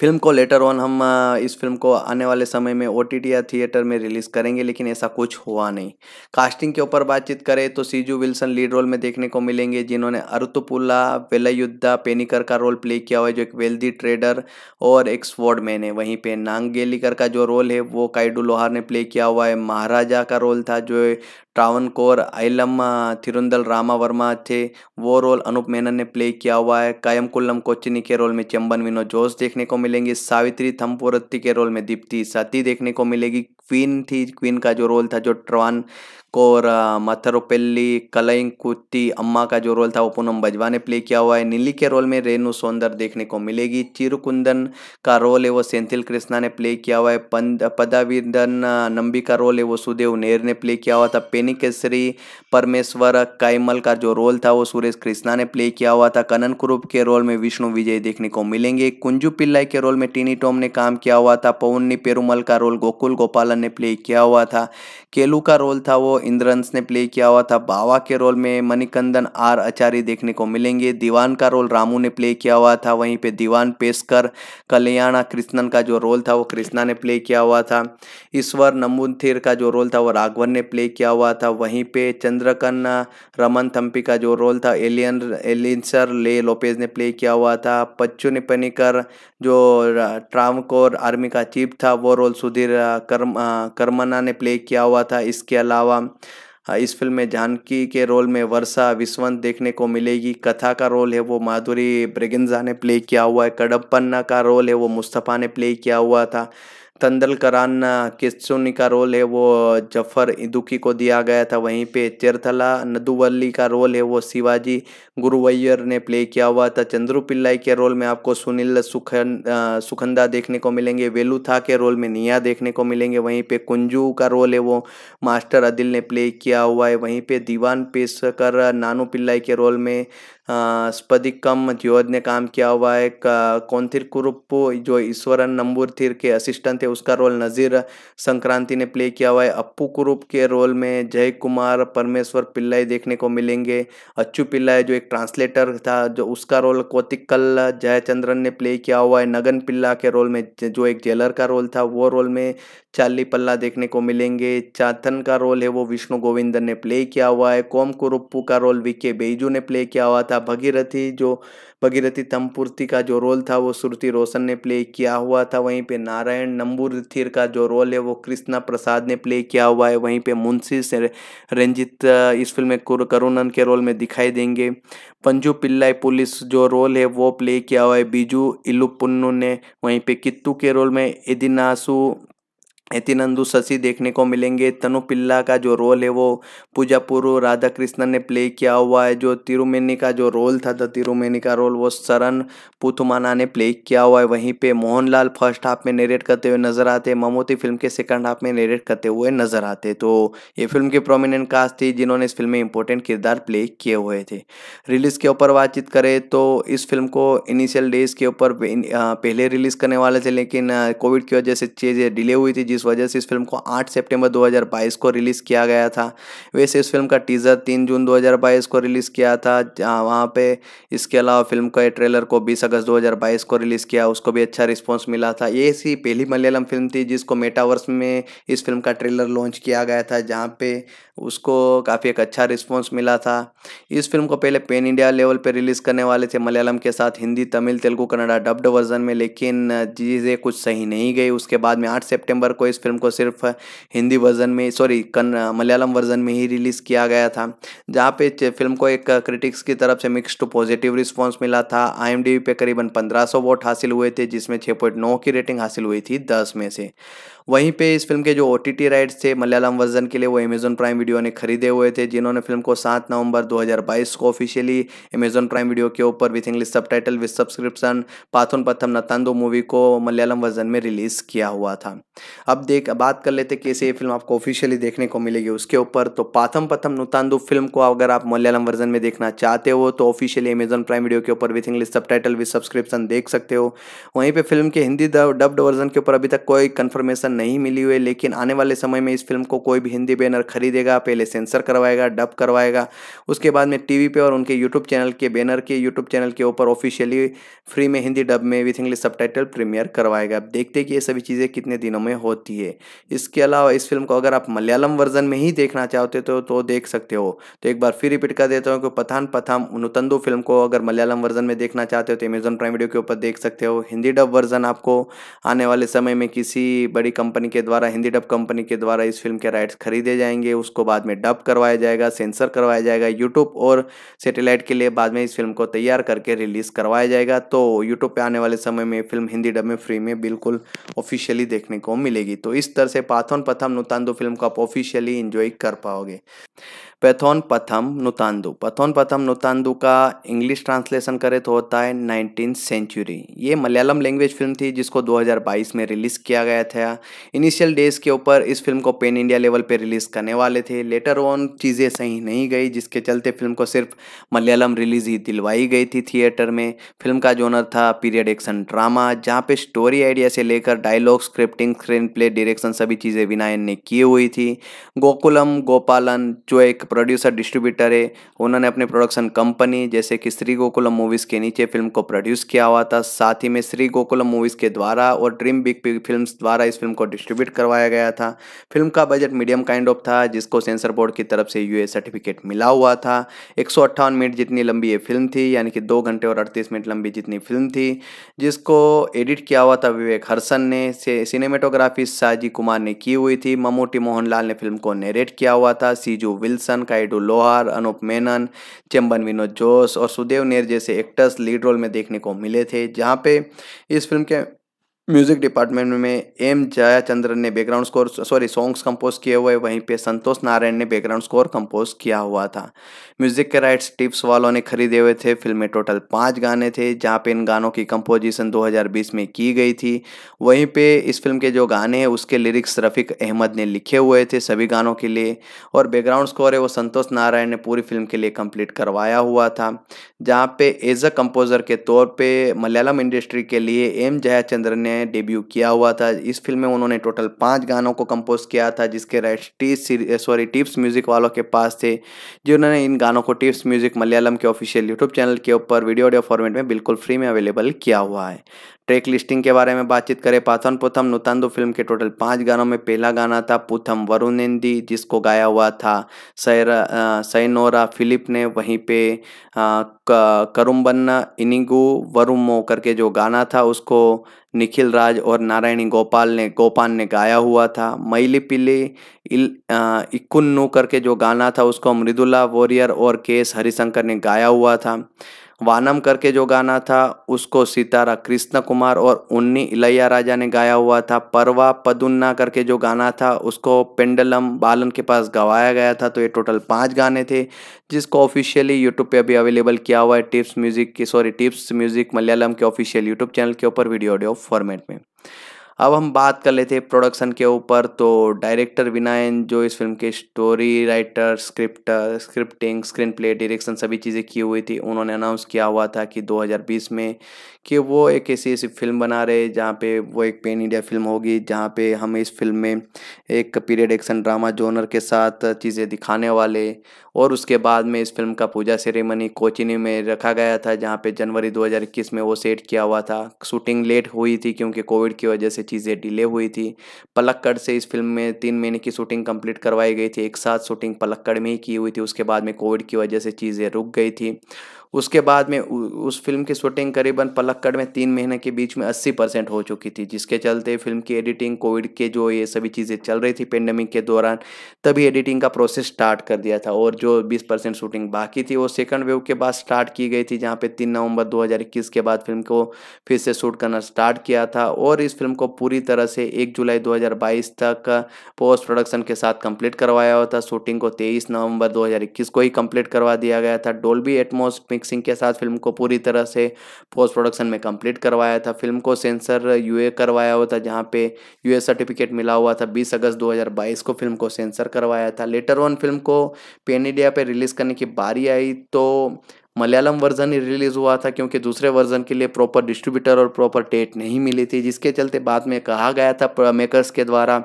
फिल्म को लेटर ऑन हम इस फिल्म को आने वाले समय में ओ या थिएटर में रिलीज़ करेंगे लेकिन ऐसा कुछ हुआ नहीं कास्टिंग के ऊपर बातचीत करें तो सीजू विल्सन लीड रोल में देखने को मिलेंगे जिन्होंने अरुतुपुला वेलयुद्धा पेनिकर का रोल प्ले किया हुआ है जो एक वेल्दी ट्रेडर और एक स्वॉर्ड मैन है वहीं पर नांगेलिकर का जो रोल है वो काइडू लोहार ने प्ले किया हुआ है महाराजा का रोल था जो कौर आइलम थिरुंदल रामा वर्मा थे वो रोल अनूप मेनन ने प्ले किया हुआ है कायम कुल्लम कोचिनी के रोल में चंबन विनोद जोश देखने को मिलेंगे सावित्री थम्पोरत्ती के रोल में दीप्ति सती देखने को मिलेगी क्वीन थी क्वीन का जो रोल था जो ट्रवान कोर मथरोपेल्ली कलइंग कुत्ती अम्मा का जो रोल था वो पूनम बजवा ने प्ले किया हुआ है नीली के रोल में रेनू सौंदर देखने को मिलेगी चिरुकुंदन का रोल है वो सेंथिल कृष्णा ने प्ले किया हुआ है पंद पदाविंदन नंबी का रोल है वो सुदेव नेर ने प्ले किया हुआ था पेनी केसरी परमेश्वर कायमल का जो रोल था वो सुरेश कृष्णा ने प्ले किया हुआ था कनन कुरूप के रोल में विष्णु विजय देखने को मिलेंगे कुंजू पिल्लाई के रोल में टीनी टॉम ने काम किया हुआ था पवन्नी पेरुमल का रोल गोकुल गोपालन ने प्ले किया हुआ था केलू का रोल था वो इंद्रंस ने प्ले किया हुआ था बावा के रोल में मणिकंदन आर आचार्य देखने को मिलेंगे दीवान का रोल रामू ने प्ले किया हुआ था वहीं पे दीवान पेशकर कल्याणा कृष्णन का जो रोल था वो कृष्णा ने प्ले किया हुआ था ईश्वर नम्बुथिर का जो रोल था वो राघवन ने प्ले किया हुआ था वहीं पे चंद्रकन रमन थम्पी का जो रोल था एलियन एलियंसर ले लोपेज ने प्ले किया हुआ था पच्चू निपनिकर जो ट्रामकोर आर्मी का चीफ था वो रोल सुधीर कर्म आ, करमना ने प्ले किया हुआ था इसके अलावा हाँ, इस फिल्म में जानकी के रोल में वर्षा विस्वंत देखने को मिलेगी कथा का रोल है वो माधुरी ब्रिगिंजा ने प्ले किया हुआ है कडप्पन्ना का रोल है वो मुस्तफ़ा ने प्ले किया हुआ था तंदलकरान किसुनी का रोल है वो जफर दुखी को दिया गया था वहीं पे चिरथला नदुवल्ली का रोल है वो शिवाजी गुरुवैयर ने प्ले किया हुआ था चंद्रू पिल्लाई के रोल में आपको सुनील सुखन सुखंदा देखने को मिलेंगे वेलू था के रोल में निया देखने को मिलेंगे वहीं पे कुंजू का रोल है वो मास्टर अदिल ने प्ले किया हुआ है वहीं पर दीवान पेशकर नानू पिल्लाई के रोल में स्पदिकम ज्योद ने काम किया हुआ है कौनथिर कुरुप्पू जो ईश्वरन नंबूरथिर के असिस्टेंट थे उसका रोल नज़ीर संक्रांति ने प्ले किया हुआ है अप्पू कुरुप के रोल में जय कुमार परमेश्वर पिल्लाई देखने को मिलेंगे अच्छू पिल्लाई जो एक ट्रांसलेटर था जो उसका रोल कौतिकल जयचंद्रन ने प्ले किया हुआ है नगन पिल्ला के रोल में जो एक जेलर का रोल था वो रोल में चाली पल्ला देखने को मिलेंगे चाथन का रोल है वो विष्णु गोविंदन ने प्ले किया हुआ है कोम कुरुप्पू का रोल वी के बेजू ने प्ले किया हुआ था था भगीरथी जो भगीरथी तमपूर्ति का जो रोल था वो श्रुति रोशन ने प्ले किया हुआ था वहीं पे नारायण नंबूर थीर का जो रोल है वो कृष्णा प्रसाद ने प्ले किया हुआ है वहीं पे मुंशी से रंजित इस फिल्म में करुणन के रोल में दिखाई देंगे पंजू पिल्लाई पुलिस जो रोल है वो प्ले किया हुआ है बीजू इलुपुन्नू ने वहीं पे कित्तू के रोल में एदिनासु एतिनंदू शशि देखने को मिलेंगे तनु पिल्ला का जो रोल है वो पूजा पुरु राधा कृष्णन ने प्ले किया हुआ है जो तिरुमेनी का जो रोल था तो तिरुमेनी का रोल वो शरण पुथुमाना ने प्ले किया हुआ है वहीं पे मोहनलाल फर्स्ट हाफ में नेरेट करते हुए नजर आते ममोती फिल्म के सेकंड हाफ में नेरेट करते हुए नजर आते तो ये फिल्म की प्रोमिनेंट कास्ट थी जिन्होंने इस फिल्म में इंपॉर्टेंट किरदार प्ले किए हुए थे रिलीज के ऊपर बातचीत करें तो इस फिल्म को इनिशियल डेज के ऊपर पहले रिलीज करने वाले थे लेकिन कोविड की वजह से चीज़ें डिले हुई थी जिस जिस वजह से इस फिल्म को 8 सितंबर 2022 को रिलीज़ किया गया था वैसे इस फिल्म का टीज़र 3 जून 2022 को रिलीज़ किया था वहाँ पे इसके अलावा फिल्म का ट्रेलर को 20 अगस्त 2022 को रिलीज़ किया उसको भी अच्छा रिस्पॉन्स मिला था ये ऐसी पहली मलयालम फिल्म थी जिसको मेटावर्स में इस फिल्म का ट्रेलर लॉन्च किया गया था जहाँ पे उसको काफ़ी एक अच्छा रिस्पॉन्स मिला था इस फिल्म को पहले पेन इंडिया लेवल पर रिलीज़ करने वाले थे मलयालम के साथ हिंदी तमिल तेलुगु कन्नडा डब्ड वर्जन में लेकिन चीज़ें कुछ सही नहीं गई उसके बाद में आठ सितंबर को इस फिल्म को सिर्फ हिंदी वर्जन में सॉरी मलयालम वर्जन में ही रिलीज़ किया गया था जहाँ पे फिल्म को एक क्रिटिक्स की तरफ से मिक्स टू पॉजिटिव रिस्पॉन्स मिला था आई पे करीबन पंद्रह वोट हासिल हुए थे जिसमें छः की रेटिंग हासिल हुई थी दस में से वहीं पे इस फिल्म के जो ओ राइट्स थे मलयालम वर्जन के लिए वो अमेजोन प्राइम वीडियो ने खरीदे हुए थे जिन्होंने फिल्म को सात नवंबर 2022 को ऑफिशियली अमेजोन प्राइम वीडियो के ऊपर with English subtitle with subscription Pathonpatham Noottandu movie को मलयालम वर्जन में रिलीज़ किया हुआ था अब देख बात कर लेते कैसे ये फिल्म आपको ऑफिशियली देखने को मिलेगी उसके ऊपर तो पाथम पथम नुतांदु फिल्म को अगर आप मलयालम वर्जन में देखना चाहते हो तो ऑफिशियली अमेजोन प्राइम वीडियो के ऊपर with English subtitle with subscription देख सकते हो वहीं पर फिल्म के हिंदी डब्ड वर्जन के ऊपर अभी तक कोई कन्फर्मेशन नहीं मिली हुई लेकिन आने वाले समय में इस फिल्म को कोई भी हिंदी बैनर खरीदेगा पहले सेंसर करवाएगा डब करवाएगा उसके बाद में टीवी पे और उनके यूट्यूब चैनल के बैनर के यूट्यूब चैनल के ऊपर ऑफिशियली फ्री में हिंदी डब में विथ इंग्लिश सब प्रीमियर करवाएगा देखते कि ये सभी चीज़ें कितने दिनों में होती है इसके अलावा इस फिल्म को अगर आप मलयालम वर्जन में ही देखना चाहते हो तो, तो देख सकते हो तो एक बार फिर रिपीट कर देता हूँ कि पथान पथाम नुतंदु फिल्म को अगर मलयालम वर्जन में देखना चाहते हो तो अमेजोन प्राइम वीडियो के ऊपर देख सकते हो हिंदी डब वर्जन आपको आने वाले समय में किसी बड़ी कंपनी के द्वारा हिंदी डब कंपनी के द्वारा इस फिल्म के राइट्स खरीदे जाएंगे उसको बाद में डब करवाया जाएगा सेंसर करवाया जाएगा यूट्यूब और सेटेलाइट के लिए बाद में इस फिल्म को तैयार करके रिलीज़ करवाया जाएगा तो यूट्यूब पर आने वाले समय में फिल्म हिंदी डब में फ्री में बिल्कुल ऑफिशियली देखने को मिलेगी तो इस तरह से पाथन प्रथम नुतान फिल्म को आप ऑफिशियली इंजॉय कर पाओगे पैथोन पथम नुतांदु पैथोन पथम नुतांदु का इंग्लिश ट्रांसलेशन करें तो होता है नाइनटीन सेंचुरी ये मलयालम लैंग्वेज फिल्म थी जिसको 2022 में रिलीज़ किया गया था इनिशियल डेज के ऊपर इस फिल्म को पेन इंडिया लेवल पर रिलीज़ करने वाले थे लेटर ऑन चीज़ें सही नहीं गई जिसके चलते फिल्म को सिर्फ मलयालम रिलीज ही दिलवाई गई थी थिएटर में फिल्म का जोनर था पीरियड एक्शन ड्रामा जहाँ पे स्टोरी आइडिया से लेकर dialogue scripting screen play direction सभी चीज़ें विनायन ने की हुई थी गोकुलम गोपालन जो एक प्रोड्यूसर डिस्ट्रीब्यूटर है उन्होंने अपने प्रोडक्शन कंपनी जैसे कि श्री गोकुलम मूवीज़ के नीचे फिल्म को प्रोड्यूस किया हुआ था साथ ही में श्री गोकुलम मूवीज़ के द्वारा और ड्रीम बिग पिग फिल्म द्वारा इस फिल्म को डिस्ट्रीब्यूट करवाया गया था फिल्म का बजट मीडियम काइंड ऑफ था जिसको सेंसर बोर्ड की तरफ से यूए सर्टिफिकेट मिला हुआ था एक मिनट जितनी लंबी ये फिल्म थी यानी कि दो घंटे और अड़तीस मिनट लंबी जितनी फिल्म थी जिसको एडिट किया हुआ था विवेक हर्सन ने सिनेमेटोग्राफी साजी कुमार ने की हुई थी ममूटी मोहनलाल ने फिल्म को नेरेट किया हुआ था सीजू विल्सन का काइडू लोहार अनूप मेनन चेम्बन विनोद जोश और सुदेव नेर जैसे एक्टर्स लीड रोल में देखने को मिले थे जहाँ पे इस फिल्म के म्यूज़िक डिपार्टमेंट में एम जयाचंद्रन ने background score sorry songs compose किए हुए वहीं पे संतोष नारायण ने बैकग्राउंड स्कोर कंपोज किया हुआ था म्यूज़िक के राइट्स टिप्स वालों ने खरीदे हुए थे फिल्म में टोटल पाँच गाने थे जहाँ पे इन गानों की कंपोजिशन 2020 में की गई थी वहीं पे इस फिल्म के जो गाने हैं उसके लिरिक्स रफ़ीक अहमद ने लिखे हुए थे सभी गानों के लिए और बैकग्राउंड स्कोर है वो संतोष नारायण ने पूरी फिल्म के लिए कंप्लीट करवाया हुआ था जहाँ पे एज अ कंपोज़र के तौर पर मलयालम इंडस्ट्री के लिए एम जयाचंद्रन ने में डेब्यू किया हुआ था इस फिल्म में उन्होंने टोटल पाँच गानों को कंपोज किया था जिसके राइट्स टीस सॉरी टिप्स म्यूजिक वालों के पास थे जिन्होंने इन गानों को टिप्स म्यूजिक मलयालम के ऑफिशियल यूट्यूब चैनल के ऊपर वीडियो ऑडियो फॉर्मेट में बिल्कुल फ्री में अवेलेबल किया हुआ है ट्रैक लिस्टिंग के बारे में बातचीत करें पाथन पुथम नुतांदो फिल्म के टोटल पाँच गानों में पहला गाना था पुथम वरुणेंदी जिसको गाया हुआ था सैरा सैनोरा फिलिप ने वहीं पे करुम्बन्ना इनिगु वरुमो करके जो गाना था उसको निखिल राज और नारायणी गोपाल ने गोपाल ने गाया हुआ था मैली पिली इक्कुन्नू करके जो गाना था उसको मृदुला वॉरियर और के एस हरिशंकर ने गाया हुआ था वानम करके जो गाना था उसको सितारा कृष्ण कुमार और उन्नी इलैया राजा ने गाया हुआ था परवा पदुन्ना करके जो गाना था उसको पेंडलम बालन के पास गवाया गया था तो ये टोटल पाँच गाने थे जिसको ऑफिशियली यूट्यूब पे अभी अवेलेबल किया हुआ है टिप्स म्यूज़िक की सॉरी टिप्स म्यूज़िक मलयालम के ऑफिशियल यूट्यूब चैनल के ऊपर वीडियो ऑडियो फॉर्मेट में अब हम बात कर लेते हैं प्रोडक्शन के ऊपर तो डायरेक्टर विनायन जो इस फिल्म के story writer script scripting screen play direction सभी चीज़ें की हुई थी उन्होंने अनाउंस किया हुआ था कि 2020 में कि वो एक ऐसी ऐसी फिल्म बना रहे जहाँ पे वो एक पेन इंडिया फिल्म होगी जहाँ पे हम इस फिल्म में एक पीरियड एक्शन ड्रामा जोनर के साथ चीज़ें दिखाने वाले और उसके बाद में इस फिल्म का पूजा सेरेमनी कोचिनी में रखा गया था जहाँ पे जनवरी 2021 में वो सेट किया हुआ था शूटिंग लेट हुई थी क्योंकि कोविड की वजह से चीज़ें डिले हुई थी पलक्कड़ से इस फिल्म में तीन महीने की शूटिंग कंप्लीट करवाई गई थी एक साथ शूटिंग पलक्कड़ में ही की हुई थी उसके बाद में कोविड की वजह से चीज़ें रुक गई थी उसके बाद में उस फिल्म की शूटिंग करीबन पलक्कड़ में तीन महीने के बीच में अस्सी परसेंट हो चुकी थी जिसके चलते फिल्म की एडिटिंग कोविड के जो ये सभी चीज़ें चल रही थी पेंडेमिक के दौरान तभी एडिटिंग का प्रोसेस स्टार्ट कर दिया था और जो बीस परसेंट शूटिंग बाकी थी वो सेकंड वेव के बाद स्टार्ट की गई थी जहाँ पर तीन नवंबर दो के बाद फिल्म को फिर से शूट करना स्टार्ट किया था और इस फिल्म को पूरी तरह से एक जुलाई दो तक पोस्ट प्रोडक्शन के साथ कम्प्लीट करवाया हुआ था शूटिंग को तेईस नवम्बर दो को ही कम्प्लीट करवा दिया गया था डोल्बी एटमोस मिक्सिंग के साथ फिल्म को पूरी तरह से पोस्ट प्रोडक्शन में कंप्लीट करवाया था फिल्म को सेंसर यूए करवाया हुआ था जहाँ पे यूए सर्टिफिकेट मिला हुआ था 20 अगस्त 2022 को फिल्म को सेंसर करवाया था लेटर ऑन फिल्म को पेन इंडिया पर रिलीज़ करने की बारी आई तो मलयालम वर्जन ही रिलीज़ हुआ था क्योंकि दूसरे वर्जन के लिए प्रॉपर डिस्ट्रीब्यूटर और प्रॉपर डेट नहीं मिली थी जिसके चलते बाद में कहा गया था मेकर्स के द्वारा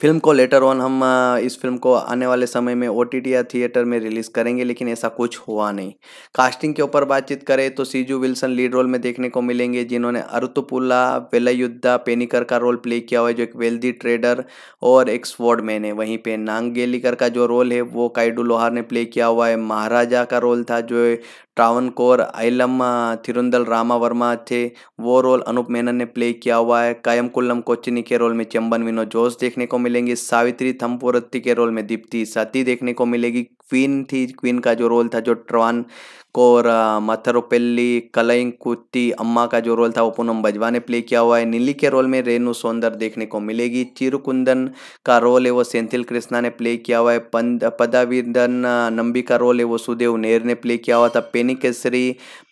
फिल्म को लेटर ऑन हम इस फिल्म को आने वाले समय में ओ या थिएटर में रिलीज़ करेंगे लेकिन ऐसा कुछ हुआ नहीं कास्टिंग के ऊपर बातचीत करें तो सीजू विल्सन लीड रोल में देखने को मिलेंगे जिन्होंने अरुतुपुला वेलयुद्धा पेनिकर का रोल प्ले किया हुआ है जो एक वेल्दी ट्रेडर और एक मैन है वहीं पे नांगेलिकर का जो रोल है वो काइडू लोहार ने प्ले किया हुआ है महाराजा का रोल था जो ट्रावन कोर आइलम थिरुंदल रामा वर्मा थे वो रोल अनूप मेनन ने प्ले किया हुआ है कायम कुल्लम कोचिनी के रोल में चंबन विनोद जोश देख देखने को मिलेंगी सावित्री थम्पोरत्ती के रोल में दीप्ति सती देखने को मिलेगी क्वीन थी क्वीन का जो रोल था जो ट्रवान और मथरोपेल्ली कुत्ती अम्मा का जो रोल था वो पूनम बजवा ने प्ले किया हुआ है नीली के रोल में रेणु सौंदर देखने को मिलेगी चिरुकुंदन का रोल है वो सेंथिल कृष्णा ने प्ले किया हुआ है पंद पदाविंदन नंबी का रोल है वो सुदेव नेर ने प्ले किया हुआ था पेनी केसरी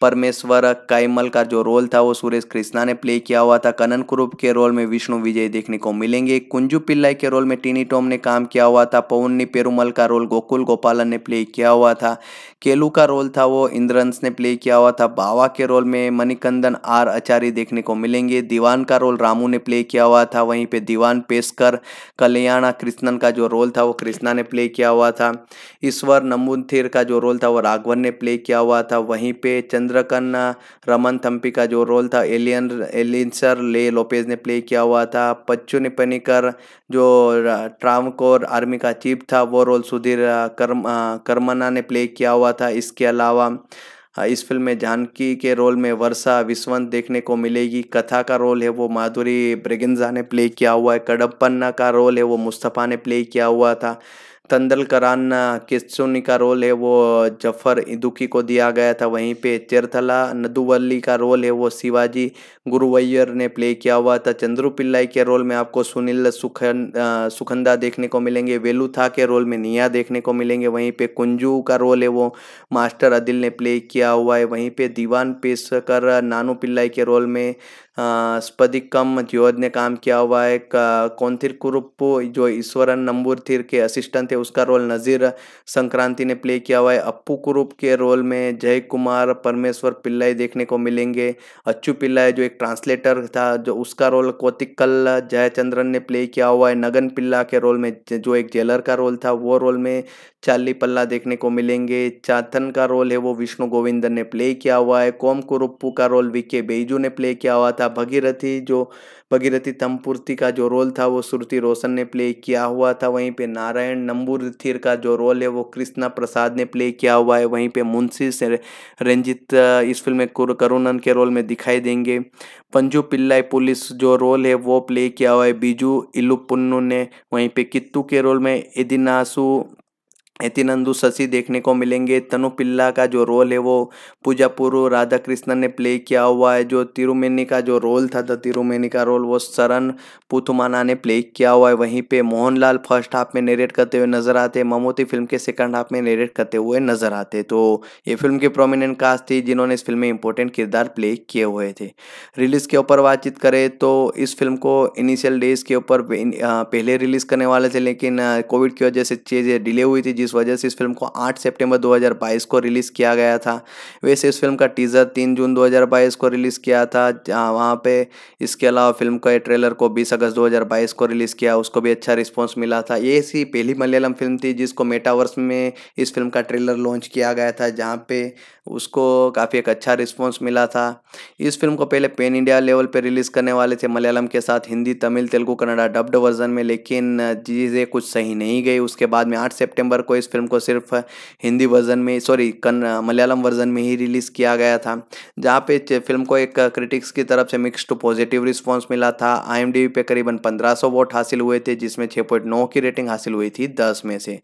परमेश्वर कायमल का जो रोल था वो सुरेश कृष्णा ने प्ले किया हुआ था कनन कुरूप के रोल में विष्णु विजय देखने को मिलेंगे कुंजू पिल्लाई के रोल में टीनी टॉम ने काम किया हुआ था पवन्नी पेरुमल का रोल गोकुल गोपालन ने प्ले किया हुआ था केलू का रोल था वो इंद्रंस ने प्ले किया हुआ था बावा के रोल में मणिकंदन आर आचार्य देखने को मिलेंगे दीवान का रोल रामू ने प्ले किया हुआ था वहीं पे दीवान पेशकर कल्याणा कृष्णन का जो रोल था वो कृष्णा ने प्ले किया हुआ था ईश्वर नम्बुथिर का जो रोल था वो राघवन ने प्ले किया हुआ था वहीं पे चंद्रकन रमन थम्पी का जो रोल था एलियन एलियंसर ले लोपेज ने प्ले किया हुआ था पच्चू निपनीकर जो कोर आर्मी का चीफ था वो रोल सुधीर कर्म कर्मना ने प्ले किया हुआ था इसके अलावा इस फिल्म में जानकी के रोल में वर्षा विस्वंत देखने को मिलेगी कथा का रोल है वो माधुरी ब्रिगेंजा ने प्ले किया हुआ है कडप्पन्ना का रोल है वो मुस्तफ़ा ने प्ले किया हुआ था तंदलकरान किस्सुनी का रोल है वो जफर दुखी को दिया गया था वहीं पे चेरथला नदुवल्ली का रोल है वो शिवाजी गुरुवैयर ने प्ले किया हुआ था चंद्रू पिल्लाई के रोल में आपको सुनील सुखन सुखंदा देखने को मिलेंगे वेलू था के रोल में निया देखने को मिलेंगे वहीं पे कुंजू का रोल है वो मास्टर अदिल ने प्ले किया हुआ है वहीं पर दीवान पेशकर नानू पिल्लाई के रोल में स्पदिकम ज्योद ने काम किया हुआ है कौंथिर कुरुप्पू जो ईश्वरन नंबूरथिर के असिस्टेंट थे उसका रोल नज़ीर संक्रांति ने प्ले किया हुआ है अप्पू कुरुप के रोल में जय कुमार परमेश्वर पिल्लाई देखने को मिलेंगे अच्छू पिल्लाई जो एक ट्रांसलेटर था जो उसका रोल कोतिकल जयचंद्रन ने प्ले किया हुआ है नगन पिल्ला के रोल में जो एक जेलर का रोल था वो रोल में चाली पल्ला देखने को मिलेंगे चाथन का रोल है वो विष्णु गोविंदन ने प्ले किया हुआ है कोम कुरुप्पू का रोल वीके बेजू ने प्ले किया हुआ था भगीरथी जो भगीरथी तमपूर्ति का जो रोल था वो श्रुति रोशन ने प्ले किया हुआ था वहीं पे नारायण नंबूर का जो रोल है वो कृष्णा प्रसाद ने प्ले किया हुआ है वहीं पे मुंशी से रंजित इस फिल्म में करुणन के रोल में दिखाई देंगे पंजू पिल्लाई पुलिस जो रोल है वो प्ले किया हुआ है बीजू इलुपुन्नू ने वहीं पे कित्तू के रोल में एदिनासू एतिनंदू शशि देखने को मिलेंगे तनु पिल्ला का जो रोल है वो पूजा पूर्व राधा कृष्णन ने प्ले किया हुआ है जो तिरुमेनी का जो रोल था द तिरुमेनी का रोल वो शरण पुथुमाना ने प्ले किया हुआ है वहीं पे मोहनलाल फर्स्ट हाफ में नेरेट करते हुए नजर आते हैं ममोती फिल्म के सेकंड हाफ में नेरेट करते हुए नजर आते तो ये फिल्म की प्रोमिनेंट कास्ट थी जिन्होंने इस फिल्म में इंपॉर्टेंट किरदार प्ले किए हुए थे रिलीज के ऊपर बातचीत करें तो इस फिल्म को इनिशियल डेज के ऊपर पहले रिलीज करने वाले थे लेकिन कोविड की वजह से चीज़ें डिले हुई थी जिस इस वजह से इस फिल्म को 8 सितंबर 2022 को रिलीज़ किया गया था वैसे इस फिल्म का टीज़र 3 जून 2022 को रिलीज़ किया था वहाँ पे इसके अलावा फिल्म का ट्रेलर को 20 अगस्त 2022 को रिलीज़ किया उसको भी अच्छा रिस्पॉन्स मिला था ये ऐसी पहली मलयालम फिल्म थी जिसको मेटावर्स में इस फिल्म का ट्रेलर लॉन्च किया गया था जहाँ पे उसको काफ़ी एक अच्छा रिस्पॉन्स मिला था इस फिल्म को पहले पेन इंडिया लेवल पर रिलीज़ करने वाले थे मलयालम के साथ हिंदी तमिल तेलुगु कन्नडा डब्ड वर्जन में लेकिन चीज़ें कुछ सही नहीं गई उसके बाद में आठ सेप्टेम्बर को इस फिल्म को सिर्फ हिंदी वर्जन में सॉरी मलयालम वर्जन में ही रिलीज़ किया गया था जहाँ पे फिल्म को एक क्रिटिक्स की तरफ से मिक्स टू पॉजिटिव रिस्पॉन्स मिला था आई पे करीबन पंद्रह वोट हासिल हुए थे जिसमें छः की रेटिंग हासिल हुई थी दस में से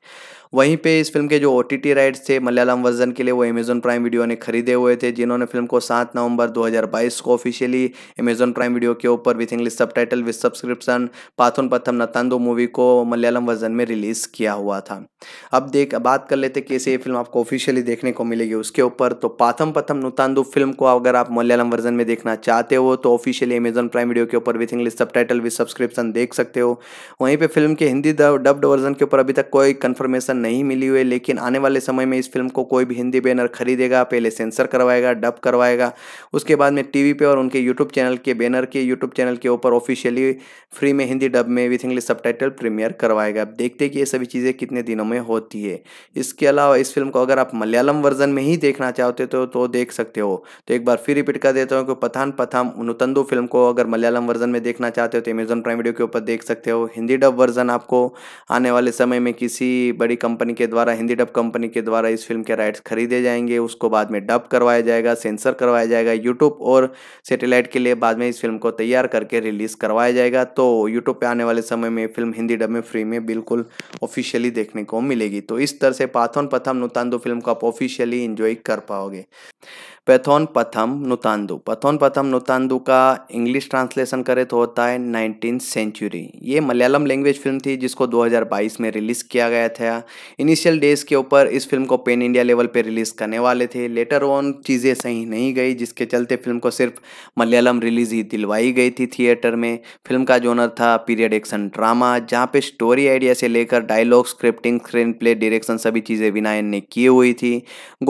वहीं पे इस फिल्म के जो ओ राइट्स थे मलयालम वर्जन के लिए वो अमेजोन प्राइम वीडियो ने खरीदे हुए थे जिन्होंने फिल्म को सात नवंबर 2022 को ऑफिशियली अमेजोन प्राइम वीडियो के ऊपर with English subtitle with subscription Pathonpatham Noottandu movie को मलयालम वर्जन में रिलीज़ किया हुआ था अब देख बात कर लेते कैसे ये फिल्म आपको ऑफिशियली देखने को मिलेगी उसके ऊपर तो पाथम पथम नुतांदु फिल्म को अगर आप मलयालम वर्जन में देखना चाहते हो तो ऑफिशियली अमेजन प्राइम वीडियो के ऊपर with English subtitle with subscription देख सकते हो वहीं पर फिल्म के हिंदी डब्ड वर्जन के ऊपर अभी तक कोई कन्फर्मेशन नहीं मिली हुई लेकिन आने वाले समय में इस फिल्म को कोई भी हिंदी बैनर खरीदेगा पहले सेंसर करवाएगा डब करवाएगा उसके बाद में टीवी पे और उनके यूट्यूब चैनल के बैनर के यूट्यूब चैनल के ऊपर ऑफिशियली फ्री में हिंदी डब में विथ इंग्लिश सब प्रीमियर करवाएगा आप देखते कि ये सभी चीज़ें कितने दिनों में होती है इसके अलावा इस फिल्म को अगर आप मलयालम वर्जन में ही देखना चाहते हो तो, देख सकते हो तो एक बार फिर रिपीट कर देता हूँ कि पथान पथाम नुतंदु फिल्म को अगर मलयालम वर्जन में देखना चाहते हो तो अमेजोन प्राइम वीडियो के ऊपर देख सकते हो हिंदी डब वर्जन आपको आने वाले समय में किसी बड़ी कंपनी के द्वारा हिंदी डब कंपनी के द्वारा इस फिल्म के राइट्स खरीदे जाएंगे उसको बाद में डब करवाया जाएगा सेंसर करवाया जाएगा यूट्यूब और सेटेलाइट के लिए बाद में इस फिल्म को तैयार करके रिलीज़ करवाया जाएगा तो यूट्यूब पर आने वाले समय में फिल्म हिंदी डब में फ्री में बिल्कुल ऑफिशियली देखने को मिलेगी तो इस तरह से पाथोन पथम नुतांदो फिल्म को आप ऑफिशियली इंजॉय कर पाओगे पैथोन पथम नुतांदु पथोन पथम नुतांदु का इंग्लिश ट्रांसलेशन करे तो होता है नाइनटीन सेंचुरी ये मलयालम लैंग्वेज फिल्म थी जिसको 2022 में रिलीज़ किया गया था इनिशियल डेज़ के ऊपर इस फिल्म को पेन इंडिया लेवल पे रिलीज़ करने वाले थे लेटर ऑन चीज़ें सही नहीं गई जिसके चलते फिल्म को सिर्फ मलयालम रिलीज़ ही दिलवाई गई थी थिएटर में फिल्म का जोनर था पीरियड एक्शन ड्रामा जहाँ पे स्टोरी आइडिया से लेकर dialogue scripting screen play direction सभी चीज़ें विनायन ने की हुई थी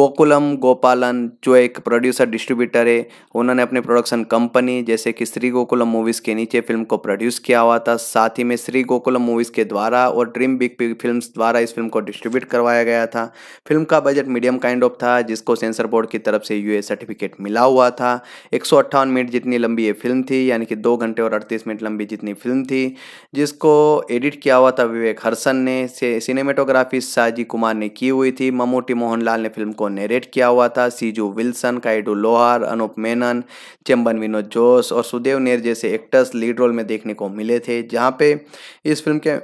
गोकुलम गोपालन जो एक प्रोड्यूसर डिस्ट्रीब्यूटर है उन्होंने अपने प्रोडक्शन कंपनी जैसे कि श्री गोकुलम मूवीज़ के नीचे फिल्म को प्रोड्यूस किया हुआ था साथ ही में श्री गोकुलम मूवीज़ के द्वारा और ड्रीम बिग पिग फिल्म द्वारा इस फिल्म को डिस्ट्रीब्यूट करवाया गया था फिल्म का बजट मीडियम काइंड ऑफ था जिसको सेंसर बोर्ड की तरफ से यू सर्टिफिकेट मिला हुआ था एक मिनट जितनी लंबी ये फिल्म थी यानी कि दो घंटे और अड़तीस मिनट लंबी जितनी फिल्म थी जिसको एडिट किया हुआ था विवेक हर्सन ने से सिनेमेटोग्राफी साजी कुमार ने की हुई थी ममूटी मोहनलाल ने फिल्म को नेरेट किया हुआ था सीजू विल्सन काइडू लोहार अनूप मेनन चंबन विनोद जोश और सुदेव नेर जैसे एक्टर्स लीड रोल में देखने को मिले थे जहाँ पे इस फिल्म के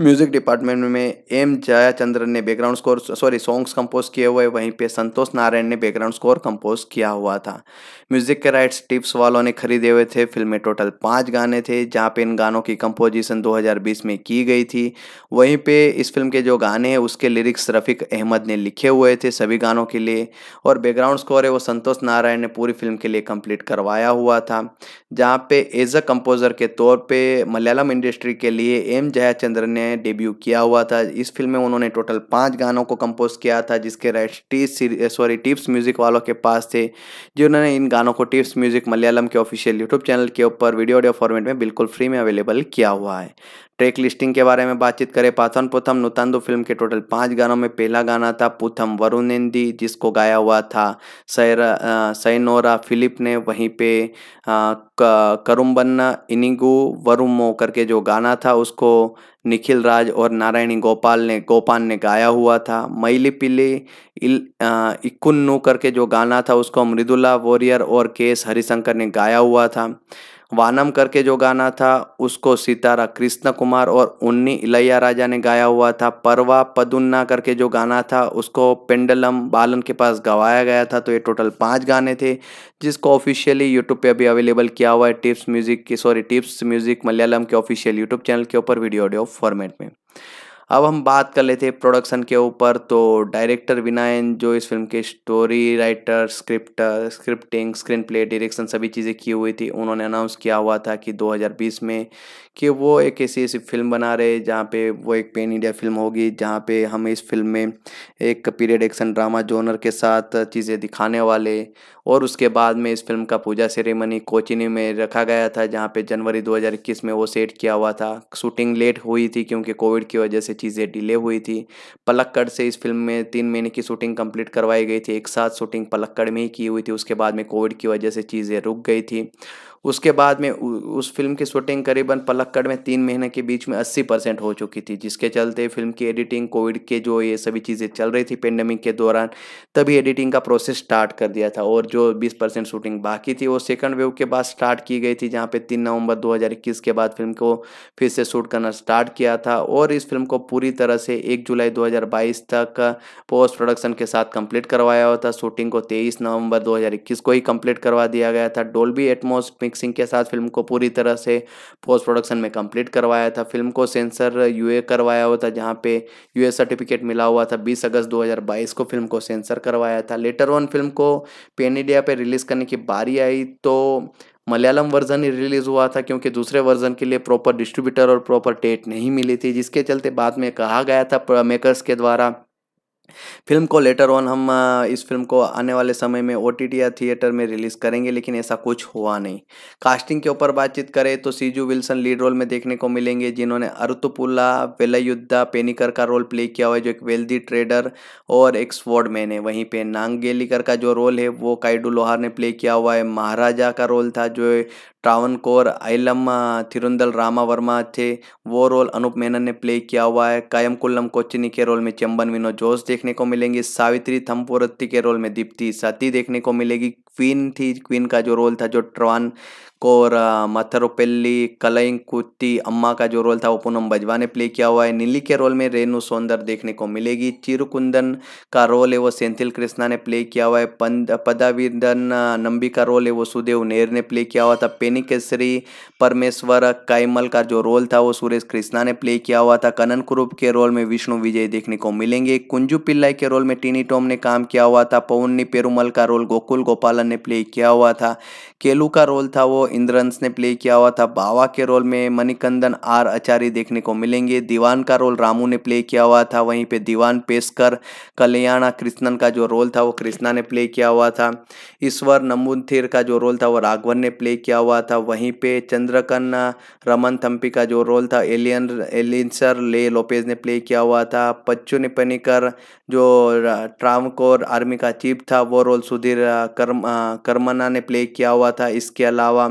म्यूजिक डिपार्टमेंट में एम जयाचंद्रन ने background score sorry songs compose किए हुए वहीं पे संतोष नारायण ने बैकग्राउंड स्कोर कंपोज किया हुआ था म्यूजिक के राइट्स टिप्स वालों ने खरीदे हुए थे फिल्म में टोटल पाँच गाने थे जहाँ पे इन गानों की कंपोजिशन 2020 में की गई थी वहीं पे इस फिल्म के जो गाने हैं उसके लिरिक्स रफ़ीक अहमद ने लिखे हुए थे सभी गानों के लिए और बैकग्राउंड स्कोर है वो संतोष नारायण ने पूरी फिल्म के लिए कंप्लीट करवाया हुआ था जहाँ पे एज अ कंपोज़र के तौर पर मलयालम इंडस्ट्री के लिए एम जयाचंद्रन ने में डेब्यू किया हुआ था इस फिल्म में उन्होंने टोटल पाँच गानों को कंपोज किया था जिसके rights T sorry Tips music वालों के पास थे जिन्होंने इन गानों को टिप्स म्यूज़िक मलयालम के ऑफिशियल यूट्यूब चैनल के ऊपर वीडियो ऑडियो फॉर्मेट में बिल्कुल फ्री में अवेलेबल किया हुआ है ट्रैक लिस्टिंग के बारे में बातचीत करें पाथन पुथम नुतांदो फिल्म के टोटल पाँच गानों में पहला गाना था पुथम वरुणेंदी जिसको गाया हुआ था सैनोरा फिलिप ने वहीं पे करुम्बन्ना इनिगु वरुमो करके जो गाना था उसको निखिल राज और नारायणी गोपाल ने गोपाल ने गाया हुआ था मैली पिली इक्कुन्नू करके जो गाना था उसको मृदुला वॉरियर और के एस हरिशंकर ने गाया हुआ था वानम करके जो गाना था उसको सितारा कृष्ण कुमार और उन्नी इलैया राजा ने गाया हुआ था परवा पदुन्ना करके जो गाना था उसको पेंडलम बालन के पास गवाया गया था तो ये टोटल पाँच गाने थे जिसको ऑफिशियली यूट्यूब पे अभी अवेलेबल किया हुआ है टिप्स म्यूज़िक की सॉरी टिप्स म्यूज़िक मलयालम के ऑफिशियल यूट्यूब चैनल के ऊपर वीडियो ऑडियो फॉर्मेट में अब हम बात कर लेते हैं प्रोडक्शन के ऊपर तो डायरेक्टर विनायन जो इस फिल्म के story writer scripter scripting screen play direction सभी चीज़ें की हुई थी उन्होंने अनाउंस किया हुआ था कि 2020 में कि वो एक ऐसी ऐसी फिल्म बना रहे जहाँ पे वो एक पेन इंडिया फिल्म होगी जहाँ पे हम इस फिल्म में एक पीरियड एक्शन ड्रामा जोनर के साथ चीज़ें दिखाने वाले और उसके बाद में इस फिल्म का पूजा सेरेमनी कोचिनी में रखा गया था जहाँ पे जनवरी 2021 में वो सेट किया हुआ था शूटिंग लेट हुई थी क्योंकि कोविड की वजह से चीज़ें डिले हुई थी पलक्कड़ से इस फिल्म में तीन महीने की शूटिंग कंप्लीट करवाई गई थी एक साथ शूटिंग पलक्कड़ में ही की हुई थी उसके बाद में कोविड की वजह से चीज़ें रुक गई थी उसके बाद में उस फिल्म की शूटिंग करीबन पलक्कड़ में तीन महीने के बीच में अस्सी परसेंट हो चुकी थी जिसके चलते फिल्म की एडिटिंग कोविड के जो ये सभी चीज़ें चल रही थी पेंडेमिक के दौरान तभी एडिटिंग का प्रोसेस स्टार्ट कर दिया था और जो बीस परसेंट शूटिंग बाकी थी वो सेकंड वेव के बाद स्टार्ट की गई थी जहाँ पर तीन नवंबर दो के बाद फिल्म को फिर से शूट करना स्टार्ट किया था और इस फिल्म को पूरी तरह से एक जुलाई दो तक पोस्ट प्रोडक्शन के साथ कम्प्लीट करवाया हुआ था शूटिंग को तेईस नवंबर दो को ही कम्प्लीट करवा दिया गया था डोल्बी एटमोस मिक्सिंग के साथ फिल्म को पूरी तरह से पोस्ट प्रोडक्शन में कंप्लीट करवाया था फिल्म को सेंसर यूए करवाया हुआ था जहाँ पे यूए सर्टिफिकेट मिला हुआ था 20 अगस्त 2022 को फिल्म को सेंसर करवाया था लेटर ऑन फिल्म को पेन इंडिया पे रिलीज़ करने की बारी आई तो मलयालम वर्जन ही रिलीज़ हुआ था क्योंकि दूसरे वर्जन के लिए प्रॉपर डिस्ट्रीब्यूटर और प्रॉपर डेट नहीं मिली थी जिसके चलते बाद में कहा गया था मेकर्स के द्वारा फिल्म को लेटर ऑन हम इस फिल्म को आने वाले समय में ओ या थिएटर में रिलीज़ करेंगे लेकिन ऐसा कुछ हुआ नहीं कास्टिंग के ऊपर बातचीत करें तो सीजू विल्सन लीड रोल में देखने को मिलेंगे जिन्होंने अरुतुपुल्ला वेलयुद्धा पेनिकर का रोल प्ले किया हुआ है जो एक वेल्दी ट्रेडर और एक मैन है वहीं पर नांगेलीकर का जो रोल है वो काइडू लोहार ने प्ले किया हुआ है महाराजा का रोल था जो ट्रावन कौर आइलम थिरुंदल रामा वर्मा थे वो रोल अनूप मेनन ने प्ले किया हुआ है कायम कुल्लम कोचिनी के रोल में चंबन विनोद जोश देखने को मिलेंगे सावित्री थम्पोरत्ती के रोल में दीप्ति सती देखने को मिलेगी क्वीन थी क्वीन का जो रोल था जो ट्रवान इसको और मथरोपेल्ली कुत्ती अम्मा का जो रोल था वो पूनम बजवा ने प्ले किया हुआ है नीली के रोल में रेनू सौंदर देखने को मिलेगी चिरुकुंदन का रोल है वो सेंथिल कृष्णा ने प्ले किया हुआ है पदावीदन नंबी का रोल है वो सुदेव नेर ने प्ले किया हुआ था पेनी केसरी परमेश्वर कायमल का जो रोल था वो सुरेश कृष्णा ने प्ले किया हुआ था कनन कुरूप के रोल में विष्णु विजय देखने को मिलेंगे कुंजू पिल्लाई के रोल में टीनी टॉम ने काम किया हुआ था पवन्नी पेरुमल का रोल गोकुल गोपालन ने प्ले किया हुआ था केलू का रोल था वो इंद्रंस ने प्ले किया हुआ था बावा के रोल में मणिकंदन आर आचार्य देखने को मिलेंगे दीवान का रोल रामू ने प्ले किया हुआ था वहीं पे दीवान पेशकर कल्याणा कृष्णन का जो रोल था वो कृष्णा ने प्ले किया हुआ था ईश्वर नम्बुथिर का जो रोल था वो राघवन ने प्ले किया हुआ था वहीं पे चंद्रकन रमन थम्पी का जो रोल था एलियन एलियंसर ले लोपेज ने प्ले किया हुआ था पच्चू ने पनीकर जो ट्रामकोर आर्मी का चीफ था वो रोल सुधीर कर्म कर्मना ने प्ले किया हुआ था इसके अलावा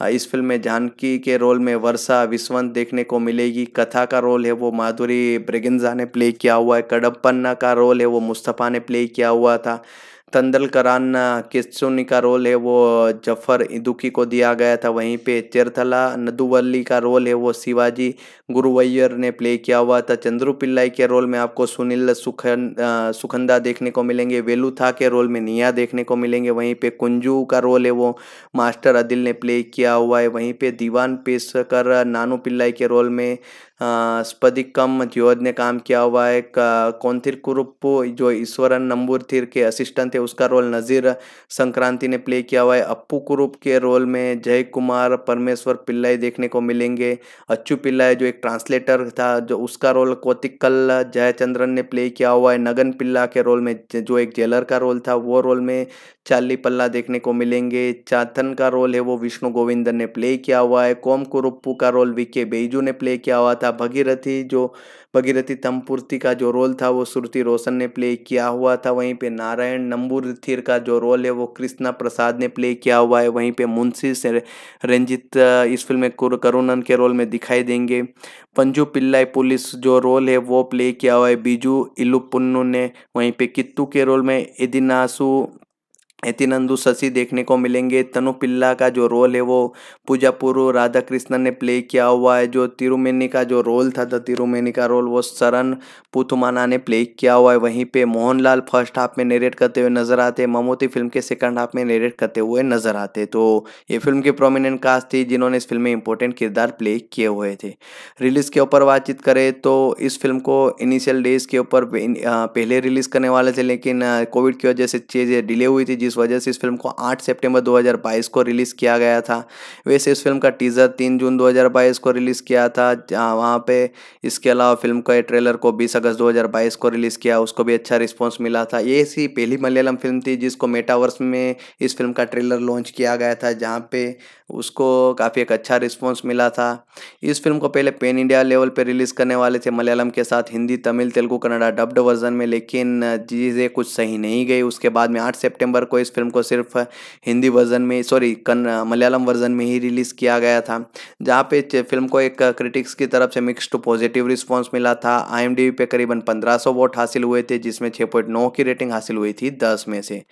हाँ, इस फिल्म में जानकी के रोल में वर्षा विश्वंत देखने को मिलेगी कथा का रोल है वो माधुरी ब्रिगिंजा ने प्ले किया हुआ है कडप्पन्ना का रोल है वो मुस्तफ़ा ने प्ले किया हुआ था तंदलकरान किसुनी का रोल है वो जफ़र इदुकी को दिया गया था वहीं पे चेरथला नदुवल्ली का रोल है वो शिवाजी गुरुवैयर ने प्ले किया हुआ था चंद्रू पिल्लाई के रोल में आपको सुनील सुखन सुखंदा देखने को मिलेंगे वेलू था के रोल में निया देखने को मिलेंगे वहीं पे कुंजू का रोल है वो मास्टर अदिल ने प्ले किया हुआ है वहीं पर दीवान पेशकर नानू पिल्लाई के रोल में स्पदिकम ज्योद ने काम किया हुआ है कौनथिर कुरुप्पू जो ईश्वरन नंबूरथिर के असिस्टेंट थे उसका रोल नज़ीर संक्रांति ने प्ले किया हुआ है अप्पू कुरूप के रोल में जय कुमार परमेश्वर पिल्लाई देखने को मिलेंगे अच्छू पिल्लाई जो एक ट्रांसलेटर था जो उसका रोल कोतिकल जयचंद्रन ने प्ले किया हुआ है नगन पिल्ला के रोल में जो एक जेलर का रोल था वो रोल में चार्ली पल्ला देखने को मिलेंगे चाथन का रोल है वो विष्णु गोविंदन ने प्ले किया हुआ है कोम कुरुप्पू का रोल विके बेजू ने प्ले किया हुआ था भगीरथी जो भगीरथी तमपूर्ति का जो रोल था वो श्रुति रोशन ने प्ले किया हुआ था वहीं पे नारायण नंबूरथिर का जो रोल है वो कृष्णा प्रसाद ने प्ले किया हुआ है वहीं पे मुंशी से रंजित इस फिल्म में करुणन के रोल में दिखाई देंगे पंजू पिल्लाई पुलिस जो रोल है वो प्ले किया हुआ है बीजू इलुपुन्नू ने वहीं पे कित्तू के रोल में इदिनासू एतिनंदु शशि देखने को मिलेंगे तनु पिल्ला का जो रोल है वो पूजा पूर्व राधा कृष्णन ने प्ले किया हुआ है जो तिरुमेनी का जो रोल था तिरुमेनी का रोल वो शरण पुथुमाना ने प्ले किया हुआ है वहीं पे मोहनलाल फर्स्ट हाफ में नेरेट करते हुए नजर आते हैं ममोती फिल्म के सेकंड हाफ में नेरेट करते हुए नजर आते तो ये फिल्म की प्रोमिनेंट कास्ट थी जिन्होंने इस फिल्म में इंपॉर्टेंट किरदार प्ले किए हुए थे रिलीज़ के ऊपर बातचीत करें तो इस फिल्म को इनिशियल डेज के ऊपर पहले रिलीज़ करने वाले थे लेकिन कोविड की वजह से चीज़ें डिले हुई थी जिस वजह से इस फिल्म को 8 सितंबर 2022 को रिलीज़ किया गया था वैसे इस फिल्म का टीज़र 3 जून 2022 को रिलीज़ किया था वहाँ पे इसके अलावा फिल्म का ट्रेलर को 20 अगस्त 2022 को रिलीज़ किया उसको भी अच्छा रिस्पॉन्स मिला था ये ऐसी पहली मलयालम फिल्म थी जिसको मेटावर्स में इस फिल्म का ट्रेलर लॉन्च किया गया था जहाँ पे उसको काफ़ी एक अच्छा रिस्पॉन्स मिला था इस फिल्म को पहले पेन इंडिया लेवल पर रिलीज़ करने वाले थे मलयालम के साथ हिंदी तमिल तेलुगु कन्नड़ा डब्ड वर्जन में लेकिन चीज़ें कुछ सही नहीं गई उसके बाद में आठ सेप्टेम्बर को इस फिल्म को सिर्फ हिंदी वर्जन में सॉरी मलयालम वर्जन में ही रिलीज़ किया गया था जहाँ पे फिल्म को एक क्रिटिक्स की तरफ से मिक्स टू पॉजिटिव रिस्पॉन्स मिला था आई पे करीबन पंद्रह वोट हासिल हुए थे जिसमें छः की रेटिंग हासिल हुई थी दस में से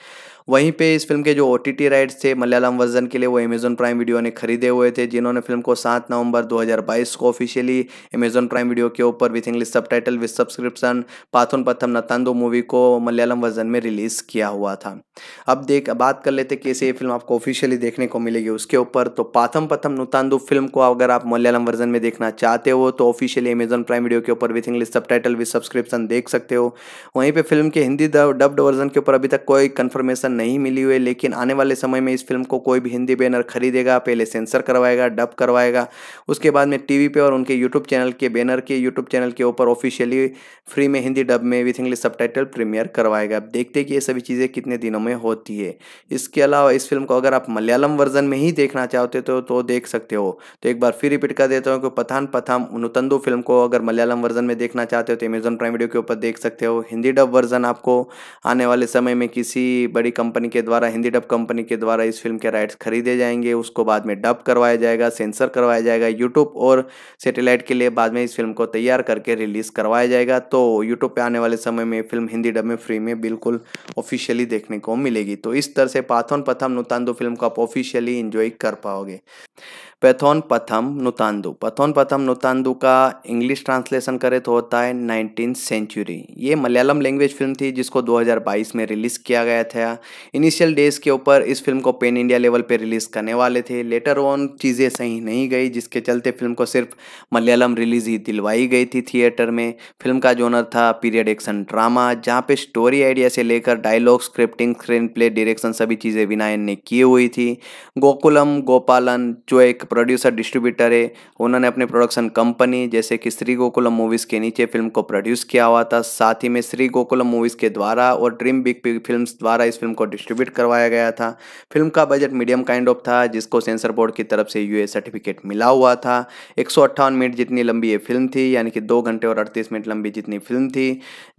वहीं पे इस फिल्म के जो ओ टी राइट्स थे मलयालम वर्जन के लिए वो अमेजोन प्राइम वीडियो ने खरीदे हुए थे जिन्होंने फिल्म को सात नवंबर 2022 को ऑफिशियली अमेजॉन प्राइम वीडियो के ऊपर with English subtitle with subscription Pathonpatham Noottandu movie को मलयालम वर्जन में रिलीज़ किया हुआ था अब देख बात कर लेते कैसे ये फिल्म आपको ऑफिशियली देखने को मिलेगी उसके ऊपर तो पाथम पथम नुतांदु फिल्म को अगर आप मलयालम वर्जन में देखना चाहते हो तो ऑफिशियली अमेजन प्राइम वीडियो के ऊपर with English subtitle with subscription देख सकते हो वहीं पर फिल्म के हिंदी डब्ड वर्जन के ऊपर अभी तक कोई कन्फर्मेशन नहीं मिली हुई है लेकिन आने वाले समय में इस फिल्म को कोई भी हिंदी बैनर खरीदेगा करवाएगा पहले सेंसर करवाएगा डब करवाएगा उसके बाद में टीवी पे और उनके यूट्यूब चैनल के बैनर के यूट्यूब चैनल के ऊपर ऑफिशियली फ्री में हिंदी डब में विथ इंग्लिश सब प्रीमियर करवाएगा आप देखते कि ये सभी चीज़ें कितने दिनों में होती है इसके अलावा इस फिल्म को अगर आप मलयालम वर्जन में ही देखना चाहते हो तो, तो देख सकते हो तो एक बार फिर रिपीट कर देता हूँ कि पथान पथाम नुतंदु फिल्म को अगर मलयालम वर्जन में देखना चाहते हो तो अमेजोन प्राइम वीडियो के ऊपर देख सकते हो हिंदी डब वर्जन आपको आने वाले समय में किसी बड़ी कंपनी के द्वारा हिंदी डब कंपनी के द्वारा इस फिल्म के राइट्स खरीदे जाएंगे उसको बाद में डब करवाया जाएगा सेंसर करवाया जाएगा यूट्यूब और सेटेलाइट के लिए बाद में इस फिल्म को तैयार करके रिलीज़ करवाया जाएगा तो यूट्यूब पर आने वाले समय में फिल्म हिंदी डब में फ्री में बिल्कुल ऑफिशियली देखने को मिलेगी तो इस तरह से पाथन पथम नुतान फिल्म को आप ऑफिशियली इंजॉय कर पाओगे पैथोन पथम नुतांदु पैथोन पथम नुतांदु का इंग्लिश ट्रांसलेशन करें तो होता है नाइनटीन सेंचुरी ये मलयालम लैंग्वेज फिल्म थी जिसको 2022 में रिलीज़ किया गया था इनिशियल डेज के ऊपर इस फिल्म को पेन इंडिया लेवल पर रिलीज़ करने वाले थे लेटर ऑन चीज़ें सही नहीं गई जिसके चलते फिल्म को सिर्फ मलयालम रिलीज़ ही दिलवाई गई थी थिएटर में फिल्म का जोनर था पीरियड एक्शन ड्रामा जहाँ पे स्टोरी आइडिया से लेकर dialogue scripting screen play direction सभी चीज़ें विनायन ने की हुई थी गोकुलम गोपालन जो एक प्रोड्यूसर डिस्ट्रीब्यूटर है उन्होंने अपने प्रोडक्शन कंपनी जैसे कि श्री गोकुलम मूवीज़ के नीचे फिल्म को प्रोड्यूस किया हुआ था साथ ही में श्री गोकुलम मूवीज़ के द्वारा और ड्रीम बिग पिग फिल्म द्वारा इस फिल्म को डिस्ट्रीब्यूट करवाया गया था फिल्म का बजट मीडियम काइंड ऑफ था जिसको सेंसर बोर्ड की तरफ से यूए सर्टिफिकेट मिला हुआ था एक मिनट जितनी लंबी ये फिल्म थी यानी कि दो घंटे और अड़तीस मिनट लंबी जितनी फिल्म थी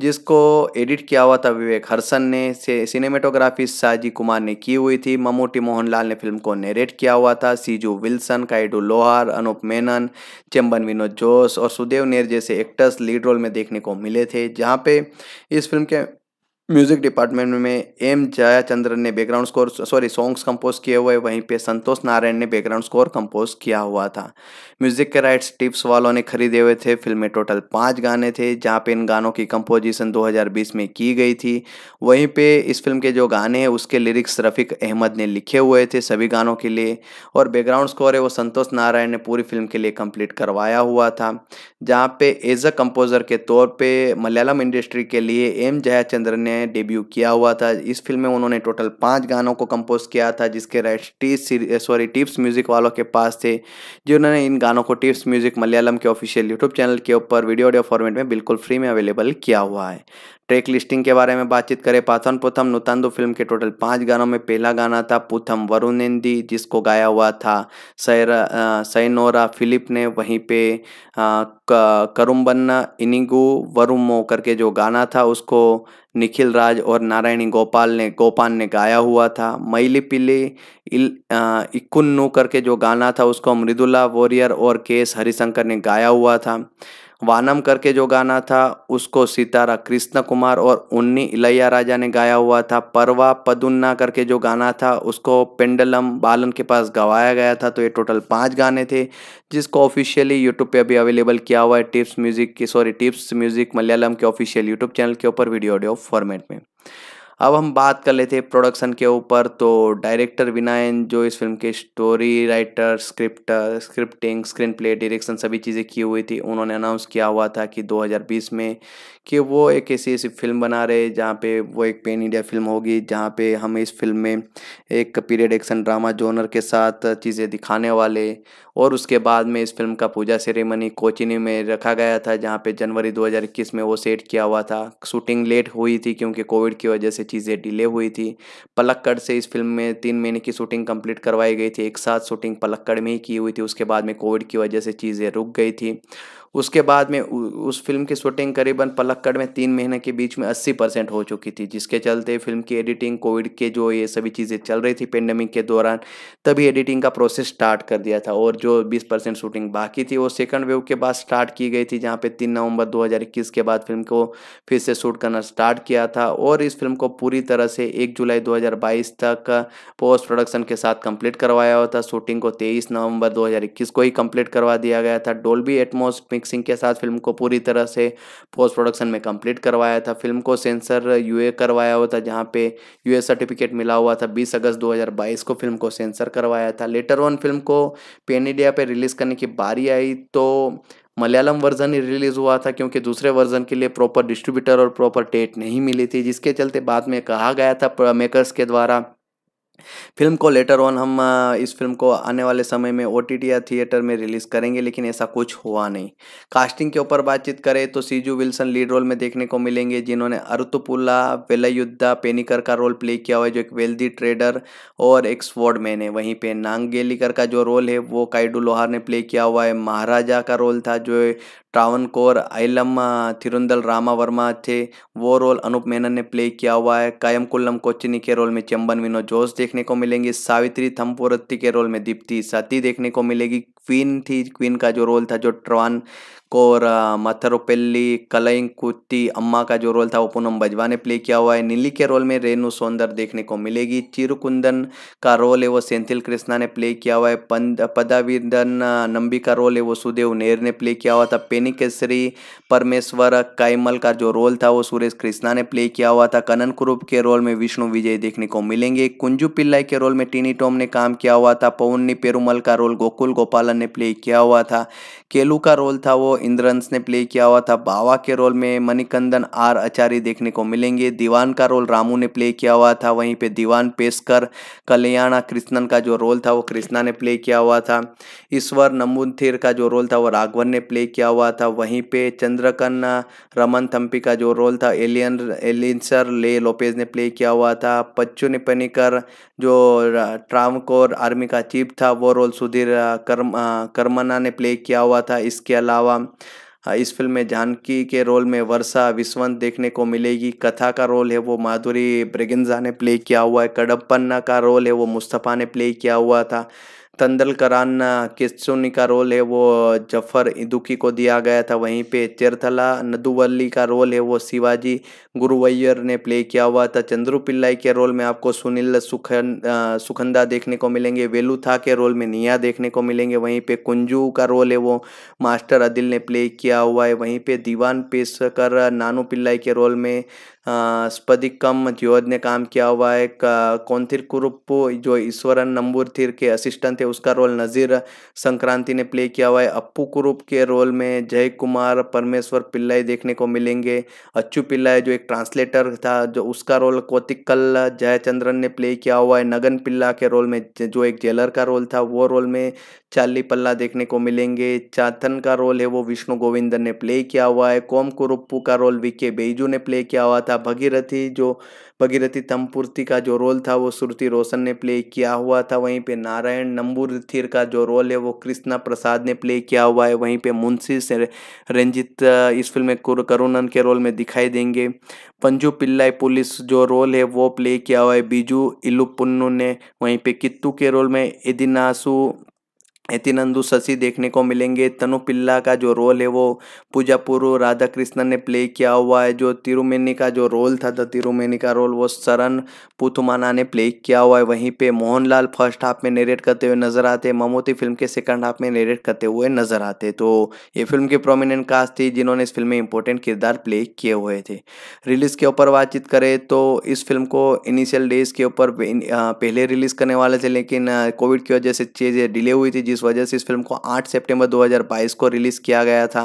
जिसको एडिट किया हुआ था विवेक हर्सन ने सिनेमेटोग्राफी साजी कुमार ने की हुई थी ममोटी मोहनलाल ने फिल्म को नेरेट किया हुआ था सीजू विल्सन हसन काइडू लोहार अनूप मेनन चंबन विनोद जोश और सुदेव नेर जैसे एक्टर्स लीड रोल में देखने को मिले थे जहाँ पे इस फिल्म के म्यूजिक डिपार्टमेंट में एम जयाचंद्रन ने background score sorry songs compose किए हुए वहीं पे संतोष नारायण ने बैकग्राउंड स्कोर कंपोज किया हुआ था म्यूजिक के राइट्स टिप्स वालों ने खरीदे हुए थे फिल्म में टोटल पाँच गाने थे जहाँ पे इन गानों की कंपोजिशन 2020 में की गई थी वहीं पे इस फिल्म के जो गाने हैं उसके लिरिक्स रफ़ीक अहमद ने लिखे हुए थे सभी गानों के लिए और बैकग्राउंड स्कोर है वो संतोष नारायण ने पूरी फिल्म के लिए कंप्लीट करवाया हुआ था जहाँ पे एज अ कंपोज़र के तौर पर मलयालम इंडस्ट्री के लिए एम जयाचंद्रन ने में डेब्यू किया हुआ था इस फिल्म में उन्होंने टोटल पाँच गानों को कंपोज किया था जिसके rights T sorry Tips music वालों के पास थे जिन्होंने इन गानों को टिप्स म्यूज़िक मलयालम के ऑफिशियल यूट्यूब चैनल के ऊपर वीडियो ऑडियो फॉर्मेट में बिल्कुल फ्री में अवेलेबल किया हुआ है ट्रैक लिस्टिंग के बारे में बातचीत करें पाथन पुथम नुतांदो फिल्म के टोटल पाँच गानों में पहला गाना था पुथम वरुणेंदी जिसको गाया हुआ था सैनोरा फिलिप ने वहीं पे करुम्बन्ना इनिगु वरुमो करके जो गाना था उसको निखिल राज और नारायणी गोपाल ने गोपाल ने गाया हुआ था मैली पिली इक्कुन्नू करके जो गाना था उसको मृदुला वॉरियर और के एस हरिशंकर ने गाया हुआ था वानम करके जो गाना था उसको सितारा कृष्ण कुमार और उन्नी इलैया राजा ने गाया हुआ था परवा पदुन्ना करके जो गाना था उसको पेंडलम बालन के पास गवाया गया था तो ये टोटल पाँच गाने थे जिसको ऑफिशियली यूट्यूब पे अभी अवेलेबल किया हुआ है टिप्स म्यूज़िक की सॉरी टिप्स म्यूज़िक मलयालम के ऑफिशियल यूट्यूब चैनल के ऊपर वीडियो ऑडियो फॉर्मेट में अब हम बात कर लेते हैं प्रोडक्शन के ऊपर तो डायरेक्टर विनायन जो इस फिल्म के story writer scripter scripting screen play direction सभी चीज़ें की हुई थी उन्होंने अनाउंस किया हुआ था कि 2020 में कि वो एक ऐसी ऐसी फिल्म बना रहे जहाँ पे वो एक पेन इंडिया फिल्म होगी जहाँ पे हम इस फिल्म में एक पीरियड एक्शन ड्रामा जोनर के साथ चीज़ें दिखाने वाले और उसके बाद में इस फिल्म का पूजा सेरेमनी कोचिनी में रखा गया था जहाँ पे जनवरी 2021 में वो सेट किया हुआ था शूटिंग लेट हुई थी क्योंकि कोविड की वजह से चीज़ें डिले हुई थी पलक्कड़ से इस फिल्म में तीन महीने की शूटिंग कम्प्लीट करवाई गई थी एक साथ शूटिंग पलक्कड़ में ही की हुई थी उसके बाद में कोविड की वजह से चीज़ें रुक गई थी उसके बाद में उस फिल्म की शूटिंग करीबन पलक्कड़ में तीन महीने के बीच में अस्सी परसेंट हो चुकी थी जिसके चलते फिल्म की एडिटिंग कोविड के जो ये सभी चीज़ें चल रही थी पेंडेमिक के दौरान तभी एडिटिंग का प्रोसेस स्टार्ट कर दिया था और जो बीस परसेंट शूटिंग बाकी थी वो सेकंड वेव के बाद स्टार्ट की गई थी जहाँ पर तीन नवंबर दो के बाद फिल्म को फिर से शूट करना स्टार्ट किया था और इस फिल्म को पूरी तरह से एक जुलाई दो तक पोस्ट प्रोडक्शन के साथ कंप्लीट करवाया हुआ था शूटिंग को तेईस नवंबर 2021 को ही कंप्लीट करवा दिया गया था डोल्बी एटमोस्ट मिक्सिंग के साथ फिल्म को पूरी तरह से पोस्ट प्रोडक्शन में कंप्लीट करवाया था फिल्म को सेंसर यूए करवाया हुआ था जहाँ पे यूए सर्टिफिकेट मिला हुआ था 20 अगस्त 2022 को फिल्म को सेंसर करवाया था लेटर वन फिल्म को पेन इंडिया पे रिलीज़ करने की बारी आई तो मलयालम वर्जन ही रिलीज़ हुआ था क्योंकि दूसरे वर्जन के लिए प्रॉपर डिस्ट्रीब्यूटर और प्रॉपर डेट नहीं मिली थी जिसके चलते बाद में कहा गया था मेकर्स के द्वारा फिल्म को लेटर ऑन हम इस फिल्म को आने वाले समय में ओ या थिएटर में रिलीज़ करेंगे लेकिन ऐसा कुछ हुआ नहीं कास्टिंग के ऊपर बातचीत करें तो सीजू विल्सन लीड रोल में देखने को मिलेंगे जिन्होंने अरुतुपुला वेलयुद्धा पेनिकर का रोल प्ले किया हुआ है जो एक वेल्दी ट्रेडर और एक स्वॉर्ड मैन है वहीं पर नांगेलीकर का जो रोल है वो काइडू लोहार ने प्ले किया हुआ है महाराजा का रोल था जो ट्रावन कौर आइलम थिरुंदल रामा वर्मा थे वो रोल अनूप मेनन ने प्ले किया हुआ है कायम कुल्लम कोचिनी के रोल में चंबन विनोद जोश देखने को मिलेंगे सावित्री थम्पोरत्ती के रोल में दीप्ति सती देखने को मिलेगी क्वीन थी क्वीन का जो रोल था जो ट्रवान और कलइंग कुत्ती अम्मा का जो रोल था वो पूनम बजवा ने प्ले किया हुआ है नीली के रोल में रेनू सौंदर देखने को मिलेगी चिरुकुंदन का रोल है वो सेंथिल कृष्णा ने प्ले किया हुआ है पंद पदावीदन नंबी का रोल है वो सुदेव नेर ने प्ले किया हुआ था पेनी केसरी परमेश्वर कायमल का जो रोल था वो सुरेश कृष्णा ने प्ले किया हुआ था कनन कुरूप के रोल में विष्णु विजय देखने को मिलेंगे कुंजू पिल्लाई के रोल में टीनी टॉम ने काम किया हुआ था पवन्नी पेरूमल का रोल गोकुल गोपालन ने प्ले किया हुआ था केलू का रोल था वो इंद्रंस ने प्ले किया हुआ था बाबा के रोल में मणिकंदन आर आचार्य देखने को मिलेंगे दीवान का रोल रामू ने प्ले किया हुआ था वहीं पे दीवान पेशकर कल्याणा कृष्णन का जो रोल था वो कृष्णा ने प्ले किया हुआ था ईश्वर नमुन्थिर का जो रोल था वो राघवन ने प्ले किया हुआ था वहीं पे चंद्रकन रमन थम्पी का जो रोल था एलियन एलियंसर ले लोपेज ने प्ले किया हुआ था पच्चू निपनिकर जो ट्रामकोर आर्मी का चीफ था वो रोल सुधीर कर्म कर्मना ने प्ले किया हुआ था इसके अलावा हाँ, इस फिल्म में जानकी के रोल में वर्षा विश्वंत देखने को मिलेगी कथा का रोल है वो माधुरी ब्रिगिंजा ने प्ले किया हुआ है कडप्पन्ना का रोल है वो मुस्तफ़ा ने प्ले किया हुआ था तंदल करान किस्सुनी का रोल है वो जफर इदुकी को दिया गया था वहीं पे चेरथला नदुवल्ली का रोल है वो शिवाजी गुरुवैयर ने प्ले किया हुआ था चंद्रू पिल्लाई के रोल में आपको सुनील सुखन सुखंदा देखने को मिलेंगे वेलू था के रोल में निया देखने को मिलेंगे वहीं पे कुंजू का रोल है वो मास्टर अदिल ने प्ले किया हुआ है वहीं पर दीवान पेशकर नानू पिल्लाई के रोल में स्पदिकम ज्योद ने काम किया हुआ है कौंथिर कुरुप्पू जो ईश्वरन नंबूरथिर के असिस्टेंट थे उसका रोल नज़ीर संक्रांति ने प्ले किया हुआ है अप्पू कुरुप के रोल में जय कुमार परमेश्वर पिल्लाई देखने को मिलेंगे अच्छू पिल्लाई जो एक ट्रांसलेटर था जो उसका रोल कोतिकल जयचंद्रन ने प्ले किया हुआ है नगन पिल्ला के रोल में जो एक जेलर का रोल था वो रोल में चाली पल्ला देखने को मिलेंगे चाथन का रोल है वो विष्णु गोविंदन ने प्ले किया हुआ है कोम कुरुप्पू का रोल विके बेजू ने प्ले किया हुआ था भगीरथी जो भगीरथी तमपूर्ति का जो रोल था वो श्रुति रोशन ने प्ले किया हुआ था वहीं पे नारायण नंबूर का जो रोल है वो कृष्णा प्रसाद ने प्ले किया हुआ है वहीं पे मुंशी से रंजित इस फिल्म में करुणन के रोल में दिखाई देंगे पंजू पिल्लाई पुलिस जो रोल है वो प्ले किया हुआ है बीजू इलुपुन्नू ने वहीं पे कित्तू के रोल में एदिनासु एतिनंदु शशि देखने को मिलेंगे तनु पिल्ला का जो रोल है वो पूजा पूर्व राधा कृष्णन ने प्ले किया हुआ है जो तिरुमेनी का जो रोल था तो तिरुमेनी का रोल वो शरण पुथुमाना ने प्ले किया हुआ है वहीं पे मोहनलाल फर्स्ट हाफ में नेरेट करते हुए नजर आते हैं ममोती फिल्म के सेकंड हाफ में नेरेट करते हुए नजर आते तो ये फिल्म की प्रोमिनेंट कास्ट थी जिन्होंने इस फिल्म में इंपॉर्टेंट किरदार प्ले किए हुए थे रिलीज के ऊपर बातचीत करें तो इस फिल्म को इनिशियल डेज के ऊपर पहले रिलीज करने वाले थे लेकिन कोविड की वजह से चीज़ें डिले हुई थी जिस वजह से इस फिल्म को 8 सितंबर 2022 को रिलीज़ किया गया था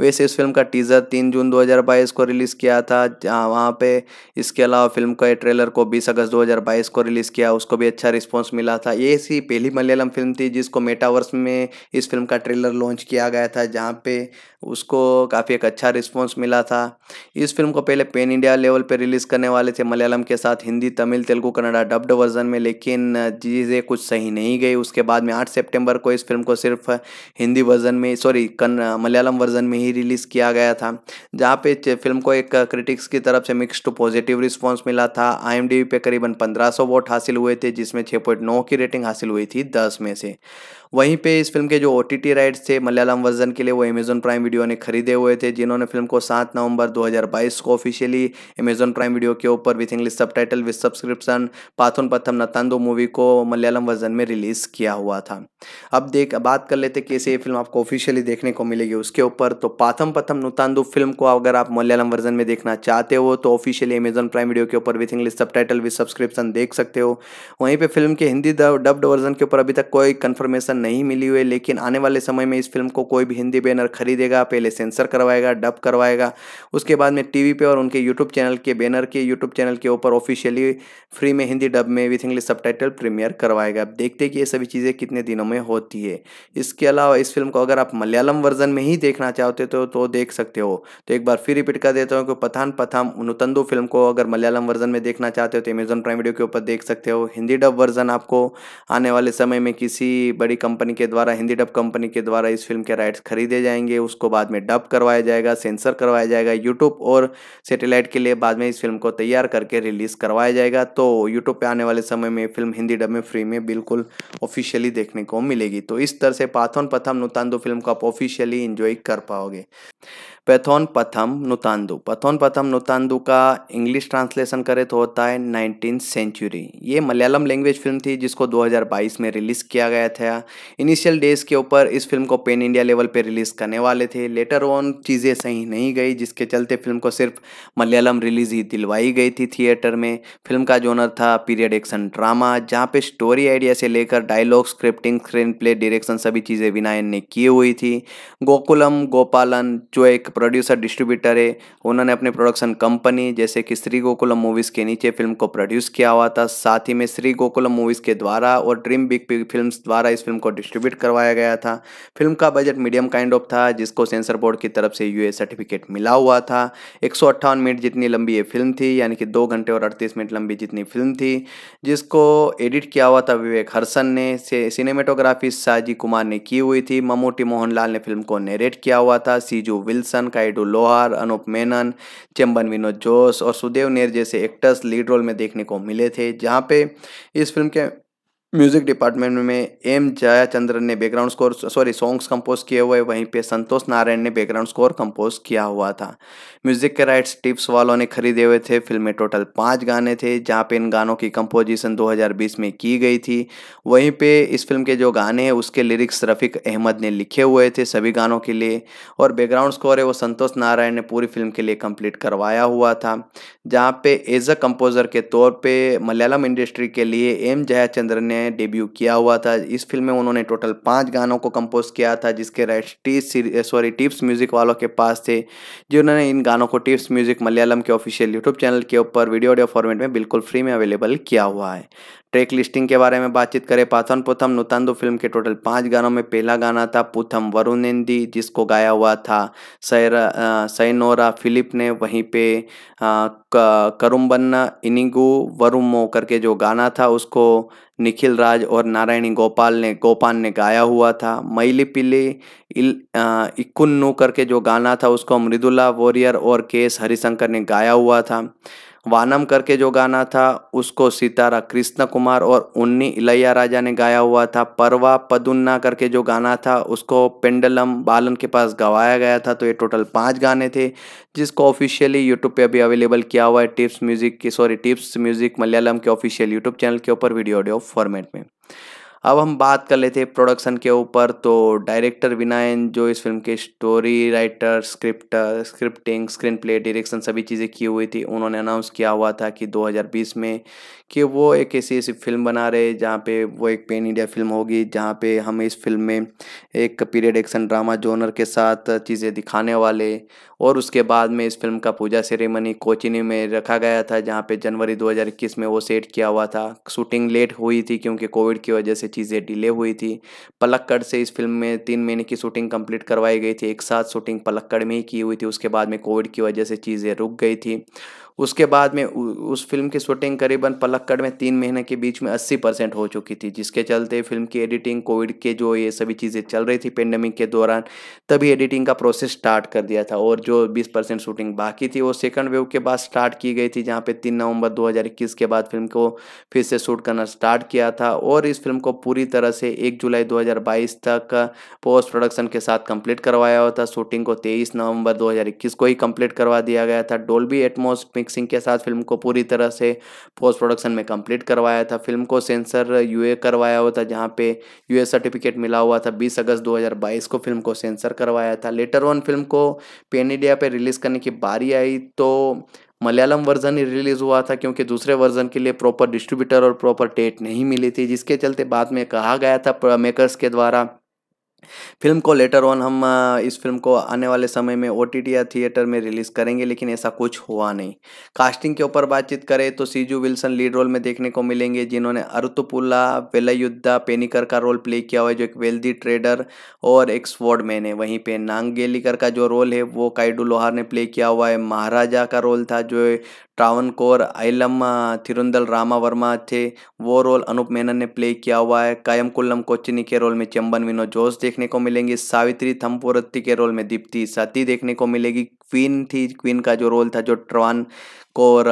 वैसे इस फिल्म का टीज़र 3 जून 2022 को रिलीज़ किया था वहाँ पर इसके अलावा फिल्म का ट्रेलर को बीस अगस्त दो को रिलीज़ किया उसको भी अच्छा रिस्पॉन्स मिला था ये ऐसी पहली मलयालम फिल्म थी जिसको मेटावर्स में इस फिल्म का ट्रेलर लॉन्च किया गया था जहाँ पर उसको काफ़ी एक अच्छा रिस्पॉन्स मिला था इस फिल्म को पहले पेन इंडिया लेवल पर रिलीज़ करने वाले थे मलयालम के साथ हिंदी तमिल तेलुगु कन्नडा डब्ड वर्जन में लेकिन चीज़ें कुछ सही नहीं गई उसके बाद में आठ सितंबर को इस फिल्म को सिर्फ हिंदी वर्जन में सॉरी मलयालम वर्जन में ही रिलीज़ किया गया था जहाँ पे फिल्म को एक क्रिटिक्स की तरफ से मिक्स टू पॉजिटिव रिस्पॉन्स मिला था आई पे करीबन पंद्रह वोट हासिल हुए थे जिसमें छः की रेटिंग हासिल हुई थी दस में से वहीं पे इस फिल्म के जो ओ राइट्स थे मलयालम वर्जन के लिए वो अमेजोन प्राइम वीडियो ने खरीदे हुए थे जिन्होंने फिल्म को सात नवंबर 2022 को ऑफिशियली अमेजोन प्राइम वीडियो के ऊपर with English subtitle with subscription Pathonpatham Noottandu movie को मलयालम वर्जन में रिलीज़ किया हुआ था अब देख बात कर लेते कैसे ये फिल्म आपको ऑफिशियली देखने को मिलेगी उसके ऊपर तो पाथम पथम नुतांदु फिल्म को अगर आप मलयालम वर्जन में देखना चाहते हो तो ऑफिशियली अमेजोन प्राइम वीडियो के ऊपर with English subtitle with subscription देख सकते हो वहीं पर फिल्म के हिंदी डब्ड वर्जन के ऊपर अभी तक कोई कन्फर्मेशन नहीं मिली हुई लेकिन आने वाले समय में इस फिल्म को कोई भी हिंदी बैनर खरीदेगा पहले सेंसर करवाएगा डब करवाएगा उसके बाद में टीवी पे और उनके यूट्यूब चैनल के बैनर के यूट्यूब चैनल के ऊपर ऑफिशियली फ्री में हिंदी डब में विथ इंग्लिश सब प्रीमियर करवाएगा देखते कि ये सभी चीज़ें कितने दिनों में होती है इसके अलावा इस फिल्म को अगर आप मलयालम वर्जन में ही देखना चाहते हो तो, तो देख सकते हो तो एक बार फिर रिपीट कर देता हूँ कि पथान पथाम नुतंदु फिल्म को अगर मलयालम वर्जन में देखना चाहते हो तो अमेजोन प्राइम वीडियो के ऊपर देख सकते हो हिंदी डब वर्जन आपको आने वाले समय में किसी बड़ी कंपनी के द्वारा हिंदी डब कंपनी के द्वारा इस फिल्म के राइट्स खरीदे जाएंगे उसको बाद में डब करवाया जाएगा सेंसर करवाया जाएगा यूट्यूब और सेटेलाइट के लिए बाद में इस फिल्म को तैयार करके रिलीज़ करवाया जाएगा तो यूट्यूब पर आने वाले समय में फिल्म हिंदी डब में फ्री में बिल्कुल ऑफिशियली देखने को मिलेगी तो इस तरह से पाथोन पथम नुतान फिल्म को आप ऑफिशियली इन्जॉय कर पाओगे पैथोन पथम नुतांदु पैथोन पथम नुतांदु का इंग्लिश ट्रांसलेशन करे तो होता है नाइनटीन सेंचुरी ये मलयालम लैंग्वेज फिल्म थी जिसको 2022 में रिलीज़ किया गया था इनिशियल डेज़ के ऊपर इस फिल्म को पेन इंडिया लेवल पर रिलीज़ करने वाले थे लेटर ऑन चीज़ें सही नहीं गई जिसके चलते फिल्म को सिर्फ मलयालम रिलीज ही दिलवाई गई थी थिएटर में फिल्म का जोनर था पीरियड एक्शन ड्रामा जहाँ पे स्टोरी आइडिया से लेकर dialogue scripting screen play direction सभी चीज़ें विनायन ने की हुई थी गोकुलम गोपालन जो एक प्रोड्यूसर डिस्ट्रीब्यूटर है उन्होंने अपने प्रोडक्शन कंपनी जैसे कि श्री गोकुलम मूवीज़ के नीचे फिल्म को प्रोड्यूस किया हुआ था साथ ही में श्री गोकुलम मूवीज़ के द्वारा और ड्रीम बिग पिग फिल्म द्वारा इस फिल्म को डिस्ट्रीब्यूट करवाया गया था फिल्म का बजट मीडियम काइंड ऑफ था जिसको सेंसर बोर्ड की तरफ से यू सर्टिफिकेट मिला हुआ था एक मिनट जितनी लंबी ये फिल्म थी यानी कि दो घंटे और अड़तीस मिनट लंबी जितनी फिल्म थी जिसको एडिट किया हुआ था विवेक हर्सन ने सिनेमेटोग्राफी साजी कुमार ने की हुई थी ममूटी मोहनलाल ने फिल्म को नेरेट किया हुआ था सीजू विल्सन खान काइडू लोहार अनूप मेनन चंबन विनोद जोश और सुदेव नेर जैसे एक्टर्स लीड रोल में देखने को मिले थे जहाँ पे इस फिल्म के म्यूज़िक डिपार्टमेंट में एम जयाचंद्रन ने background score sorry songs compose किए हुए वहीं पे संतोष नारायण ने बैकग्राउंड स्कोर कंपोज किया हुआ था म्यूज़िक के राइट्स टिप्स वालों ने खरीदे हुए थे फिल्म में टोटल पाँच गाने थे जहाँ पे इन गानों की कंपोजिशन 2020 में की गई थी वहीं पे इस फिल्म के जो गाने हैं उसके लिरिक्स रफ़ीक अहमद ने लिखे हुए थे सभी गानों के लिए और बैकग्राउंड स्कोर है वो संतोष नारायण ने पूरी फिल्म के लिए कंप्लीट करवाया हुआ था जहाँ पे एज अ कंपोज़र के तौर पर मलयालम इंडस्ट्री के लिए एम जयाचंद्रन ने में डेब्यू किया हुआ था इस फिल्म में उन्होंने टोटल पाँच गानों को कंपोज किया था जिसके राइट्स टीस सॉरी टिप्स म्यूज़िक वालों के पास थे जिन्होंने इन गानों को टिप्स म्यूज़िक मलयालम के ऑफिशियल यूट्यूब चैनल के ऊपर वीडियो ऑडियो फॉर्मेट में बिल्कुल फ्री में अवेलेबल किया हुआ है ट्रैक लिस्टिंग के बारे में बातचीत करें पाथन पुथम नुतांदो फिल्म के टोटल पाँच गानों में पहला गाना था पुथम वरुणेंदी जिसको गाया हुआ था सैरा सैनोरा फिलिप ने वहीं पे करुम्बन्ना इनिगु वरुमो करके जो गाना था उसको निखिल राज और नारायणी गोपाल ने गोपाल ने गाया हुआ था मैली पिली इक्कुन्नू करके जो गाना था उसको मृदुला वॉरियर और के एस हरिशंकर ने गाया हुआ था वानम करके जो गाना था उसको सितारा कृष्ण कुमार और उन्नी इलैया राजा ने गाया हुआ था परवा पदुन्ना करके जो गाना था उसको पेंडलम बालन के पास गवाया गया था तो ये टोटल पाँच गाने थे जिसको ऑफिशियली यूट्यूब पे अभी अवेलेबल किया हुआ है टिप्स म्यूज़िक की सॉरी टिप्स म्यूज़िक मलयालम के ऑफिशियल यूट्यूब चैनल के ऊपर वीडियो ऑडियो फॉर्मेट में अब हम बात कर लेते हैं प्रोडक्शन के ऊपर तो डायरेक्टर विनायन जो इस फिल्म के story writer script scripting screen play direction सभी चीज़ें की हुई थी उन्होंने अनाउंस किया हुआ था कि 2020 में कि वो एक ऐसी ऐसी फिल्म बना रहे जहाँ पे वो एक पेन इंडिया फिल्म होगी जहाँ पे हम इस फिल्म में एक पीरियड एक्शन ड्रामा जोनर के साथ चीज़ें दिखाने वाले और उसके बाद में इस फिल्म का पूजा सेरेमनी कोचिनी में रखा गया था जहाँ पे जनवरी 2021 में वो सेट किया हुआ था शूटिंग लेट हुई थी क्योंकि कोविड की वजह से चीज़ें डिले हुई थी पलक्कड़ से इस फिल्म में तीन महीने की शूटिंग कंप्लीट करवाई गई थी एक साथ शूटिंग पलक्कड़ में ही की हुई थी उसके बाद में कोविड की वजह से चीज़ें रुक गई थी उसके बाद में उस फिल्म की शूटिंग करीबन पलक्कड़ में तीन महीने के बीच में अस्सी परसेंट हो चुकी थी जिसके चलते फिल्म की एडिटिंग कोविड के जो ये सभी चीज़ें चल रही थी पेंडेमिक के दौरान तभी एडिटिंग का प्रोसेस स्टार्ट कर दिया था और जो बीस परसेंट शूटिंग बाकी थी वो सेकंड वेव के बाद स्टार्ट की गई थी जहाँ पर तीन नवंबर दो के बाद फिल्म को फिर से शूट करना स्टार्ट किया था और इस फिल्म को पूरी तरह से एक जुलाई दो तक पोस्ट प्रोडक्शन के साथ कम्प्लीट करवाया हुआ था शूटिंग को तेईस नवम्बर दो को ही कम्प्लीट करवा दिया गया था डोल्बी एटमोस सिंह के साथ फिल्म को पूरी तरह से पोस्ट प्रोडक्शन में कंप्लीट करवाया था फिल्म को सेंसर यूए करवाया हुआ था जहाँ पे यूए सर्टिफिकेट मिला हुआ था 20 अगस्त 2022 को फिल्म को सेंसर करवाया था लेटर ऑन फिल्म को पेन इंडिया पर रिलीज़ करने की बारी आई तो मलयालम वर्जन ही रिलीज़ हुआ था क्योंकि दूसरे वर्जन के लिए प्रॉपर डिस्ट्रीब्यूटर और प्रॉपर डेट नहीं मिली थी जिसके चलते बाद में कहा गया था मेकर्स के द्वारा फिल्म को लेटर ऑन हम इस फिल्म को आने वाले समय में ओ या थिएटर में रिलीज़ करेंगे लेकिन ऐसा कुछ हुआ नहीं कास्टिंग के ऊपर बातचीत करें तो सीजू विल्सन लीड रोल में देखने को मिलेंगे जिन्होंने अरुतुपुला वेलयुद्धा पेनिकर का रोल प्ले किया हुआ है जो एक वेल्दी ट्रेडर और एक मैन है वहीं पे नांगेलिकर का जो रोल है वो काइडू लोहार ने प्ले किया हुआ है महाराजा का रोल था जो ट्रावन कौर आइलम थिरुंदल रामा वर्मा थे वो रोल अनूप मेनन ने प्ले किया हुआ है कायमकुल्लम कोचिनी के रोल में चंबन विनो जोश देखने को मिलेंगी सावित्री थम्पोरत्ती के रोल में दीप्ति सती देखने को मिलेगी क्वीन थी क्वीन का जो रोल था जो ट्रवान और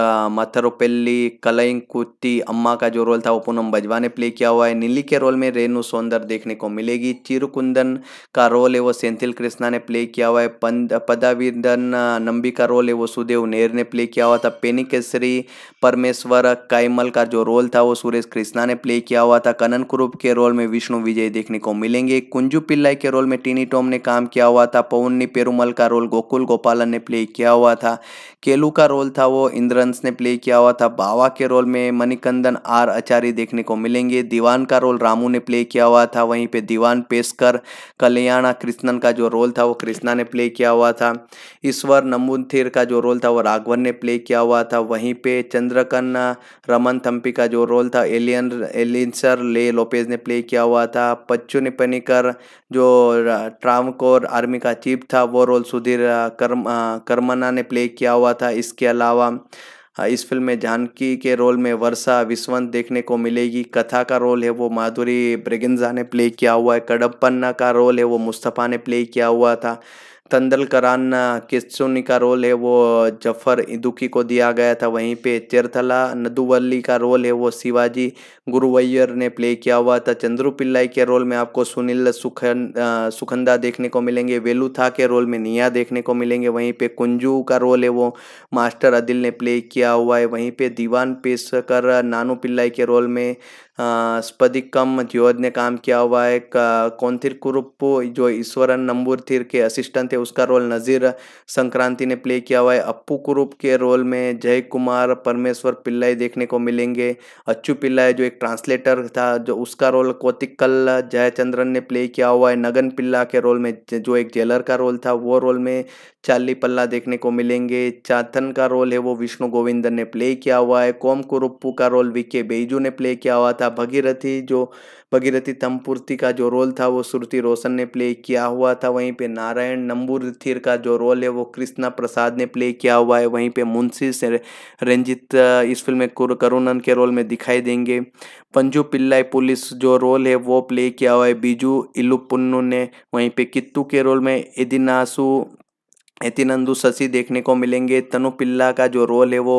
कलइंग कुत्ती अम्मा का जो रोल था वो पूनम बजवा ने प्ले किया हुआ है नीली के रोल में रेणु सौंदर देखने को मिलेगी चिरुकुंदन का रोल है वो सेंथिल कृष्णा ने प्ले किया हुआ है पंद पदाविंदन नंबी का रोल है वो सुदेव नेर ने प्ले किया हुआ था पेनी केसरी परमेश्वर कायमल का जो रोल था वो सुरेश कृष्णा ने प्ले किया हुआ था कनन कुरूप के रोल में विष्णु विजय देखने को मिलेंगे कुंजू पिल्लाई के रोल में टीनी टॉम ने काम किया हुआ था पवन्नी पेरुमल का रोल गोकुल गोपालन ने प्ले किया हुआ था केलू का रोल था वो इंद्रंस ने प्ले किया हुआ था बावा के रोल में मणिकंदन आर आचार्य देखने को मिलेंगे दीवान का रोल रामू ने प्ले किया हुआ था वहीं पे दीवान पेशकर कल्याणा कृष्णन का जो रोल था वो कृष्णा ने प्ले किया हुआ था ईश्वर नमुथिर का जो रोल था वो राघवन ने प्ले किया हुआ था वहीं पे चंद्रकन रमन थम्पी का जो रोल था एलियन एलियंसर ले लोपेज ने प्ले किया हुआ था पच्चू निपनिकर जो ट्रामकोर आर्मी का चीफ था वो रोल सुधीर कर्म कर्मना ने प्ले किया हुआ था इसके अलावा हाँ, इस फिल्म में जानकी के रोल में वर्षा विस्वंत देखने को मिलेगी कथा का रोल है वो माधुरी ब्रिगिंजा ने प्ले किया हुआ है कडप्पन्ना का रोल है वो मुस्तफ़ा ने प्ले किया हुआ था तंदलकरान किसुनी का रोल है वो जफर इदुकी को दिया गया था वहीं पे चेरथला नदुवल्ली का रोल है वो शिवाजी गुरुवैयर ने प्ले किया हुआ था चंद्रू पिल्लाई के रोल में आपको सुनील सुखन सुखंदा देखने को मिलेंगे वेलू था के रोल में निया देखने को मिलेंगे वहीं पे कुंजू का रोल है वो मास्टर अदिल ने प्ले किया हुआ है वहीं पर दीवान पेशकर नानू पिल्लाई के रोल में स्पदिकम ज्योद ने काम किया हुआ है कौंथिर कुरुप्पू जो ईश्वरन नंबूरथिर के असिस्टेंट थे उसका रोल नज़ीर संक्रांति ने प्ले किया हुआ है अप्पू कुरुप के रोल में जय कुमार परमेश्वर पिल्लाई देखने को मिलेंगे अच्छू पिल्लाई जो एक ट्रांसलेटर था जो उसका रोल कौतिकल जयचंद्रन ने प्ले किया हुआ है नगन पिल्ला के रोल में जो एक जेलर का रोल था वो रोल में चाली पल्ला देखने को मिलेंगे चाथन का रोल है वो विष्णु गोविंदन ने प्ले किया हुआ है कोम कुरुप्पू का रोल वी के बेजू ने प्ले किया हुआ था भगीरथी जो भगीरथी तमपूर्ति का जो रोल था वो श्रुति रोशन ने प्ले किया हुआ था वहीं पे नारायण नंबूर का जो रोल है वो कृष्णा प्रसाद ने प्ले किया हुआ है वहीं पे मुंशी से रंजित इस फिल्म में करुणन के रोल में दिखाई देंगे पंजू पिल्लाई पुलिस जो रोल है वो प्ले किया हुआ है बीजू इलुपुन्नू ने वहीं पे कित्तू के रोल में एदिनासु एतिनंदू शशि देखने को मिलेंगे तनु पिल्ला का जो रोल है वो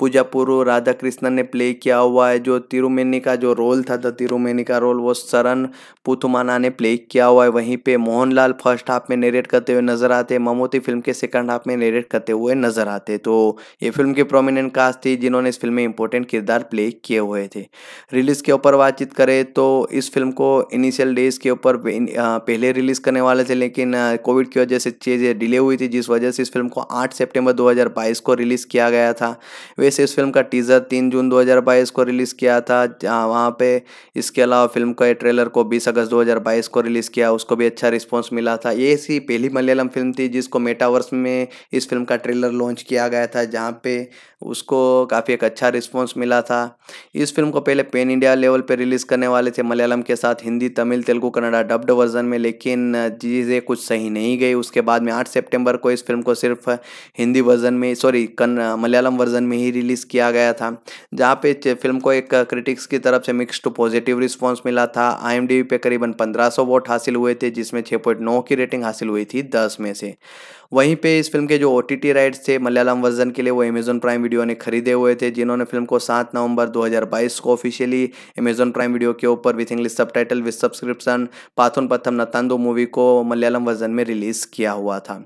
पूजा पूर्व राधा कृष्णन ने प्ले किया हुआ है जो तिरुमेनी का जो रोल था द तिरुमेनी का रोल वो शरण पुथुमाना ने प्ले किया हुआ है वहीं पे मोहनलाल फर्स्ट हाफ में नेरेट करते हुए नजर आते हैं ममोती फिल्म के सेकंड हाफ में नेरेट करते हुए नजर आते तो ये फिल्म की प्रोमिनेंट कास्ट थी जिन्होंने इस फिल्म में इंपॉर्टेंट किरदार प्ले किए हुए थे रिलीज के ऊपर बातचीत करें तो इस फिल्म को इनिशियल डेज के ऊपर पहले रिलीज करने वाले थे लेकिन कोविड की वजह से चीज़ें डिले हुई थी जिस इस वजह से इस फिल्म को 8 सितंबर 2022 को रिलीज़ किया गया था वैसे इस फिल्म का टीज़र 3 जून 2022 को रिलीज़ किया था वहाँ पे इसके अलावा फिल्म का ट्रेलर को 20 अगस्त 2022 को रिलीज़ किया उसको भी अच्छा रिस्पॉन्स मिला था ये ऐसी पहली मलयालम फिल्म थी जिसको मेटावर्स में इस फिल्म का ट्रेलर लॉन्च किया गया था जहाँ पर उसको काफ़ी एक अच्छा रिस्पॉन्स मिला था इस फिल्म को पहले पेन इंडिया लेवल पर रिलीज़ करने वाले थे मलयालम के साथ हिंदी तमिल तेलुगु कन्नडा डब्ड वर्जन में लेकिन चीज़ें कुछ सही नहीं गई उसके बाद में आठ सेप्टेम्बर को इस फिल्म को सिर्फ हिंदी वर्जन में सॉरी मलयालम वर्जन में ही रिलीज़ किया गया था जहाँ पे फिल्म को एक क्रिटिक्स की तरफ से मिक्स्ड पॉजिटिव रिस्पॉन्स मिला था आई पे करीबन पंद्रह वोट हासिल हुए थे जिसमें छः की रेटिंग हासिल हुई थी दस में से वहीं पे इस फिल्म के जो ओ राइट्स थे मलयालम वर्जन के लिए वो अमेजोन प्राइम वीडियो ने खरीदे हुए थे जिन्होंने फिल्म को सात नवंबर 2022 को ऑफिशियली अमेजोन प्राइम वीडियो के ऊपर with English subtitle with subscription Pathonpatham Noottandu movie को मलयालम वर्जन में रिलीज किया हुआ था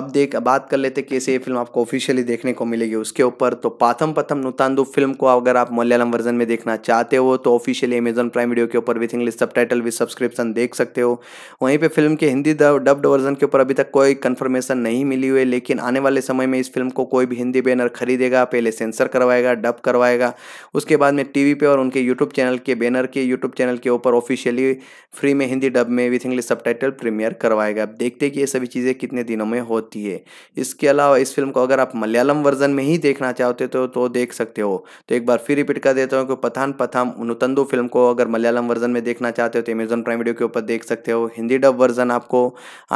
अब देख बात कर लेते कैसे ये फिल्म आपको ऑफिशियली देखने को मिलेगी उसके ऊपर तो पाथम पथम नुतांदो फिल्म को अगर आप मलयालम वर्जन में देखना चाहते हो तो ऑफिशियली अमेजोन प्राइम वीडियो के ऊपर with English subtitle with subscription देख सकते हो वहीं पर फिल्म के हिंदी डब्ड वर्जन के ऊपर अभी तक कोई कन्फर्मेशन नहीं मिली हुई लेकिन आने वाले समय में इस फिल्म को कोई भी हिंदी बैनर खरीदेगा पहले सेंसर करवाएगा डब करवाएगा उसके बाद में टीवी पे और उनके यूट्यूब चैनल के बैनर के यूट्यूब चैनल के ऊपर ऑफिशियली फ्री में हिंदी डब में विथ इंग्लिश सब प्रीमियर करवाएगा आप देखते कि ये सभी चीज़ें कितने दिनों में होती है इसके अलावा इस फिल्म को अगर आप मलयालम वर्जन में ही देखना चाहते हो तो, देख सकते हो तो एक बार फिर रिपीट कर देता हूँ कि पथान पथाम नुतंदु फिल्म को अगर मलयालम वर्जन में देखना चाहते हो तो अमेजोन प्राइम वीडियो के ऊपर देख सकते हो हिंदी डब वर्जन आपको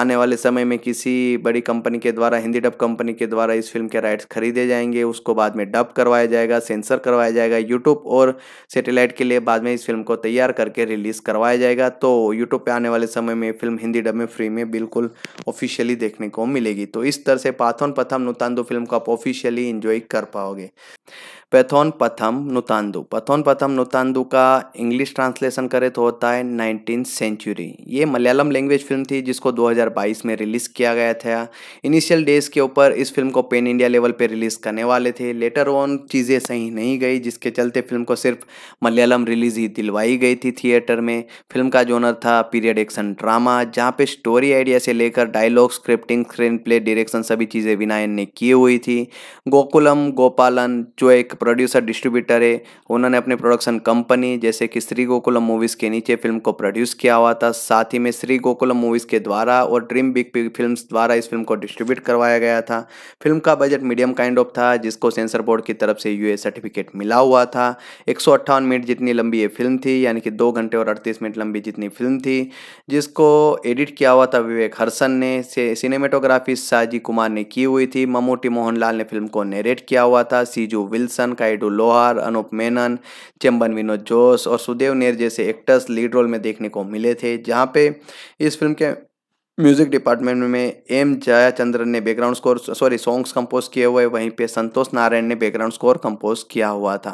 आने वाले समय में किसी बड़ी कंपनी के द्वारा हिंदी डब कंपनी के द्वारा इस फिल्म के राइट्स खरीदे जाएंगे उसको बाद में डब करवाया जाएगा सेंसर करवाया जाएगा यूट्यूब और सेटेलाइट के लिए बाद में इस फिल्म को तैयार करके रिलीज़ करवाया जाएगा तो यूट्यूब पर आने वाले समय में फिल्म हिंदी डब में फ्री में बिल्कुल ऑफिशियली देखने को मिलेगी तो इस तरह से पाथोन पथम नुतांदो फिल्म को आप ऑफिशियली इंजॉय कर पाओगे पैथोन पथम नुतांदु पैथोन पथम नुतांदु का इंग्लिश ट्रांसलेशन करें तो होता है नाइनटीन सेंचुरी ये मलयालम लैंग्वेज फिल्म थी जिसको 2022 में रिलीज़ किया गया था इनिशियल डेज के ऊपर इस फिल्म को पेन इंडिया लेवल पे रिलीज़ करने वाले थे लेटर ऑन चीज़ें सही नहीं गई जिसके चलते फिल्म को सिर्फ मलयालम रिलीज़ ही दिलवाई गई थी थिएटर में फिल्म का जोनर था पीरियड एक्शन ड्रामा जहाँ पे स्टोरी आइडिया से लेकर dialogue scripting screen play direction सभी चीज़ें विनायन ने की हुई थी गोकुलम गोपालन जो एक प्रोड्यूसर डिस्ट्रीब्यूटर है उन्होंने अपने प्रोडक्शन कंपनी जैसे कि श्री गोकुलम मूवीज़ के नीचे फिल्म को प्रोड्यूस किया हुआ था साथ ही में श्री गोकुलम मूवीज़ के द्वारा और ड्रीम बिग पिग फिल्म द्वारा इस फिल्म को डिस्ट्रीब्यूट करवाया गया था फिल्म का बजट मीडियम काइंड ऑफ था जिसको सेंसर बोर्ड की तरफ से यू सर्टिफिकेट मिला हुआ था एक मिनट जितनी लंबी ये फिल्म थी यानी कि दो घंटे और अड़तीस मिनट लंबी जितनी फिल्म थी जिसको एडिट किया हुआ था विवेक हर्सन ने सिनेमेटोग्राफी साजी कुमार ने की हुई थी ममूटी मोहनलाल ने फिल्म को नेरेट किया हुआ था सीजू विल्सन एडू लोहार अनूप मेनन चंबन विनोद जोश और सुदेव नेर जैसे एक्टर्स लीड रोल में देखने को मिले थे जहाँ पे इस फिल्म के म्यूज़िक डिपार्टमेंट में एम जयाचंद्रन ने background score sorry songs compose किए हुए वहीं पे संतोष नारायण ने बैकग्राउंड स्कोर कंपोज किया हुआ था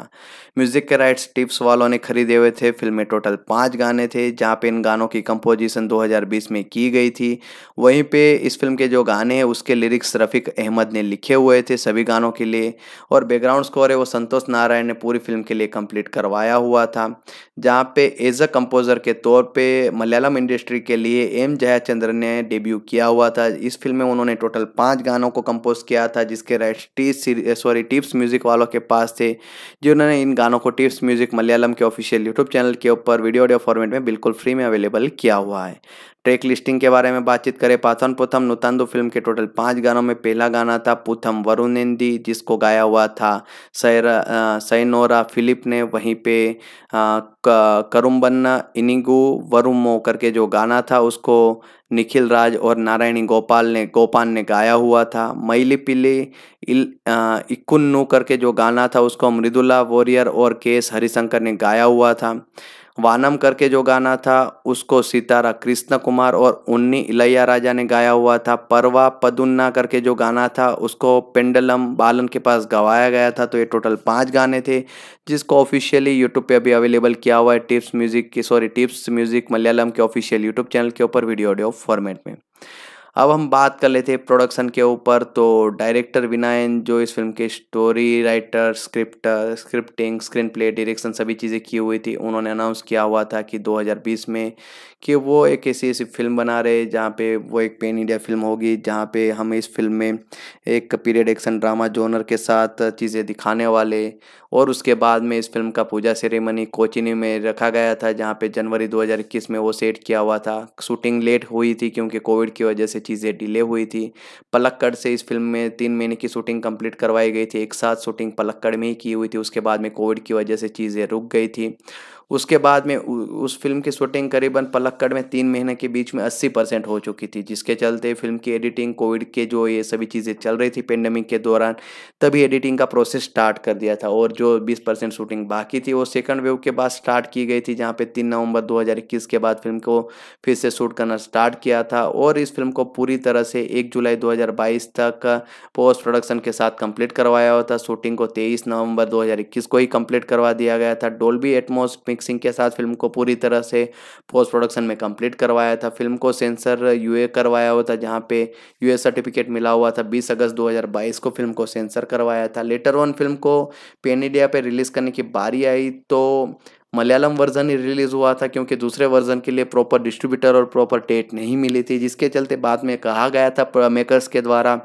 म्यूज़िक के राइट्स टिप्स वालों ने खरीदे हुए थे फिल्म में टोटल पाँच गाने थे जहाँ पे इन गानों की कंपोजिशन 2020 में की गई थी वहीं पे इस फिल्म के जो गाने हैं उसके लिरिक्स रफ़ीक अहमद ने लिखे हुए थे सभी गानों के लिए और बैकग्राउंड स्कोर है वो संतोष नारायण ने पूरी फिल्म के लिए कम्प्लीट करवाया हुआ था जहाँ पे एज अ कंपोज़र के तौर पर मलयालम इंडस्ट्री के लिए एम जयाचंद्रन ने में डेब्यू किया हुआ था इस फिल्म में उन्होंने टोटल पाँच गानों को कंपोज किया था जिसके rights T sorry Tips music वालों के पास थे जिन्होंने इन गानों को टिप्स म्यूज़िक मलयालम के ऑफिशियल यूट्यूब चैनल के ऊपर वीडियो ऑडियो फॉर्मेट में बिल्कुल फ्री में अवेलेबल किया हुआ है ट्रैक लिस्टिंग के बारे में बातचीत करें पाथन पुथम नुतांदो फिल्म के टोटल पाँच गानों में पहला गाना था पुथम वरुणेंदी जिसको गाया हुआ था सैरा सैनोरा फिलिप ने वहीं पे करुम्बन्ना इनिगु वरुमो करके जो गाना था उसको निखिल राज और नारायणी गोपाल ने गोपाल ने गाया हुआ था मैली पिली इक्कुन्नू करके जो गाना था उसको मृदुला वॉरियर और के एस हरिशंकर ने गाया हुआ था वानम करके जो गाना था उसको सितारा कृष्ण कुमार और उन्नी इलैया राजा ने गाया हुआ था परवा पदुन्ना करके जो गाना था उसको पेंडलम बालन के पास गवाया गया था तो ये टोटल पांच गाने थे जिसको ऑफिशियली यूट्यूब पे अभी अवेलेबल किया हुआ है टिप्स म्यूज़िक की सॉरी टिप्स म्यूज़िक मलयालम के ऑफिशियल यूट्यूब चैनल के ऊपर वीडियो ऑडियो फॉर्मेट में अब हम बात कर लेते हैं प्रोडक्शन के ऊपर तो डायरेक्टर विनायन जो इस फिल्म के story writer script scripting screen play direction सभी चीज़ें की हुई थी उन्होंने अनाउंस किया हुआ था कि 2020 में कि वो एक ऐसी ऐसी फिल्म बना रहे जहाँ पे वो एक पेन इंडिया फिल्म होगी जहाँ पे हम इस फिल्म में एक पीरियड एक्शन ड्रामा जोनर के साथ चीज़ें दिखाने वाले और उसके बाद में इस फिल्म का पूजा सेरेमनी कोचिनी में रखा गया था जहाँ पे जनवरी 2021 में वो सेट किया हुआ था शूटिंग लेट हुई थी क्योंकि कोविड की वजह से चीज़ें डिले हुई थी पलक्कड़ से इस फिल्म में तीन महीने की शूटिंग कंप्लीट करवाई गई थी एक साथ शूटिंग पलक्कड़ में ही की हुई थी उसके बाद में कोविड की वजह से चीज़ें रुक गई थी उसके बाद में उस फिल्म की शूटिंग करीबन पलक्कड़ में तीन महीने के बीच में अस्सी परसेंट हो चुकी थी जिसके चलते फिल्म की एडिटिंग कोविड के जो ये सभी चीज़ें चल रही थी पेंडेमिक के दौरान तभी एडिटिंग का प्रोसेस स्टार्ट कर दिया था और जो बीस परसेंट शूटिंग बाकी थी वो सेकंड वेव के बाद स्टार्ट की गई थी जहाँ पर तीन नवंबर दो के बाद फिल्म को फिर से शूट करना स्टार्ट किया था और इस फिल्म को पूरी तरह से एक जुलाई दो तक पोस्ट प्रोडक्शन के साथ कम्प्लीट करवाया हुआ था शूटिंग को तेईस नवंबर दो को ही कम्प्लीट करवा दिया गया था डोल्बी एटमोस मिक्सिंग के साथ फिल्म को पूरी तरह से पोस्ट प्रोडक्शन में कंप्लीट करवाया था फिल्म को सेंसर यूए करवाया हुआ था जहाँ पे यूए सर्टिफिकेट मिला हुआ था 20 अगस्त 2022 को फिल्म को सेंसर करवाया था लेटर ऑन फिल्म को पेन इंडिया पर रिलीज़ करने की बारी आई तो मलयालम वर्जन ही रिलीज़ हुआ था क्योंकि दूसरे वर्जन के लिए प्रॉपर डिस्ट्रीब्यूटर और प्रॉपर डेट नहीं मिली थी जिसके चलते बाद में कहा गया था मेकर्स के द्वारा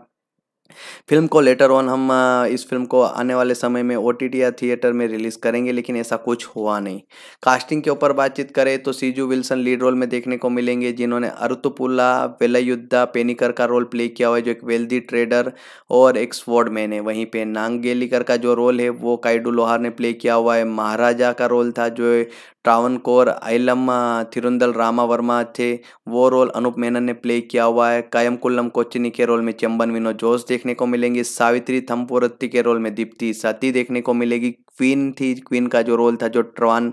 फिल्म को लेटर ऑन हम इस फिल्म को आने वाले समय में ओ या थिएटर में रिलीज़ करेंगे लेकिन ऐसा कुछ हुआ नहीं कास्टिंग के ऊपर बातचीत करें तो सीजू विल्सन लीड रोल में देखने को मिलेंगे जिन्होंने अरुतुपुला वेलयुद्धा पेनिकर का रोल प्ले किया हुआ है जो एक वेल्दी ट्रेडर और एक मैन है वहीं पर नांगेलीकर का जो रोल है वो काइडू लोहार ने प्ले किया हुआ है महाराजा का रोल था जो ट्रावन कौर आइलम थिरुंदल रामा वर्मा थे वो रोल अनूप मेनन ने प्ले किया हुआ है कायम कुल्लम कोचिनी के रोल में चंबन विनोद जोश देखने को मिलेंगी सावित्री थम्पोरत्ती के रोल में दीप्ति सती देखने को मिलेगी क्वीन थी क्वीन का जो रोल था जो ट्रवान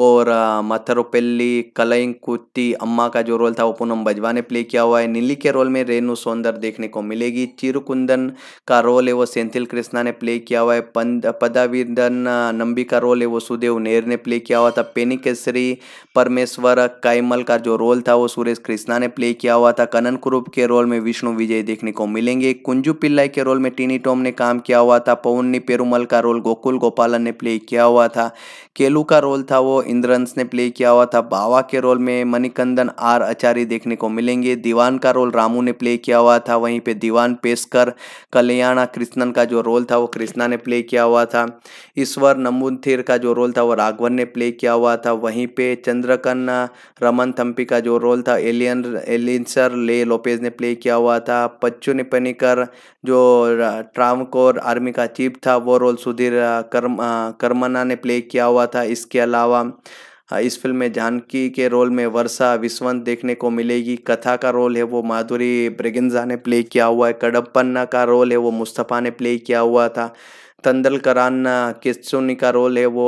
और स्कोर मथरोपेल्ली कुत्ती अम्मा का जो रोल था वो पूनम बजवा ने प्ले किया हुआ है नीली के रोल में रेनु सौंदर देखने को मिलेगी चिरुकुंदन का रोल है वो सेंथिल कृष्णा ने प्ले किया हुआ है पदावीदन नंबी का रोल है वो सुदेव नेर ने प्ले किया हुआ था पेनी केसरी परमेश्वर कायमल का जो रोल था वो सुरेश कृष्णा ने प्ले किया हुआ था कनन कुरूप के रोल में विष्णु विजय देखने को मिलेंगे कुंजू पिल्लाई के रोल में टीनी टॉम ने काम किया हुआ था पवनी पेरुमल का रोल गोकुल गोपालन ने प्ले किया हुआ था केलू का रोल था वो इंद्रंस ने प्ले किया हुआ था बावा के रोल में मणिकंदन आर आचार्य देखने को मिलेंगे दीवान का रोल रामू ने प्ले किया हुआ था वहीं पे दीवान पेशकर कल्याणा कृष्णन का जो रोल था वो कृष्णा ने प्ले किया हुआ था ईश्वर नमुन्थिर का जो रोल था वो राघवन ने प्ले किया हुआ था वहीं पे चंद्रकन रमन थम्पी का जो रोल था एलियन एलियंसर ले लोपेज ने प्ले किया हुआ था पच्चू पनीकर जो ट्रामकोर आर्मी का चीफ था वो रोल सुधीर कर्म कर्मना ने प्ले किया हुआ था इसके अलावा हाँ, इस फिल्म में जानकी के रोल में वर्षा विश्वंत देखने को मिलेगी कथा का रोल है वो माधुरी ब्रिगिंजा ने प्ले किया हुआ है कडप्पन्ना का रोल है वो मुस्तफ़ा ने प्ले किया हुआ था तंदल करान किसुनी का रोल है वो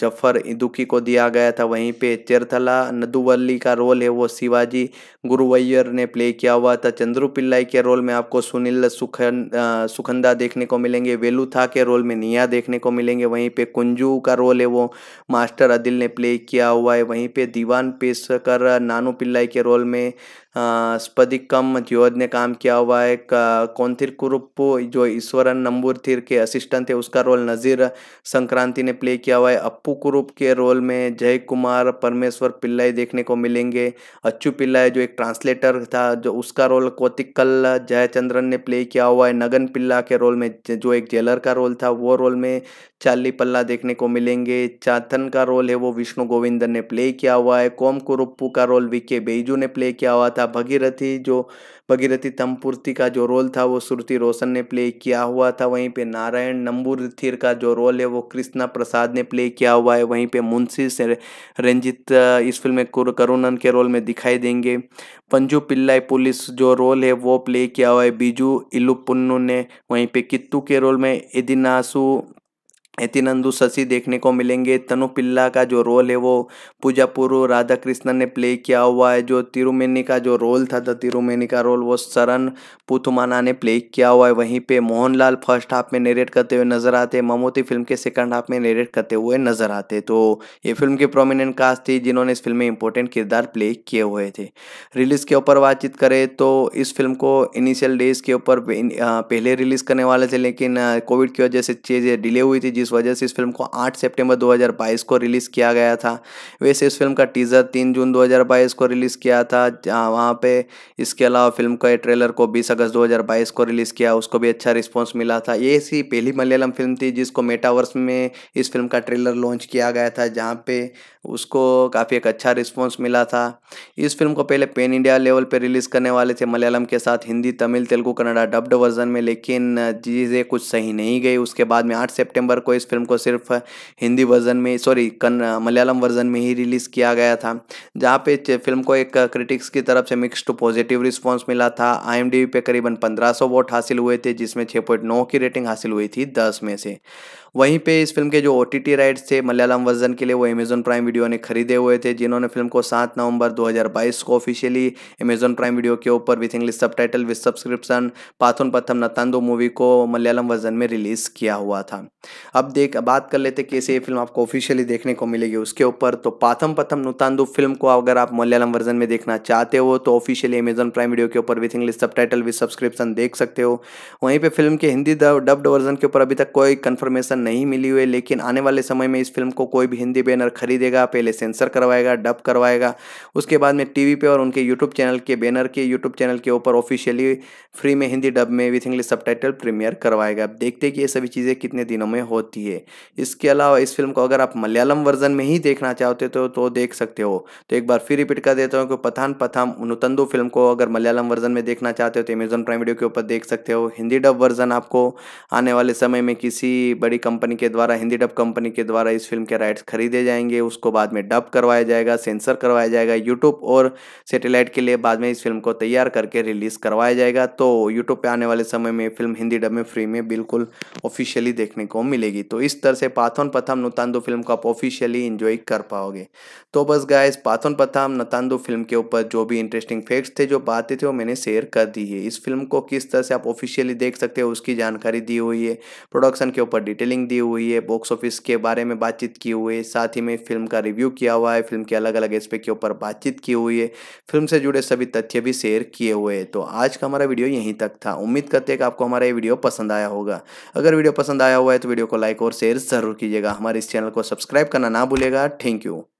जफर इदुकी को दिया गया था वहीं पे चेरथला नदुवल्ली का रोल है वो शिवाजी गुरुवैयर ने प्ले किया हुआ था चंद्रू पिल्लाई के रोल में आपको सुनील सुखन सुखंदा देखने को मिलेंगे वेलू था के रोल में निया देखने को मिलेंगे वहीं पे कुंजू का रोल है वो मास्टर अदिल ने प्ले किया हुआ है वहीं पर दीवान पेशकर नानू पिल्लाई के रोल में स्पदिकम ज्योद ने काम किया हुआ है कौनथिर कुरुप्पू जो ईश्वरन नंबूरथिर के असिस्टेंट थे उसका रोल नज़ीर संक्रांति ने प्ले किया हुआ है अप्पू कुरूप के रोल में जय कुमार परमेश्वर पिल्लाई देखने को मिलेंगे अच्छू पिल्लाई जो एक ट्रांसलेटर था जो उसका रोल कोतिकल जयचंद्रन ने प्ले किया हुआ है नगन पिल्ला के रोल में जो एक जेलर का रोल था वो रोल में चाली पल्ला देखने को मिलेंगे चाथन का रोल है वो विष्णु गोविंदन ने प्ले किया हुआ है कोम कुरुप्पू का रोल वी के बेजू ने प्ले किया हुआ था था भगीरथी जो भगीरथी तमपूर्ति का जो रोल था वो श्रुति रोशन ने प्ले किया हुआ था वहीं पे नारायण नंबूर थीर का जो रोल है वो कृष्णा प्रसाद ने प्ले किया हुआ है वहीं पे मुंशी से रंजित इस फिल्म में करुणन के रोल में दिखाई देंगे पंजू पिल्लाई पुलिस जो रोल है वो प्ले किया हुआ है बीजू इलुपुन्नू ने वहीं पे कित्तू के रोल में एदिनासु एतिनंदु शशि देखने को मिलेंगे तनु पिल्ला का जो रोल है वो पूजा पूर्व राधा कृष्णन ने प्ले किया हुआ है जो तिरुमेनी का जो रोल था तो तिरुमेनी का रोल वो शरण पुथुमाना ने प्ले किया हुआ है वहीं पे मोहनलाल फर्स्ट हाफ में नेरेट करते हुए नजर आते हैं ममोती फिल्म के सेकंड हाफ में नेरेट करते हुए नजर आते तो ये फिल्म की प्रोमिनेंट कास्ट थी जिन्होंने इस फिल्म में इंपॉर्टेंट किरदार प्ले किए हुए थे रिलीज के ऊपर बातचीत करें तो इस फिल्म को इनिशियल डेज के ऊपर पहले रिलीज करने वाले थे लेकिन कोविड की वजह से चीज़ें डिले हुई थी जिस वजह से इस फिल्म को 8 सितंबर 2022 को रिलीज़ किया गया था वैसे इस फिल्म का टीज़र 3 जून 2022 को रिलीज़ किया था वहाँ पर इसके अलावा फिल्म का ट्रेलर को बीस अगस्त दो को रिलीज़ किया उसको भी अच्छा रिस्पॉन्स मिला था ये ऐसी पहली मलयालम फिल्म थी जिसको मेटावर्स में इस फिल्म का ट्रेलर लॉन्च किया गया था जहाँ पे उसको काफ़ी एक अच्छा रिस्पॉन्स मिला था इस फिल्म को पहले पेन इंडिया लेवल पर रिलीज़ करने वाले थे मलयालम के साथ हिंदी तमिल तेलुगु कन्नडा डब्ड वर्जन में लेकिन चीज़ें कुछ सही नहीं गई उसके बाद में आठ सेप्टेम्बर को इस फिल्म को सिर्फ हिंदी वर्जन में सॉरी मलयालम वर्जन में ही रिलीज़ किया गया था जहाँ पे फिल्म को एक क्रिटिक्स की तरफ से मिक्स टू पॉजिटिव रिस्पॉन्स मिला था आई पे करीबन पंद्रह वोट हासिल हुए थे जिसमें छः की रेटिंग हासिल हुई थी दस में से वहीं पे इस फिल्म के जो ओ राइट्स थे मलयालम वर्जन के लिए वो अमेजोन प्राइम वीडियो ने खरीदे हुए थे जिन्होंने फिल्म को सात नवंबर 2022 को ऑफिशियली अमेजोन प्राइम वीडियो के ऊपर with English subtitle with subscription Pathonpatham Noottandu movie को मलयालम वर्जन में रिलीज किया हुआ था अब देख बात कर लेते कैसे ये फिल्म आपको ऑफिशियली देखने को मिलेगी उसके ऊपर तो पाथम पथम नुतांदु फिल्म को अगर आप मलयालम वर्जन में देखना चाहते हो तो ऑफिशियली अमेजन प्राइम वीडियो के ऊपर with English subtitle with subscription देख सकते हो वहीं पर फिल्म के हिंदी डब्ड वर्जन के ऊपर अभी तक कोई कन्फर्मेशन नहीं मिली हुई लेकिन आने वाले समय में इस फिल्म को कोई भी हिंदी बैनर खरीदेगा पहले सेंसर करवाएगा डब करवाएगा उसके बाद में टीवी पे और उनके यूट्यूब चैनल के बैनर के यूट्यूब चैनल के ऊपर ऑफिशियली फ्री में हिंदी डब में विथ इंग्लिश सब प्रीमियर करवाएगा आप देखते कि ये सभी चीज़ें कितने दिनों में होती है इसके अलावा इस फिल्म को अगर आप मलयालम वर्जन में ही देखना चाहते हो तो, तो देख सकते हो तो एक बार फिर रिपीट कर देता हूँ कि पथान पथाम उनुतंदु फिल्म को अगर मलयालम वर्जन में देखना चाहते हो तो अमेजोन प्राइम वीडियो के ऊपर देख सकते हो हिंदी डब वर्जन आपको आने वाले समय में किसी बड़ी कंपनी के द्वारा हिंदी डब कंपनी के द्वारा इस फिल्म के राइट्स खरीदे जाएंगे उसको बाद में डब करवाया जाएगा सेंसर करवाया जाएगा यूट्यूब और सेटेलाइट के लिए बाद में इस फिल्म को तैयार करके रिलीज़ करवाया जाएगा तो यूट्यूब पर आने वाले समय में फिल्म हिंदी डब में फ्री में बिल्कुल ऑफिशियली देखने को मिलेगी तो इस तरह से पाथोन पथम नतानदो फिल्म को आप ऑफिशियली इंजॉय कर पाओगे तो बस गाइस पाथोन पथम नतानदो फिल्म के ऊपर जो भी इंटरेस्टिंग फैक्ट्स थे जो बातें थे वो मैंने शेयर कर दी है इस फिल्म को किस तरह से आप ऑफिशियली देख सकते हो उसकी जानकारी दी हुई है प्रोडक्शन के ऊपर डिटेलिंग रेटिंग दी हुई है बॉक्स ऑफिस के बारे में बातचीत की हुई है साथ ही में फिल्म का रिव्यू किया हुआ है फिल्म के अलग अलग एस्पेक्ट के ऊपर बातचीत की हुई है फिल्म से जुड़े सभी तथ्य भी शेयर किए हुए हैं तो आज का हमारा वीडियो यहीं तक था उम्मीद करते हैं कि आपको हमारा ये वीडियो पसंद आया होगा अगर वीडियो पसंद आया हुआ है तो वीडियो को लाइक और शेयर ज़रूर कीजिएगा हमारे इस चैनल को सब्सक्राइब करना ना भूलेगा थैंक यू